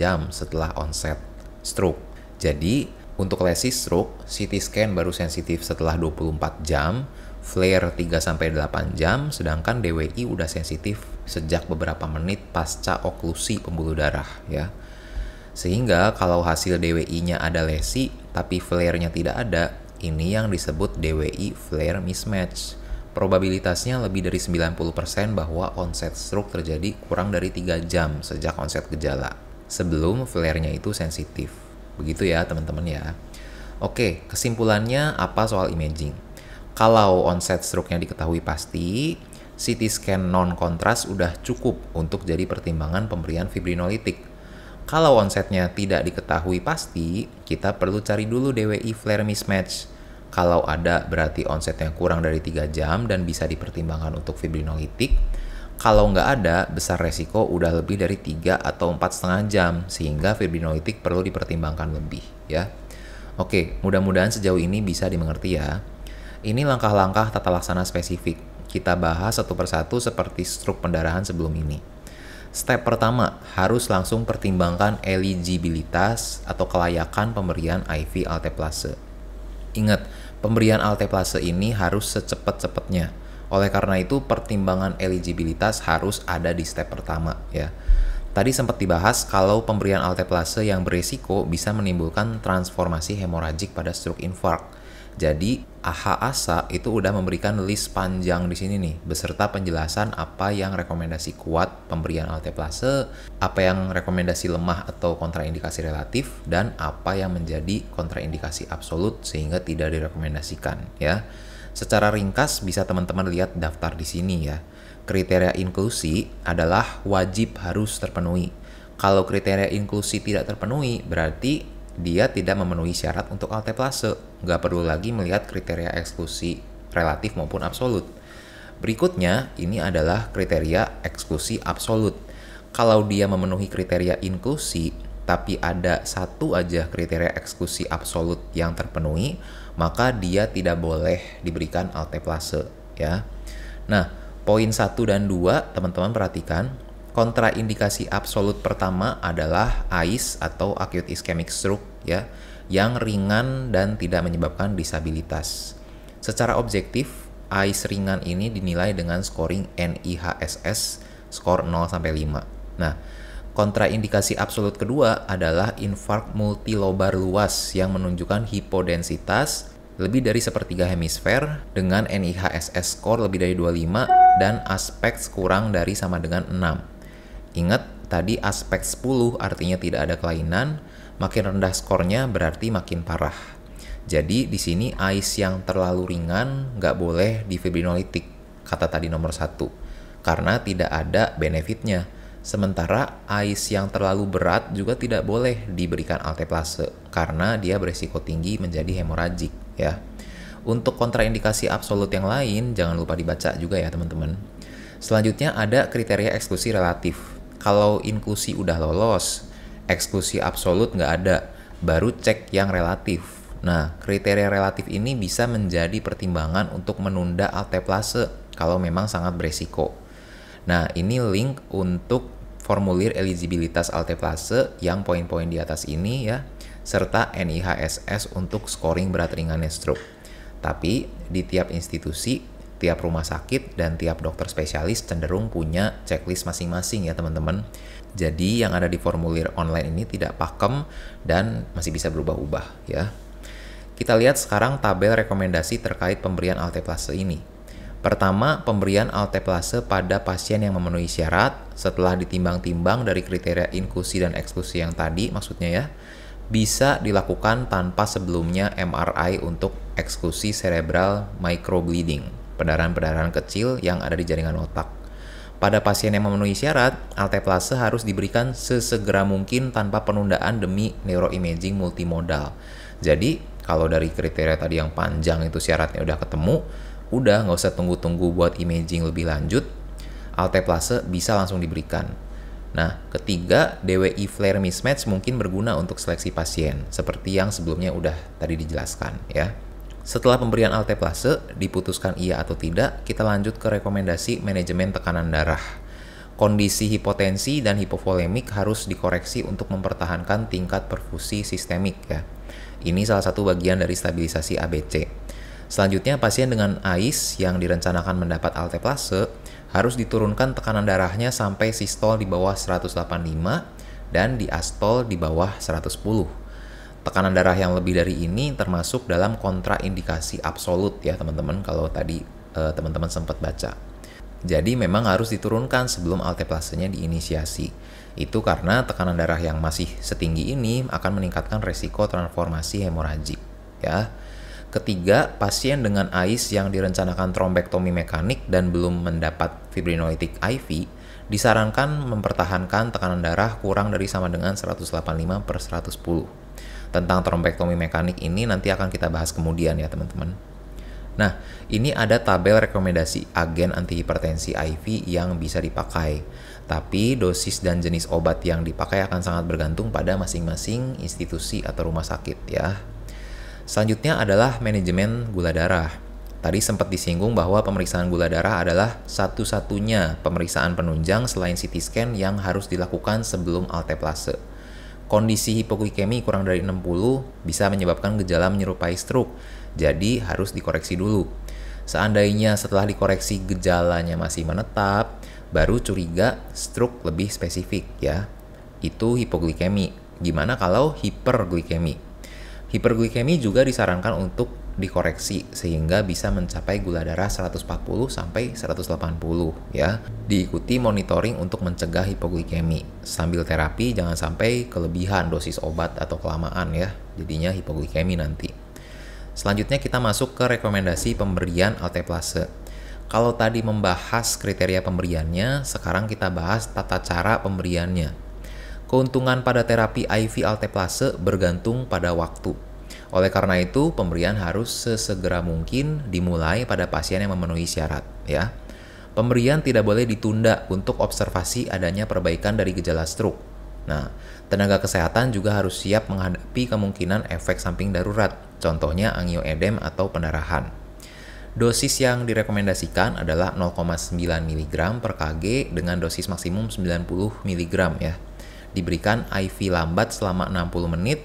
jam setelah onset stroke. Jadi, untuk lesi stroke, CT scan baru sensitif setelah 24 jam, flare 3-8 jam, sedangkan DWI udah sensitif sejak beberapa menit pasca oklusi pembuluh darah ya. Sehingga kalau hasil DWI-nya ada lesi, tapi flare-nya tidak ada, ini yang disebut DWI flare mismatch probabilitasnya lebih dari 90% bahwa onset stroke terjadi kurang dari 3 jam sejak onset gejala, sebelum flare-nya itu sensitif. Begitu ya teman-teman ya. Oke, kesimpulannya apa soal imaging? Kalau onset stroke-nya diketahui pasti, CT scan non-kontras udah cukup untuk jadi pertimbangan pemberian fibrinolitik. Kalau onsetnya tidak diketahui pasti, kita perlu cari dulu DWI flare mismatch kalau ada berarti onsetnya kurang dari 3 jam dan bisa dipertimbangkan untuk fibrinolitik. Kalau nggak ada, besar resiko udah lebih dari 3 atau 4 setengah jam sehingga fibrinolitik perlu dipertimbangkan lebih ya. Oke, mudah-mudahan sejauh ini bisa dimengerti ya. Ini langkah-langkah tata laksana spesifik. Kita bahas satu persatu seperti struk pendarahan sebelum ini. Step pertama, harus langsung pertimbangkan eligibilitas atau kelayakan pemberian IV alteplase. Ingat, Pemberian alteplase ini harus secepat-cepatnya. Oleh karena itu, pertimbangan eligibilitas harus ada di step pertama ya. Tadi sempat dibahas kalau pemberian alteplase yang berisiko bisa menimbulkan transformasi hemoragik pada stroke infark jadi AHA ASA itu udah memberikan list panjang di sini nih, beserta penjelasan apa yang rekomendasi kuat pemberian alteplase, apa yang rekomendasi lemah atau kontraindikasi relatif, dan apa yang menjadi kontraindikasi absolut sehingga tidak direkomendasikan ya. Secara ringkas bisa teman-teman lihat daftar di sini ya. Kriteria inklusi adalah wajib harus terpenuhi. Kalau kriteria inklusi tidak terpenuhi, berarti dia tidak memenuhi syarat untuk alteplase, nggak perlu lagi melihat kriteria eksklusi relatif maupun absolut. Berikutnya, ini adalah kriteria eksklusi absolut. Kalau dia memenuhi kriteria inklusi, tapi ada satu aja kriteria eksklusi absolut yang terpenuhi, maka dia tidak boleh diberikan alteplase. Ya. Nah, poin 1 dan 2, teman-teman perhatikan, kontraindikasi absolut pertama adalah AIS atau acute ischemic stroke ya, yang ringan dan tidak menyebabkan disabilitas. Secara objektif, AIS ringan ini dinilai dengan scoring NIHSS skor 0 sampai 5. Nah, kontraindikasi absolut kedua adalah infark multilobar luas yang menunjukkan hipodensitas lebih dari sepertiga hemisfer dengan NIHSS skor lebih dari 25 dan aspek kurang dari sama dengan 6. Ingat, tadi aspek 10 artinya tidak ada kelainan, makin rendah skornya berarti makin parah. Jadi di sini AIS yang terlalu ringan nggak boleh di fibrinolitik kata tadi nomor satu, karena tidak ada benefitnya. Sementara AIS yang terlalu berat juga tidak boleh diberikan alteplase karena dia beresiko tinggi menjadi hemoragik ya. Untuk kontraindikasi absolut yang lain jangan lupa dibaca juga ya teman-teman. Selanjutnya ada kriteria eksklusi relatif. Kalau inklusi udah lolos, eksklusi absolut nggak ada, baru cek yang relatif. Nah, kriteria relatif ini bisa menjadi pertimbangan untuk menunda alteplase kalau memang sangat beresiko. Nah, ini link untuk formulir eligibilitas alteplase yang poin-poin di atas ini ya, serta NIHSS untuk scoring berat ringannya stroke. Tapi, di tiap institusi tiap rumah sakit dan tiap dokter spesialis cenderung punya checklist masing-masing ya teman-teman. Jadi yang ada di formulir online ini tidak pakem dan masih bisa berubah-ubah ya. Kita lihat sekarang tabel rekomendasi terkait pemberian alteplase ini. Pertama, pemberian alteplase pada pasien yang memenuhi syarat setelah ditimbang-timbang dari kriteria inklusi dan eksklusi yang tadi maksudnya ya, bisa dilakukan tanpa sebelumnya MRI untuk eksklusi cerebral microbleeding pendarahan-pendarahan kecil yang ada di jaringan otak. Pada pasien yang memenuhi syarat, alteplase harus diberikan sesegera mungkin tanpa penundaan demi neuroimaging multimodal. Jadi, kalau dari kriteria tadi yang panjang itu syaratnya udah ketemu, udah nggak usah tunggu-tunggu buat imaging lebih lanjut, alteplase bisa langsung diberikan. Nah, ketiga, DWI flare mismatch mungkin berguna untuk seleksi pasien, seperti yang sebelumnya udah tadi dijelaskan ya. Setelah pemberian alteplase, diputuskan iya atau tidak, kita lanjut ke rekomendasi manajemen tekanan darah. Kondisi hipotensi dan hipovolemik harus dikoreksi untuk mempertahankan tingkat perfusi sistemik ya. Ini salah satu bagian dari stabilisasi ABC. Selanjutnya, pasien dengan AIS yang direncanakan mendapat alteplase harus diturunkan tekanan darahnya sampai sistol di bawah 185 dan diastol di bawah 110 tekanan darah yang lebih dari ini termasuk dalam kontraindikasi absolut ya teman-teman kalau tadi eh, teman-teman sempat baca. Jadi memang harus diturunkan sebelum alteplasenya diinisiasi. Itu karena tekanan darah yang masih setinggi ini akan meningkatkan resiko transformasi hemoragik ya. Ketiga, pasien dengan AIS yang direncanakan trombektomi mekanik dan belum mendapat fibrinolitik IV disarankan mempertahankan tekanan darah kurang dari sama dengan 185 per 110 tentang trombektomi mekanik ini nanti akan kita bahas kemudian ya teman-teman. Nah, ini ada tabel rekomendasi agen antihipertensi IV yang bisa dipakai. Tapi dosis dan jenis obat yang dipakai akan sangat bergantung pada masing-masing institusi atau rumah sakit ya. Selanjutnya adalah manajemen gula darah. Tadi sempat disinggung bahwa pemeriksaan gula darah adalah satu-satunya pemeriksaan penunjang selain CT scan yang harus dilakukan sebelum alteplase. Kondisi hipoglikemi kurang dari 60 bisa menyebabkan gejala menyerupai stroke, jadi harus dikoreksi dulu. Seandainya setelah dikoreksi gejalanya masih menetap, baru curiga stroke lebih spesifik ya. Itu hipoglikemi. Gimana kalau hiperglikemi? Hiperglikemi juga disarankan untuk dikoreksi sehingga bisa mencapai gula darah 140 sampai 180 ya. Diikuti monitoring untuk mencegah hipoglikemi. Sambil terapi jangan sampai kelebihan dosis obat atau kelamaan ya. Jadinya hipoglikemi nanti. Selanjutnya kita masuk ke rekomendasi pemberian alteplase. Kalau tadi membahas kriteria pemberiannya, sekarang kita bahas tata cara pemberiannya. Keuntungan pada terapi IV alteplase bergantung pada waktu oleh karena itu, pemberian harus sesegera mungkin dimulai pada pasien yang memenuhi syarat, ya. Pemberian tidak boleh ditunda untuk observasi adanya perbaikan dari gejala stroke. Nah, tenaga kesehatan juga harus siap menghadapi kemungkinan efek samping darurat, contohnya angioedem atau pendarahan. Dosis yang direkomendasikan adalah 0,9 mg per kg dengan dosis maksimum 90 mg ya. Diberikan IV lambat selama 60 menit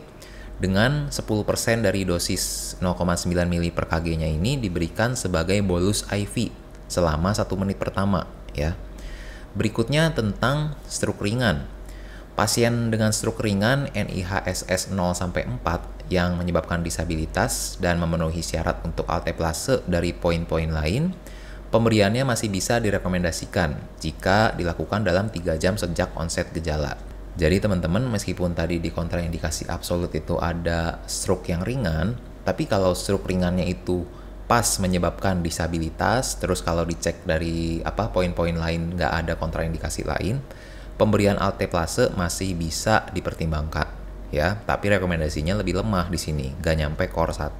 dengan 10% dari dosis 0,9 mili per kg-nya ini diberikan sebagai bolus IV selama satu menit pertama ya. Berikutnya tentang stroke ringan. Pasien dengan stroke ringan NIHSS 0 sampai 4 yang menyebabkan disabilitas dan memenuhi syarat untuk alteplase dari poin-poin lain, pemberiannya masih bisa direkomendasikan jika dilakukan dalam tiga jam sejak onset gejala. Jadi teman-teman meskipun tadi di kontraindikasi absolut itu ada stroke yang ringan, tapi kalau stroke ringannya itu pas menyebabkan disabilitas, terus kalau dicek dari apa poin-poin lain nggak ada kontraindikasi lain, pemberian alteplase masih bisa dipertimbangkan ya, tapi rekomendasinya lebih lemah di sini, nggak nyampe core 1.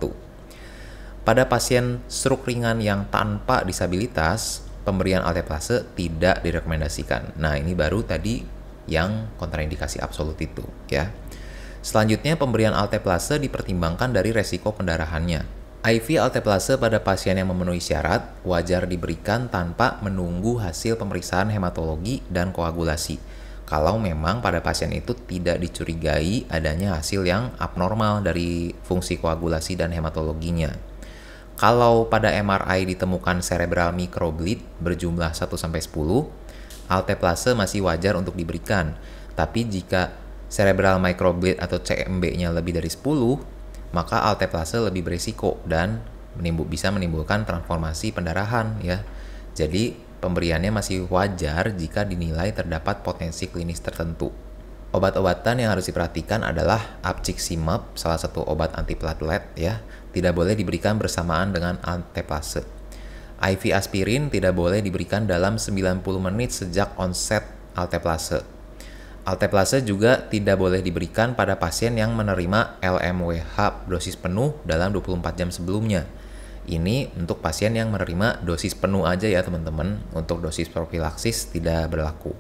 Pada pasien stroke ringan yang tanpa disabilitas, pemberian alteplase tidak direkomendasikan. Nah, ini baru tadi yang kontraindikasi absolut itu ya. Selanjutnya pemberian alteplase dipertimbangkan dari resiko pendarahannya. IV alteplase pada pasien yang memenuhi syarat wajar diberikan tanpa menunggu hasil pemeriksaan hematologi dan koagulasi. Kalau memang pada pasien itu tidak dicurigai adanya hasil yang abnormal dari fungsi koagulasi dan hematologinya. Kalau pada MRI ditemukan cerebral microbleed berjumlah 1 sampai 10, alteplase masih wajar untuk diberikan. Tapi jika cerebral microbleed atau CMB-nya lebih dari 10, maka alteplase lebih berisiko dan menimbul, bisa menimbulkan transformasi pendarahan ya. Jadi pemberiannya masih wajar jika dinilai terdapat potensi klinis tertentu. Obat-obatan yang harus diperhatikan adalah apciximab, salah satu obat antiplatelet ya, tidak boleh diberikan bersamaan dengan anteplase. IV aspirin tidak boleh diberikan dalam 90 menit sejak onset alteplase. Alteplase juga tidak boleh diberikan pada pasien yang menerima LMWH dosis penuh dalam 24 jam sebelumnya. Ini untuk pasien yang menerima dosis penuh aja ya teman-teman, untuk dosis profilaksis tidak berlaku.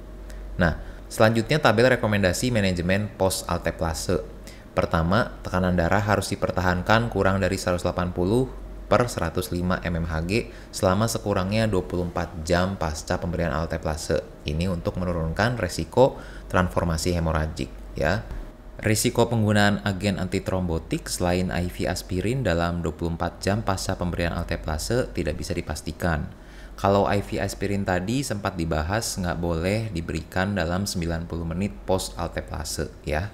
Nah, selanjutnya tabel rekomendasi manajemen post alteplase. Pertama, tekanan darah harus dipertahankan kurang dari 180 per 105 mmHg selama sekurangnya 24 jam pasca pemberian alteplase. Ini untuk menurunkan resiko transformasi hemoragik ya. Risiko penggunaan agen antitrombotik selain IV aspirin dalam 24 jam pasca pemberian alteplase tidak bisa dipastikan. Kalau IV aspirin tadi sempat dibahas nggak boleh diberikan dalam 90 menit post alteplase ya.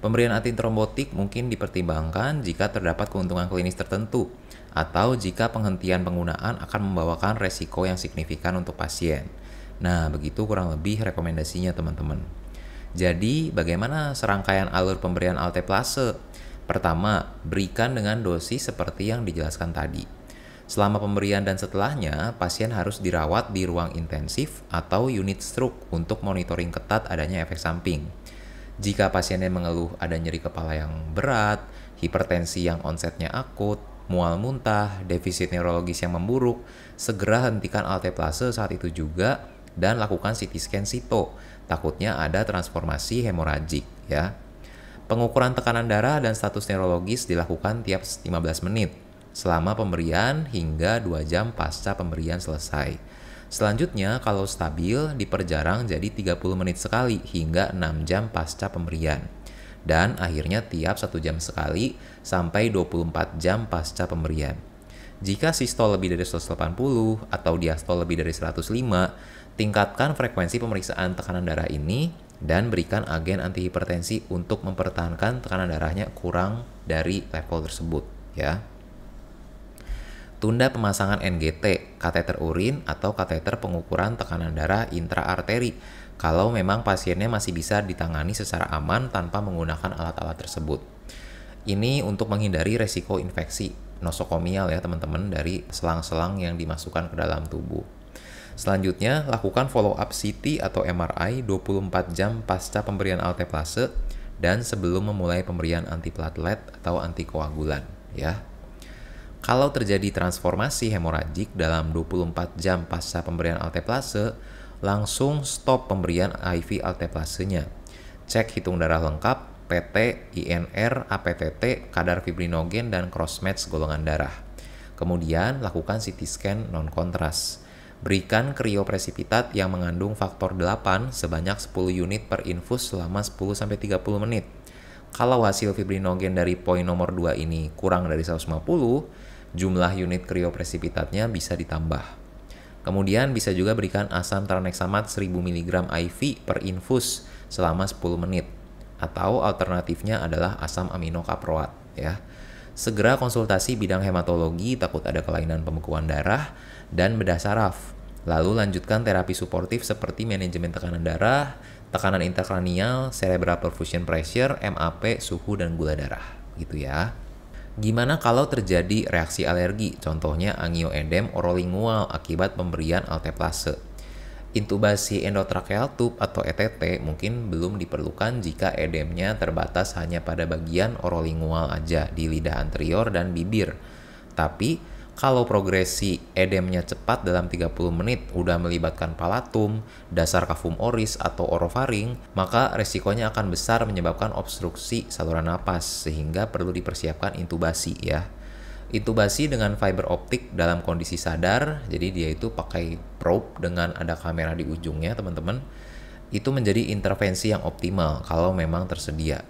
Pemberian antitrombotik mungkin dipertimbangkan jika terdapat keuntungan klinis tertentu, atau jika penghentian penggunaan akan membawakan resiko yang signifikan untuk pasien. Nah, begitu kurang lebih rekomendasinya teman-teman. Jadi, bagaimana serangkaian alur pemberian alteplase? Pertama, berikan dengan dosis seperti yang dijelaskan tadi. Selama pemberian dan setelahnya, pasien harus dirawat di ruang intensif atau unit stroke untuk monitoring ketat adanya efek samping. Jika pasiennya mengeluh ada nyeri kepala yang berat, hipertensi yang onsetnya akut, mual muntah, defisit neurologis yang memburuk, segera hentikan alteplase saat itu juga dan lakukan CT scan sito. Takutnya ada transformasi hemoragik ya. Pengukuran tekanan darah dan status neurologis dilakukan tiap 15 menit selama pemberian hingga 2 jam pasca pemberian selesai. Selanjutnya, kalau stabil, diperjarang jadi 30 menit sekali hingga 6 jam pasca pemberian. Dan akhirnya tiap 1 jam sekali sampai 24 jam pasca pemberian. Jika sistol lebih dari 180 atau diastol lebih dari 105, tingkatkan frekuensi pemeriksaan tekanan darah ini dan berikan agen antihipertensi untuk mempertahankan tekanan darahnya kurang dari level tersebut ya. Tunda pemasangan NGT, kateter urin atau kateter pengukuran tekanan darah intraarteri kalau memang pasiennya masih bisa ditangani secara aman tanpa menggunakan alat-alat tersebut. Ini untuk menghindari resiko infeksi nosokomial ya teman-teman dari selang-selang yang dimasukkan ke dalam tubuh. Selanjutnya, lakukan follow up CT atau MRI 24 jam pasca pemberian alteplase dan sebelum memulai pemberian antiplatelet atau antikoagulan ya. Kalau terjadi transformasi hemoragik dalam 24 jam pasca pemberian alteplase, langsung stop pemberian IV alteplasenya. Cek hitung darah lengkap PT, INR, APTT, kadar fibrinogen, dan crossmatch golongan darah. Kemudian, lakukan CT scan non-kontras. Berikan kriopresipitat yang mengandung faktor 8 sebanyak 10 unit per infus selama 10-30 menit. Kalau hasil fibrinogen dari poin nomor 2 ini kurang dari 150, jumlah unit kriopresipitatnya bisa ditambah. Kemudian bisa juga berikan asam tranexamat 1000 mg IV per infus selama 10 menit atau alternatifnya adalah asam amino kaproat ya. Segera konsultasi bidang hematologi takut ada kelainan pembekuan darah dan bedah saraf. Lalu lanjutkan terapi suportif seperti manajemen tekanan darah, tekanan intrakranial, cerebral perfusion pressure, MAP, suhu dan gula darah gitu ya. Gimana kalau terjadi reaksi alergi, contohnya angioedem orolingual akibat pemberian alteplase? Intubasi endotracheal tube atau ETT mungkin belum diperlukan jika edemnya terbatas hanya pada bagian orolingual aja di lidah anterior dan bibir. Tapi kalau progresi edemnya cepat dalam 30 menit udah melibatkan palatum, dasar kafum oris atau orofaring, maka resikonya akan besar menyebabkan obstruksi saluran nafas sehingga perlu dipersiapkan intubasi ya. Intubasi dengan fiber optik dalam kondisi sadar, jadi dia itu pakai probe dengan ada kamera di ujungnya, teman-teman. Itu menjadi intervensi yang optimal kalau memang tersedia.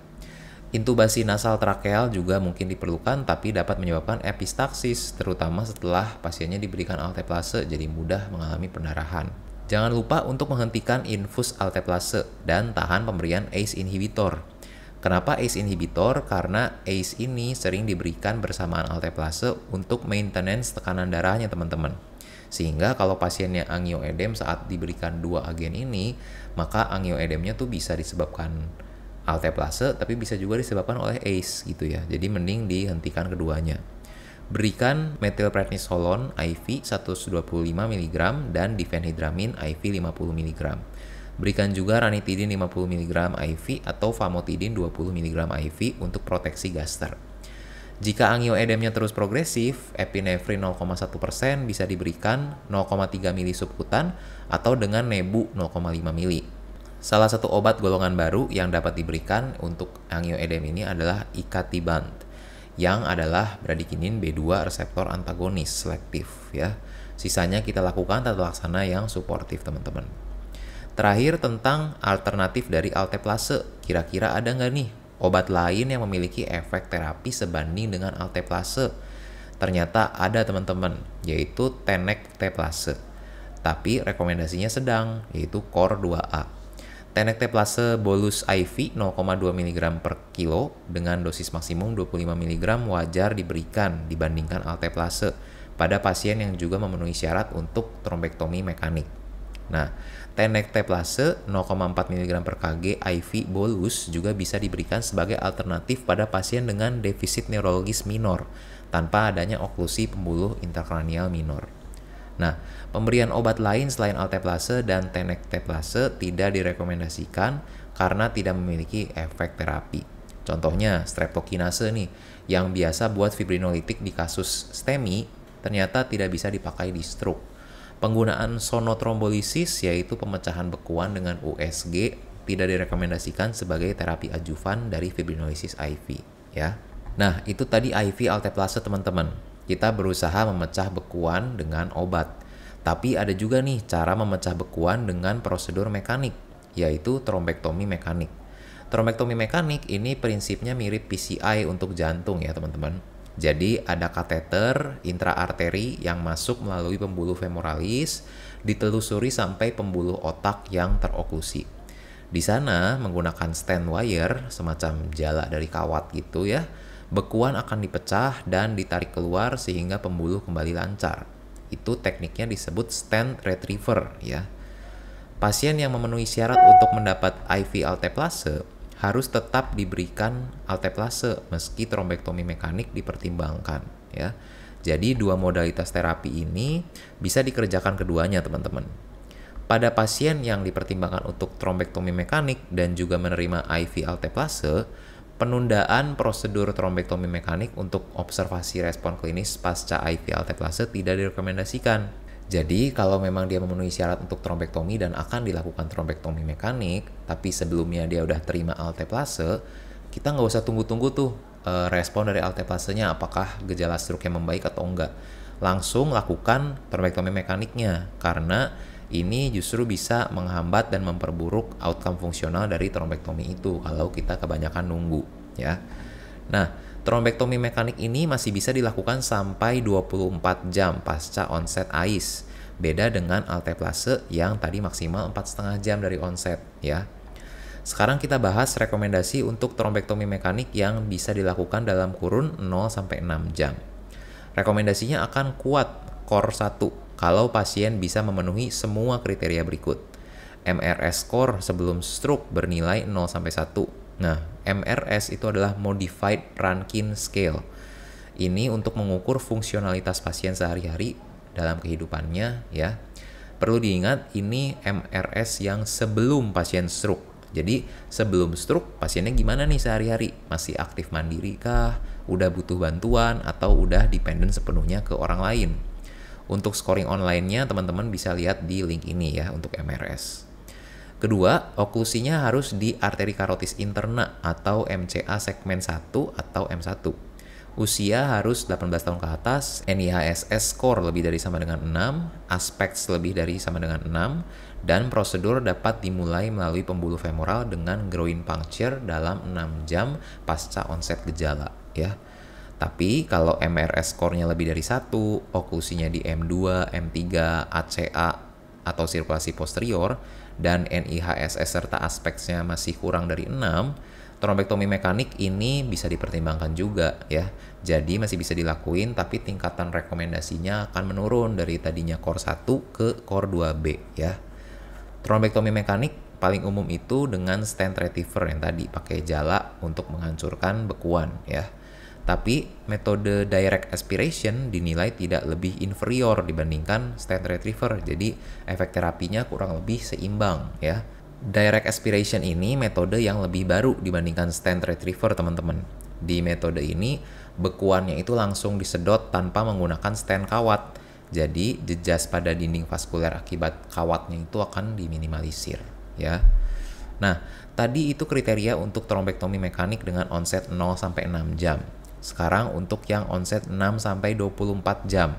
Intubasi nasal trakeal juga mungkin diperlukan tapi dapat menyebabkan epistaksis, terutama setelah pasiennya diberikan alteplase jadi mudah mengalami pendarahan. Jangan lupa untuk menghentikan infus alteplase dan tahan pemberian ACE inhibitor. Kenapa ACE inhibitor? Karena ACE ini sering diberikan bersamaan alteplase untuk maintenance tekanan darahnya teman-teman. Sehingga kalau pasiennya angioedem saat diberikan dua agen ini, maka angioedemnya tuh bisa disebabkan alteplase tapi bisa juga disebabkan oleh ACE gitu ya. Jadi mending dihentikan keduanya. Berikan metilprednisolon IV 125 mg dan difenhidramin IV 50 mg. Berikan juga ranitidin 50 mg IV atau famotidin 20 mg IV untuk proteksi gaster. Jika angioedemnya terus progresif, epinefrin 0,1% bisa diberikan 0,3 mili subkutan atau dengan nebu 0,5 mili. Salah satu obat golongan baru yang dapat diberikan untuk angioedem ini adalah icatibant yang adalah bradikinin B2 reseptor antagonis selektif ya. Sisanya kita lakukan tata laksana yang suportif teman-teman. Terakhir tentang alternatif dari alteplase, kira-kira ada nggak nih obat lain yang memiliki efek terapi sebanding dengan alteplase? Ternyata ada teman-teman, yaitu tenek teplase. Tapi rekomendasinya sedang, yaitu Core 2A. Tenek teplase bolus IV 0,2 mg per kilo dengan dosis maksimum 25 mg wajar diberikan dibandingkan alteplase pada pasien yang juga memenuhi syarat untuk trombektomi mekanik. Nah, Plase 0,4 mg per kg IV bolus juga bisa diberikan sebagai alternatif pada pasien dengan defisit neurologis minor tanpa adanya oklusi pembuluh intrakranial minor. Nah, pemberian obat lain selain alteplase dan tenecteplase tidak direkomendasikan karena tidak memiliki efek terapi. Contohnya streptokinase nih, yang biasa buat fibrinolitik di kasus STEMI ternyata tidak bisa dipakai di stroke. Penggunaan sonotrombolisis yaitu pemecahan bekuan dengan USG tidak direkomendasikan sebagai terapi ajuvan dari fibrinolisis IV ya. Nah, itu tadi IV alteplase teman-teman. Kita berusaha memecah bekuan dengan obat. Tapi ada juga nih cara memecah bekuan dengan prosedur mekanik, yaitu trombektomi mekanik. Trombektomi mekanik ini prinsipnya mirip PCI untuk jantung ya teman-teman. Jadi ada kateter intraarteri yang masuk melalui pembuluh femoralis ditelusuri sampai pembuluh otak yang teroklusi. Di sana menggunakan stand wire semacam jala dari kawat gitu ya. Bekuan akan dipecah dan ditarik keluar sehingga pembuluh kembali lancar. Itu tekniknya disebut stand retriever ya. Pasien yang memenuhi syarat untuk mendapat IV alteplase harus tetap diberikan alteplase meski trombektomi mekanik dipertimbangkan ya. Jadi dua modalitas terapi ini bisa dikerjakan keduanya teman-teman. Pada pasien yang dipertimbangkan untuk trombektomi mekanik dan juga menerima IV alteplase, penundaan prosedur trombektomi mekanik untuk observasi respon klinis pasca IV alteplase tidak direkomendasikan jadi kalau memang dia memenuhi syarat untuk trombektomi dan akan dilakukan trombektomi mekanik, tapi sebelumnya dia udah terima alteplase, kita nggak usah tunggu-tunggu tuh e, respon dari alteplasenya apakah gejala stroke yang membaik atau enggak. Langsung lakukan trombektomi mekaniknya karena ini justru bisa menghambat dan memperburuk outcome fungsional dari trombektomi itu kalau kita kebanyakan nunggu ya. Nah, Trombektomi mekanik ini masih bisa dilakukan sampai 24 jam pasca onset AIS. Beda dengan alteplase yang tadi maksimal 4,5 jam dari onset ya. Sekarang kita bahas rekomendasi untuk trombektomi mekanik yang bisa dilakukan dalam kurun 0 sampai 6 jam. Rekomendasinya akan kuat core 1 kalau pasien bisa memenuhi semua kriteria berikut. MRS score sebelum stroke bernilai 0 sampai 1 Nah, MRS itu adalah Modified Rankin Scale. Ini untuk mengukur fungsionalitas pasien sehari-hari dalam kehidupannya ya. Perlu diingat ini MRS yang sebelum pasien stroke. Jadi sebelum stroke pasiennya gimana nih sehari-hari? Masih aktif mandiri kah? Udah butuh bantuan atau udah dependen sepenuhnya ke orang lain? Untuk scoring online-nya teman-teman bisa lihat di link ini ya untuk MRS. Kedua, oklusinya harus di arteri karotis interna atau MCA segmen 1 atau M1. Usia harus 18 tahun ke atas, NIHSS skor lebih dari sama dengan 6, aspek lebih dari sama dengan 6, dan prosedur dapat dimulai melalui pembuluh femoral dengan groin puncture dalam 6 jam pasca onset gejala. Ya. Tapi kalau MRS skornya lebih dari 1, oklusinya di M2, M3, ACA, atau sirkulasi posterior, dan NIHSS serta aspeknya masih kurang dari 6, trombektomi mekanik ini bisa dipertimbangkan juga ya. Jadi masih bisa dilakuin tapi tingkatan rekomendasinya akan menurun dari tadinya core 1 ke core 2B ya. Trombektomi mekanik paling umum itu dengan stent retriever yang tadi pakai jala untuk menghancurkan bekuan ya. Tapi metode direct aspiration dinilai tidak lebih inferior dibandingkan stand retriever. Jadi efek terapinya kurang lebih seimbang ya. Direct aspiration ini metode yang lebih baru dibandingkan stand retriever teman-teman. Di metode ini bekuannya itu langsung disedot tanpa menggunakan stand kawat. Jadi jejas pada dinding vaskuler akibat kawatnya itu akan diminimalisir ya. Nah, tadi itu kriteria untuk trombektomi mekanik dengan onset 0 sampai 6 jam. Sekarang untuk yang onset 6 sampai 24 jam.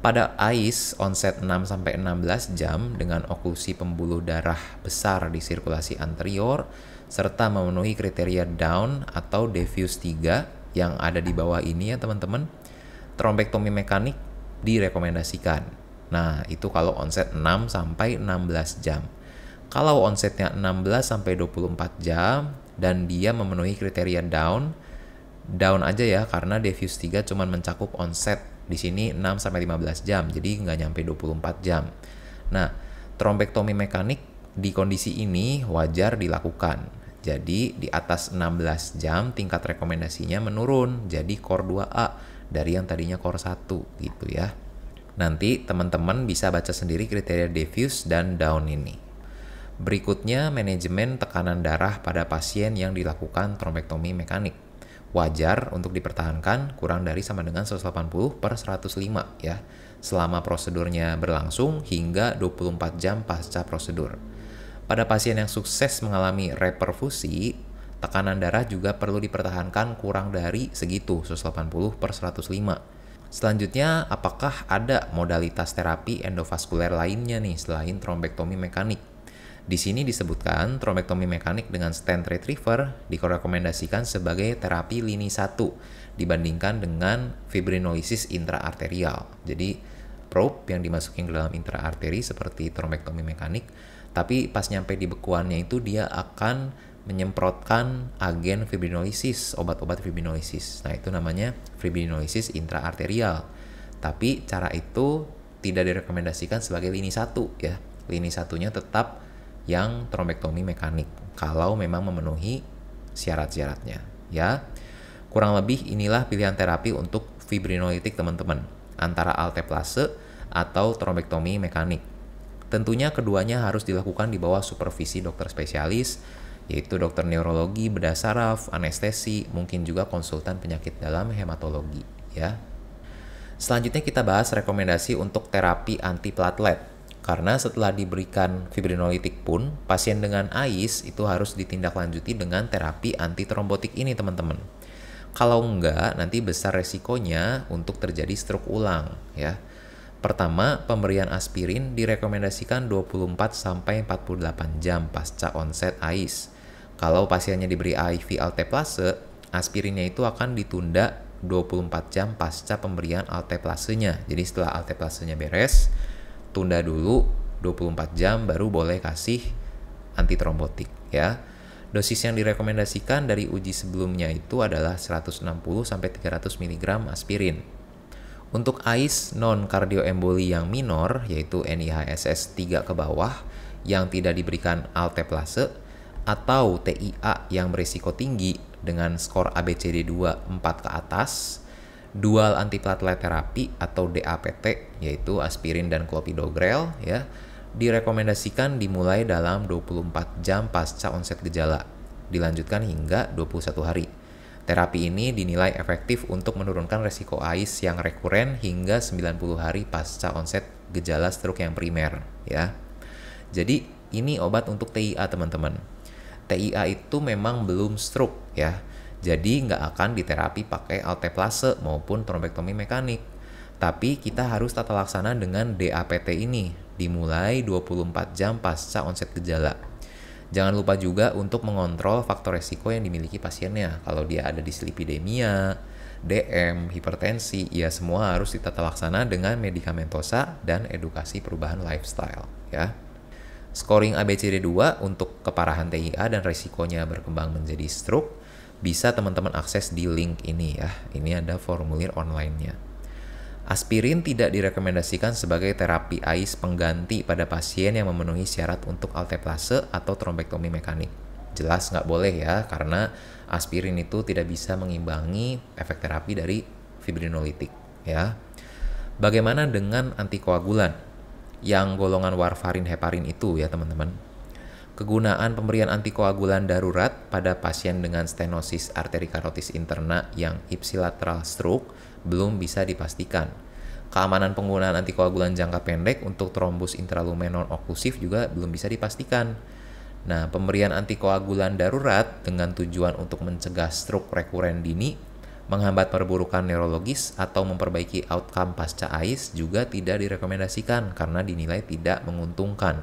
Pada AIS onset 6 sampai 16 jam dengan oklusi pembuluh darah besar di sirkulasi anterior serta memenuhi kriteria down atau diffuse 3 yang ada di bawah ini ya teman-teman. trombektomi mekanik direkomendasikan. Nah, itu kalau onset 6 sampai 16 jam. Kalau onsetnya 16 sampai 24 jam dan dia memenuhi kriteria down, down aja ya karena diffuse 3 cuma mencakup onset di sini 6 sampai 15 jam. Jadi nggak nyampe 24 jam. Nah, trombektomi mekanik di kondisi ini wajar dilakukan. Jadi di atas 16 jam tingkat rekomendasinya menurun jadi core 2A dari yang tadinya core 1 gitu ya. Nanti teman-teman bisa baca sendiri kriteria diffuse dan down ini. Berikutnya manajemen tekanan darah pada pasien yang dilakukan trombektomi mekanik wajar untuk dipertahankan kurang dari sama dengan 180 per 105 ya selama prosedurnya berlangsung hingga 24 jam pasca prosedur. Pada pasien yang sukses mengalami reperfusi, tekanan darah juga perlu dipertahankan kurang dari segitu, 180 per 105. Selanjutnya, apakah ada modalitas terapi endovaskuler lainnya nih selain trombektomi mekanik? Di sini disebutkan trombektomi mekanik dengan stent retriever direkomendasikan sebagai terapi lini 1 dibandingkan dengan fibrinolisis intraarterial. Jadi probe yang dimasukin ke dalam intraarteri seperti trombektomi mekanik, tapi pas nyampe di bekuannya itu dia akan menyemprotkan agen fibrinolisis, obat-obat fibrinolisis. Nah, itu namanya fibrinolisis intraarterial. Tapi cara itu tidak direkomendasikan sebagai lini satu, ya. Lini satunya tetap yang trombektomi mekanik kalau memang memenuhi syarat-syaratnya ya. Kurang lebih inilah pilihan terapi untuk fibrinolitik teman-teman antara alteplase atau trombektomi mekanik. Tentunya keduanya harus dilakukan di bawah supervisi dokter spesialis yaitu dokter neurologi, bedah saraf, anestesi, mungkin juga konsultan penyakit dalam hematologi ya. Selanjutnya kita bahas rekomendasi untuk terapi antiplatelet. Karena setelah diberikan fibrinolitik pun, pasien dengan AIS itu harus ditindaklanjuti dengan terapi anti ini teman-teman. Kalau enggak, nanti besar resikonya untuk terjadi stroke ulang ya. Pertama, pemberian aspirin direkomendasikan 24 sampai 48 jam pasca onset AIS. Kalau pasiennya diberi IV alteplase, aspirinnya itu akan ditunda 24 jam pasca pemberian alteplasenya. Jadi setelah alteplasenya beres, tunda dulu 24 jam baru boleh kasih antitrombotik ya. Dosis yang direkomendasikan dari uji sebelumnya itu adalah 160 sampai 300 mg aspirin. Untuk AIS non kardioemboli yang minor yaitu NIHSS 3 ke bawah yang tidak diberikan alteplase atau TIA yang berisiko tinggi dengan skor ABCD2 4 ke atas dual antiplatelet terapi atau DAPT yaitu aspirin dan clopidogrel ya direkomendasikan dimulai dalam 24 jam pasca onset gejala dilanjutkan hingga 21 hari. Terapi ini dinilai efektif untuk menurunkan resiko AIS yang rekuren hingga 90 hari pasca onset gejala stroke yang primer ya. Jadi ini obat untuk TIA teman-teman. TIA itu memang belum stroke ya jadi nggak akan diterapi pakai alteplase maupun trombektomi mekanik. Tapi kita harus tata laksana dengan DAPT ini, dimulai 24 jam pasca onset gejala. Jangan lupa juga untuk mengontrol faktor resiko yang dimiliki pasiennya. Kalau dia ada di dislipidemia, DM, hipertensi, ya semua harus ditata laksana dengan medikamentosa dan edukasi perubahan lifestyle, ya. Scoring ABCD2 untuk keparahan TIA dan resikonya berkembang menjadi stroke bisa teman-teman akses di link ini ya. Ini ada formulir online-nya. Aspirin tidak direkomendasikan sebagai terapi AIS pengganti pada pasien yang memenuhi syarat untuk alteplase atau trombektomi mekanik. Jelas nggak boleh ya, karena aspirin itu tidak bisa mengimbangi efek terapi dari fibrinolitik ya. Bagaimana dengan antikoagulan? Yang golongan warfarin heparin itu ya teman-teman kegunaan pemberian antikoagulan darurat pada pasien dengan stenosis arteri karotis interna yang ipsilateral stroke belum bisa dipastikan. Keamanan penggunaan antikoagulan jangka pendek untuk trombus intralumen non juga belum bisa dipastikan. Nah, pemberian antikoagulan darurat dengan tujuan untuk mencegah stroke rekuren dini, menghambat perburukan neurologis, atau memperbaiki outcome pasca AIS juga tidak direkomendasikan karena dinilai tidak menguntungkan.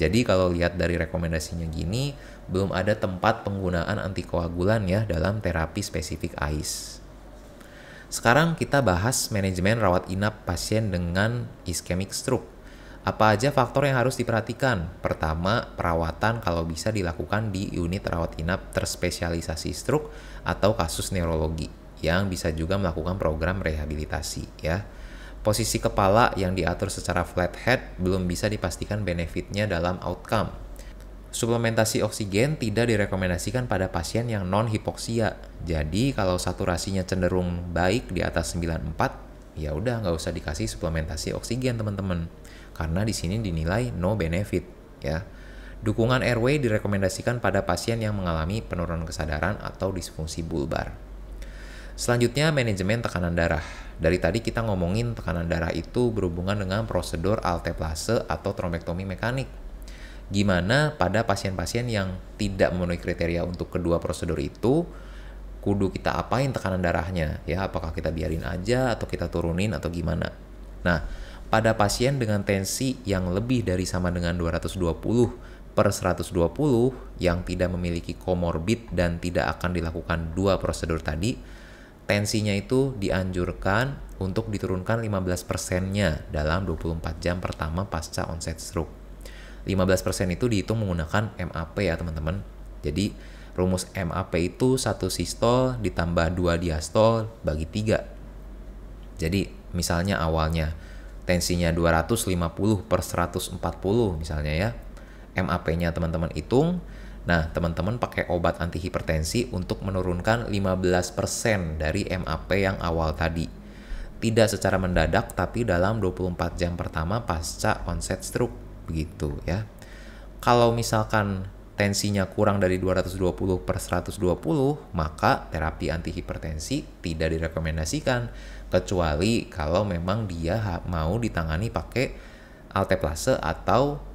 Jadi kalau lihat dari rekomendasinya gini, belum ada tempat penggunaan antikoagulan ya dalam terapi spesifik AIS. Sekarang kita bahas manajemen rawat inap pasien dengan iskemik stroke. Apa aja faktor yang harus diperhatikan? Pertama, perawatan kalau bisa dilakukan di unit rawat inap terspesialisasi stroke atau kasus neurologi yang bisa juga melakukan program rehabilitasi ya posisi kepala yang diatur secara flat head belum bisa dipastikan benefitnya dalam outcome. Suplementasi oksigen tidak direkomendasikan pada pasien yang non-hipoksia. Jadi kalau saturasinya cenderung baik di atas 94, ya udah nggak usah dikasih suplementasi oksigen teman-teman. Karena di sini dinilai no benefit ya. Dukungan airway direkomendasikan pada pasien yang mengalami penurunan kesadaran atau disfungsi bulbar. Selanjutnya manajemen tekanan darah dari tadi kita ngomongin tekanan darah itu berhubungan dengan prosedur alteplase atau trombektomi mekanik. Gimana pada pasien-pasien yang tidak memenuhi kriteria untuk kedua prosedur itu, kudu kita apain tekanan darahnya ya apakah kita biarin aja atau kita turunin atau gimana nah pada pasien dengan tensi yang lebih dari sama dengan 220 per 120 yang tidak memiliki komorbid dan tidak akan dilakukan dua prosedur tadi tensinya itu dianjurkan untuk diturunkan 15%-nya dalam 24 jam pertama pasca onset stroke. 15% itu dihitung menggunakan MAP ya teman-teman. Jadi rumus MAP itu satu sistol ditambah dua diastol bagi tiga. Jadi misalnya awalnya tensinya 250 per 140 misalnya ya. MAP-nya teman-teman hitung Nah, teman-teman pakai obat antihipertensi untuk menurunkan 15% dari MAP yang awal tadi. Tidak secara mendadak, tapi dalam 24 jam pertama pasca onset stroke, begitu ya. Kalau misalkan tensinya kurang dari 220 per 120, maka terapi antihipertensi tidak direkomendasikan, kecuali kalau memang dia mau ditangani pakai alteplase atau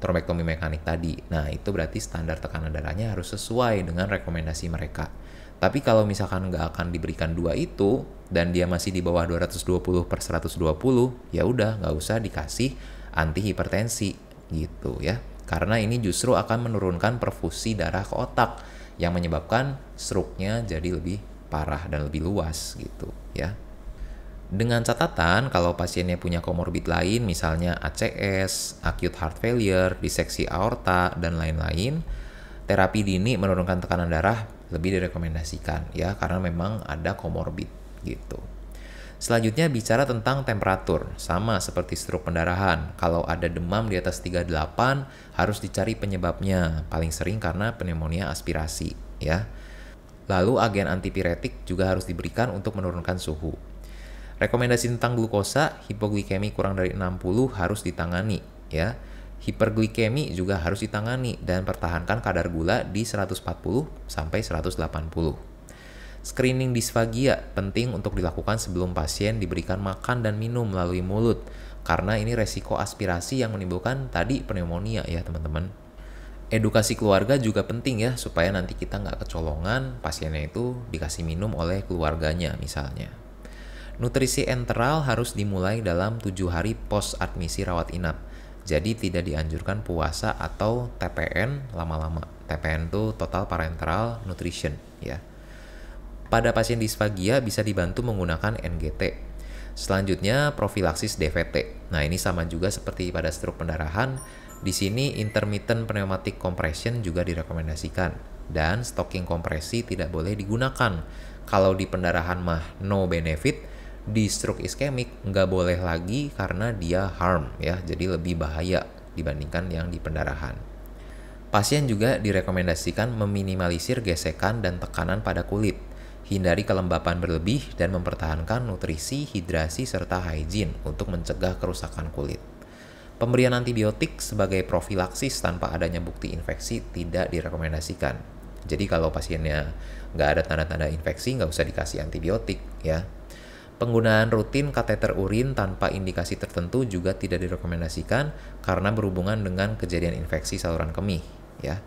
trombektomi mekanik tadi. Nah, itu berarti standar tekanan darahnya harus sesuai dengan rekomendasi mereka. Tapi kalau misalkan nggak akan diberikan dua itu, dan dia masih di bawah 220 per 120, ya udah nggak usah dikasih antihipertensi gitu ya. Karena ini justru akan menurunkan perfusi darah ke otak yang menyebabkan stroke-nya jadi lebih parah dan lebih luas gitu ya. Dengan catatan kalau pasiennya punya komorbid lain misalnya ACS, acute heart failure, diseksi aorta dan lain-lain, terapi dini menurunkan tekanan darah lebih direkomendasikan ya karena memang ada komorbid gitu. Selanjutnya bicara tentang temperatur, sama seperti stroke pendarahan. Kalau ada demam di atas 38 harus dicari penyebabnya, paling sering karena pneumonia aspirasi ya. Lalu agen antipiretik juga harus diberikan untuk menurunkan suhu. Rekomendasi tentang glukosa, hipoglikemi kurang dari 60 harus ditangani ya. Hiperglikemi juga harus ditangani dan pertahankan kadar gula di 140 sampai 180. Screening disfagia penting untuk dilakukan sebelum pasien diberikan makan dan minum melalui mulut karena ini resiko aspirasi yang menimbulkan tadi pneumonia ya teman-teman. Edukasi keluarga juga penting ya supaya nanti kita nggak kecolongan pasiennya itu dikasih minum oleh keluarganya misalnya. Nutrisi enteral harus dimulai dalam tujuh hari pos admisi rawat inap. Jadi tidak dianjurkan puasa atau TPN lama-lama. TPN itu total parenteral nutrition ya. Pada pasien disfagia bisa dibantu menggunakan NGT. Selanjutnya profilaksis DVT. Nah, ini sama juga seperti pada stroke pendarahan. Di sini intermittent pneumatic compression juga direkomendasikan dan stocking kompresi tidak boleh digunakan. Kalau di pendarahan mah no benefit, di stroke iskemik nggak boleh lagi karena dia harm ya, jadi lebih bahaya dibandingkan yang di pendarahan. Pasien juga direkomendasikan meminimalisir gesekan dan tekanan pada kulit, hindari kelembapan berlebih dan mempertahankan nutrisi, hidrasi, serta hygiene untuk mencegah kerusakan kulit. Pemberian antibiotik sebagai profilaksis tanpa adanya bukti infeksi tidak direkomendasikan. Jadi kalau pasiennya nggak ada tanda-tanda infeksi, nggak usah dikasih antibiotik ya. Penggunaan rutin kateter urin tanpa indikasi tertentu juga tidak direkomendasikan karena berhubungan dengan kejadian infeksi saluran kemih, ya.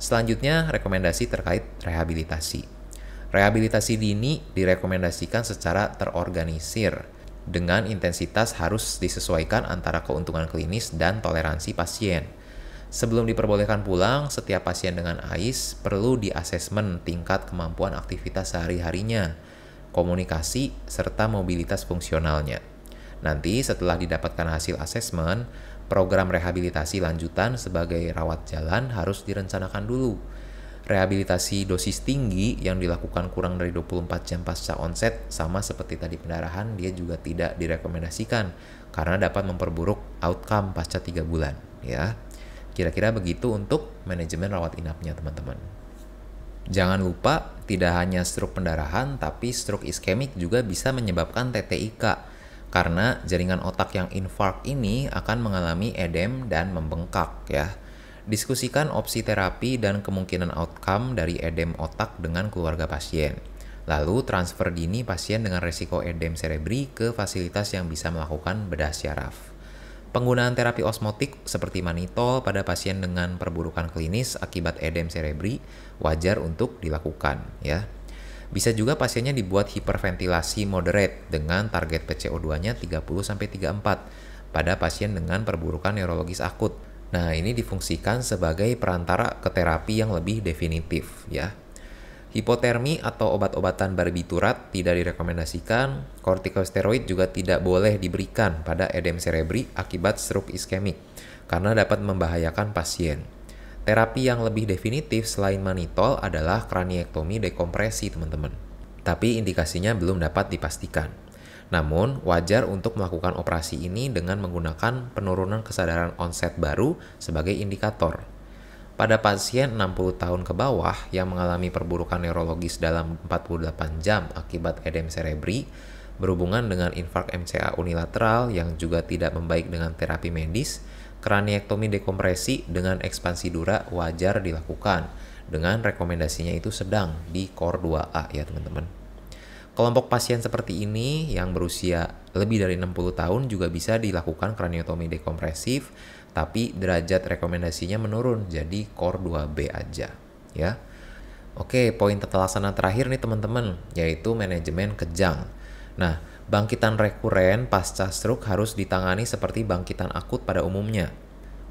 Selanjutnya, rekomendasi terkait rehabilitasi. Rehabilitasi dini direkomendasikan secara terorganisir dengan intensitas harus disesuaikan antara keuntungan klinis dan toleransi pasien. Sebelum diperbolehkan pulang, setiap pasien dengan AIS perlu diasesmen tingkat kemampuan aktivitas sehari-harinya komunikasi, serta mobilitas fungsionalnya. Nanti setelah didapatkan hasil asesmen, program rehabilitasi lanjutan sebagai rawat jalan harus direncanakan dulu. Rehabilitasi dosis tinggi yang dilakukan kurang dari 24 jam pasca onset sama seperti tadi pendarahan dia juga tidak direkomendasikan karena dapat memperburuk outcome pasca 3 bulan ya. Kira-kira begitu untuk manajemen rawat inapnya teman-teman. Jangan lupa, tidak hanya stroke pendarahan, tapi stroke iskemik juga bisa menyebabkan TTIK, karena jaringan otak yang infark ini akan mengalami edem dan membengkak ya. Diskusikan opsi terapi dan kemungkinan outcome dari edem otak dengan keluarga pasien. Lalu transfer dini pasien dengan resiko edem serebri ke fasilitas yang bisa melakukan bedah syaraf. Penggunaan terapi osmotik seperti manitol pada pasien dengan perburukan klinis akibat edem serebri wajar untuk dilakukan ya. Bisa juga pasiennya dibuat hiperventilasi moderate dengan target PCO2-nya 30 34 pada pasien dengan perburukan neurologis akut. Nah, ini difungsikan sebagai perantara ke terapi yang lebih definitif ya. Hipotermi atau obat-obatan barbiturat tidak direkomendasikan, kortikosteroid juga tidak boleh diberikan pada edem serebri akibat stroke iskemik karena dapat membahayakan pasien. Terapi yang lebih definitif selain manitol adalah kraniektomi dekompresi, teman-teman. Tapi indikasinya belum dapat dipastikan. Namun, wajar untuk melakukan operasi ini dengan menggunakan penurunan kesadaran onset baru sebagai indikator. Pada pasien 60 tahun ke bawah yang mengalami perburukan neurologis dalam 48 jam akibat edem serebri, berhubungan dengan infark MCA unilateral yang juga tidak membaik dengan terapi medis, kraniektomi dekompresi dengan ekspansi dura wajar dilakukan dengan rekomendasinya itu sedang di core 2A ya teman-teman. Kelompok pasien seperti ini yang berusia lebih dari 60 tahun juga bisa dilakukan kraniotomi dekompresif tapi derajat rekomendasinya menurun jadi core 2B aja ya. Oke, poin terlaksana terakhir nih teman-teman, yaitu manajemen kejang. Nah, bangkitan rekuren pasca stroke harus ditangani seperti bangkitan akut pada umumnya.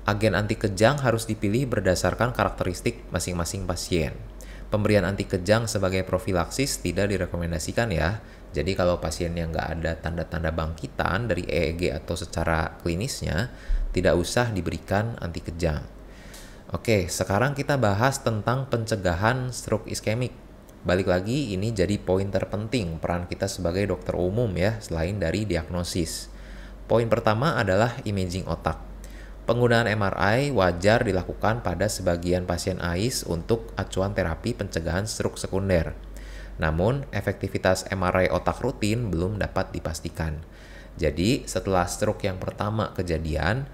Agen anti kejang harus dipilih berdasarkan karakteristik masing-masing pasien. Pemberian anti kejang sebagai profilaksis tidak direkomendasikan ya. Jadi kalau pasien yang nggak ada tanda-tanda bangkitan dari EEG atau secara klinisnya, tidak usah diberikan anti kejang. Oke, sekarang kita bahas tentang pencegahan stroke iskemik. Balik lagi, ini jadi poin terpenting peran kita sebagai dokter umum ya, selain dari diagnosis. Poin pertama adalah imaging otak. Penggunaan MRI wajar dilakukan pada sebagian pasien AIS untuk acuan terapi pencegahan stroke sekunder. Namun, efektivitas MRI otak rutin belum dapat dipastikan. Jadi, setelah stroke yang pertama kejadian,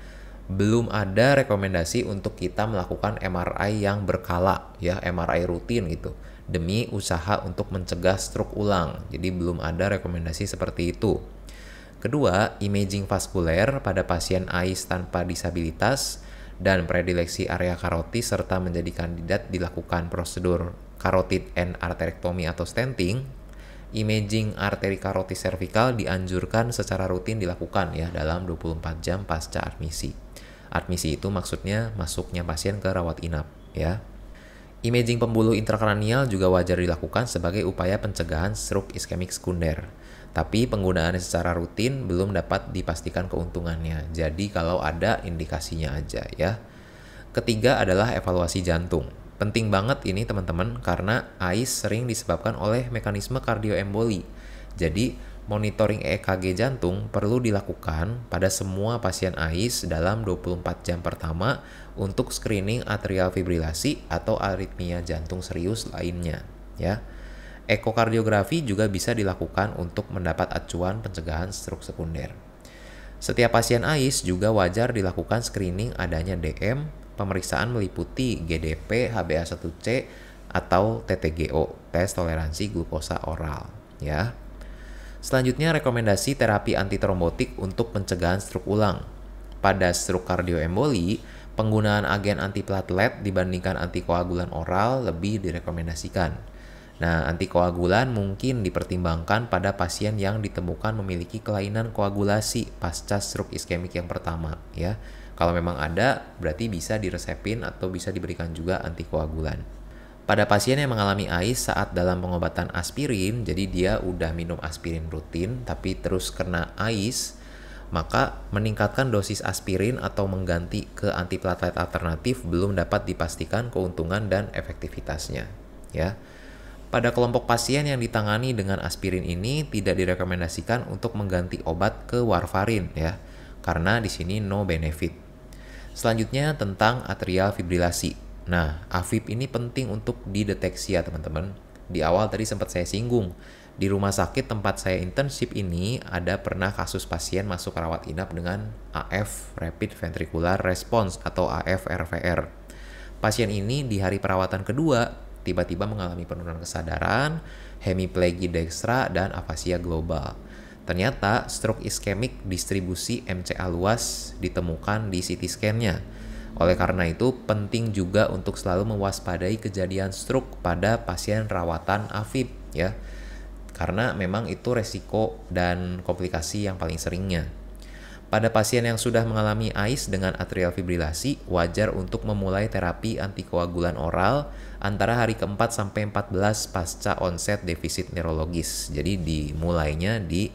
belum ada rekomendasi untuk kita melakukan MRI yang berkala ya MRI rutin gitu demi usaha untuk mencegah stroke ulang jadi belum ada rekomendasi seperti itu kedua imaging vaskuler pada pasien AIS tanpa disabilitas dan predileksi area karotis serta menjadi kandidat dilakukan prosedur karotid and arterectomy atau stenting imaging arteri karotis cervical dianjurkan secara rutin dilakukan ya dalam 24 jam pasca admisi. Admisi itu maksudnya masuknya pasien ke rawat inap, ya. Imaging pembuluh intrakranial juga wajar dilakukan sebagai upaya pencegahan stroke iskemik sekunder. Tapi penggunaannya secara rutin belum dapat dipastikan keuntungannya. Jadi kalau ada indikasinya aja ya. Ketiga adalah evaluasi jantung. Penting banget ini teman-teman karena AIS sering disebabkan oleh mekanisme kardioemboli. Jadi monitoring EKG jantung perlu dilakukan pada semua pasien AIS dalam 24 jam pertama untuk screening atrial fibrilasi atau aritmia jantung serius lainnya, ya. Ekokardiografi juga bisa dilakukan untuk mendapat acuan pencegahan struk sekunder. Setiap pasien AIS juga wajar dilakukan screening adanya DM, pemeriksaan meliputi GDP, HbA1c, atau TTGO, tes toleransi glukosa oral, ya. Selanjutnya rekomendasi terapi antitrombotik untuk pencegahan stroke ulang. Pada stroke kardioemboli, penggunaan agen antiplatelet dibandingkan antikoagulan oral lebih direkomendasikan. Nah, antikoagulan mungkin dipertimbangkan pada pasien yang ditemukan memiliki kelainan koagulasi pasca stroke iskemik yang pertama, ya. Kalau memang ada, berarti bisa diresepin atau bisa diberikan juga antikoagulan. Pada pasien yang mengalami AIS saat dalam pengobatan aspirin, jadi dia udah minum aspirin rutin tapi terus kena AIS, maka meningkatkan dosis aspirin atau mengganti ke antiplatelet alternatif belum dapat dipastikan keuntungan dan efektivitasnya, ya. Pada kelompok pasien yang ditangani dengan aspirin ini tidak direkomendasikan untuk mengganti obat ke warfarin ya, karena di sini no benefit. Selanjutnya tentang atrial fibrilasi. Nah, AFib ini penting untuk dideteksi ya teman-teman. Di awal tadi sempat saya singgung, di rumah sakit tempat saya internship ini ada pernah kasus pasien masuk rawat inap dengan AF (Rapid Ventricular Response) atau AF-RVR. Pasien ini di hari perawatan kedua tiba-tiba mengalami penurunan kesadaran, hemiplegi dextra, dan afasia global. Ternyata stroke iskemik distribusi MCA luas ditemukan di CT scan-nya oleh karena itu, penting juga untuk selalu mewaspadai kejadian stroke pada pasien rawatan AFib ya. Karena memang itu resiko dan komplikasi yang paling seringnya. Pada pasien yang sudah mengalami AIS dengan atrial fibrilasi, wajar untuk memulai terapi antikoagulan oral antara hari keempat sampai 14 pasca onset defisit neurologis. Jadi dimulainya di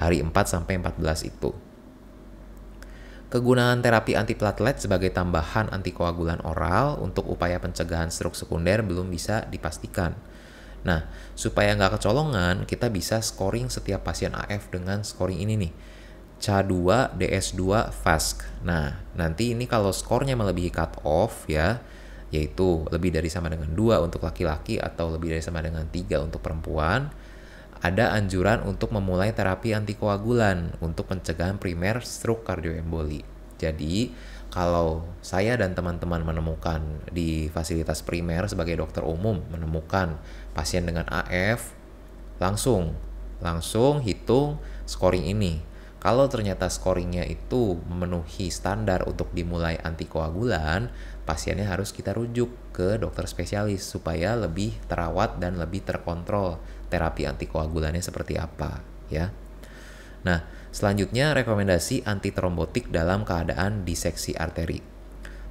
hari 4 sampai 14 itu. Kegunaan terapi antiplatelet sebagai tambahan antikoagulan oral untuk upaya pencegahan stroke sekunder belum bisa dipastikan. Nah, supaya nggak kecolongan, kita bisa scoring setiap pasien AF dengan scoring ini nih. C 2 DS2, FASC. Nah, nanti ini kalau skornya melebihi cut off ya, yaitu lebih dari sama dengan 2 untuk laki-laki atau lebih dari sama dengan 3 untuk perempuan, ada anjuran untuk memulai terapi antikoagulan untuk pencegahan primer stroke kardioemboli. Jadi, kalau saya dan teman-teman menemukan di fasilitas primer sebagai dokter umum menemukan pasien dengan AF, langsung langsung hitung scoring ini. Kalau ternyata scoringnya itu memenuhi standar untuk dimulai antikoagulan, pasiennya harus kita rujuk ke dokter spesialis supaya lebih terawat dan lebih terkontrol terapi antikoagulannya seperti apa ya. Nah, selanjutnya rekomendasi antitrombotik dalam keadaan diseksi arteri.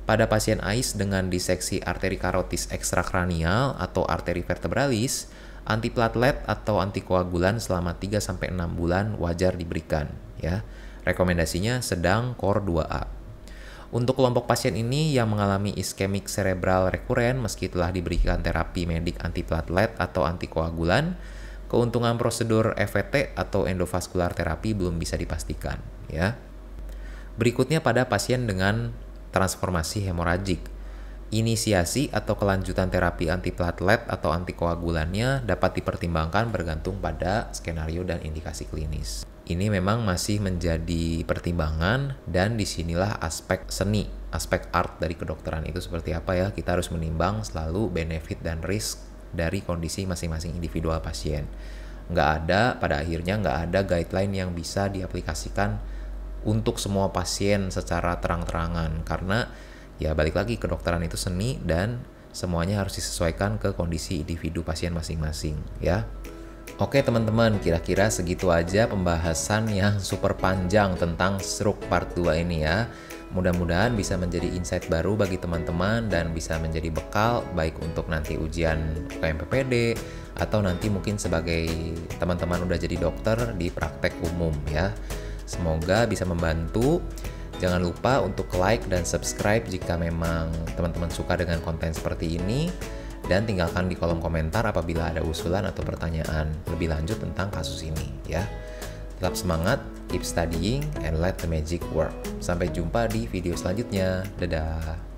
Pada pasien AIS dengan diseksi arteri karotis ekstrakranial atau arteri vertebralis, antiplatelet atau antikoagulan selama 3 sampai 6 bulan wajar diberikan ya. Rekomendasinya sedang KOR 2A. Untuk kelompok pasien ini yang mengalami iskemik cerebral rekuren meski telah diberikan terapi medik antiplatelet atau antikoagulan, keuntungan prosedur EVT atau endovaskular terapi belum bisa dipastikan ya. Berikutnya pada pasien dengan transformasi hemoragik. Inisiasi atau kelanjutan terapi antiplatelet atau antikoagulannya dapat dipertimbangkan bergantung pada skenario dan indikasi klinis. Ini memang masih menjadi pertimbangan dan disinilah aspek seni, aspek art dari kedokteran itu seperti apa ya. Kita harus menimbang selalu benefit dan risk dari kondisi masing-masing individual pasien. Nggak ada, pada akhirnya nggak ada guideline yang bisa diaplikasikan untuk semua pasien secara terang-terangan karena ya balik lagi kedokteran itu seni dan semuanya harus disesuaikan ke kondisi individu pasien masing-masing ya. Oke teman-teman, kira-kira segitu aja pembahasan yang super panjang tentang stroke part 2 ini ya. Mudah-mudahan bisa menjadi insight baru bagi teman-teman dan bisa menjadi bekal baik untuk nanti ujian KMPPD atau nanti mungkin sebagai teman-teman udah jadi dokter di praktek umum ya. Semoga bisa membantu. Jangan lupa untuk like dan subscribe jika memang teman-teman suka dengan konten seperti ini dan tinggalkan di kolom komentar apabila ada usulan atau pertanyaan lebih lanjut tentang kasus ini ya. Tetap semangat, keep studying, and let the magic work. Sampai jumpa di video selanjutnya. Dadah!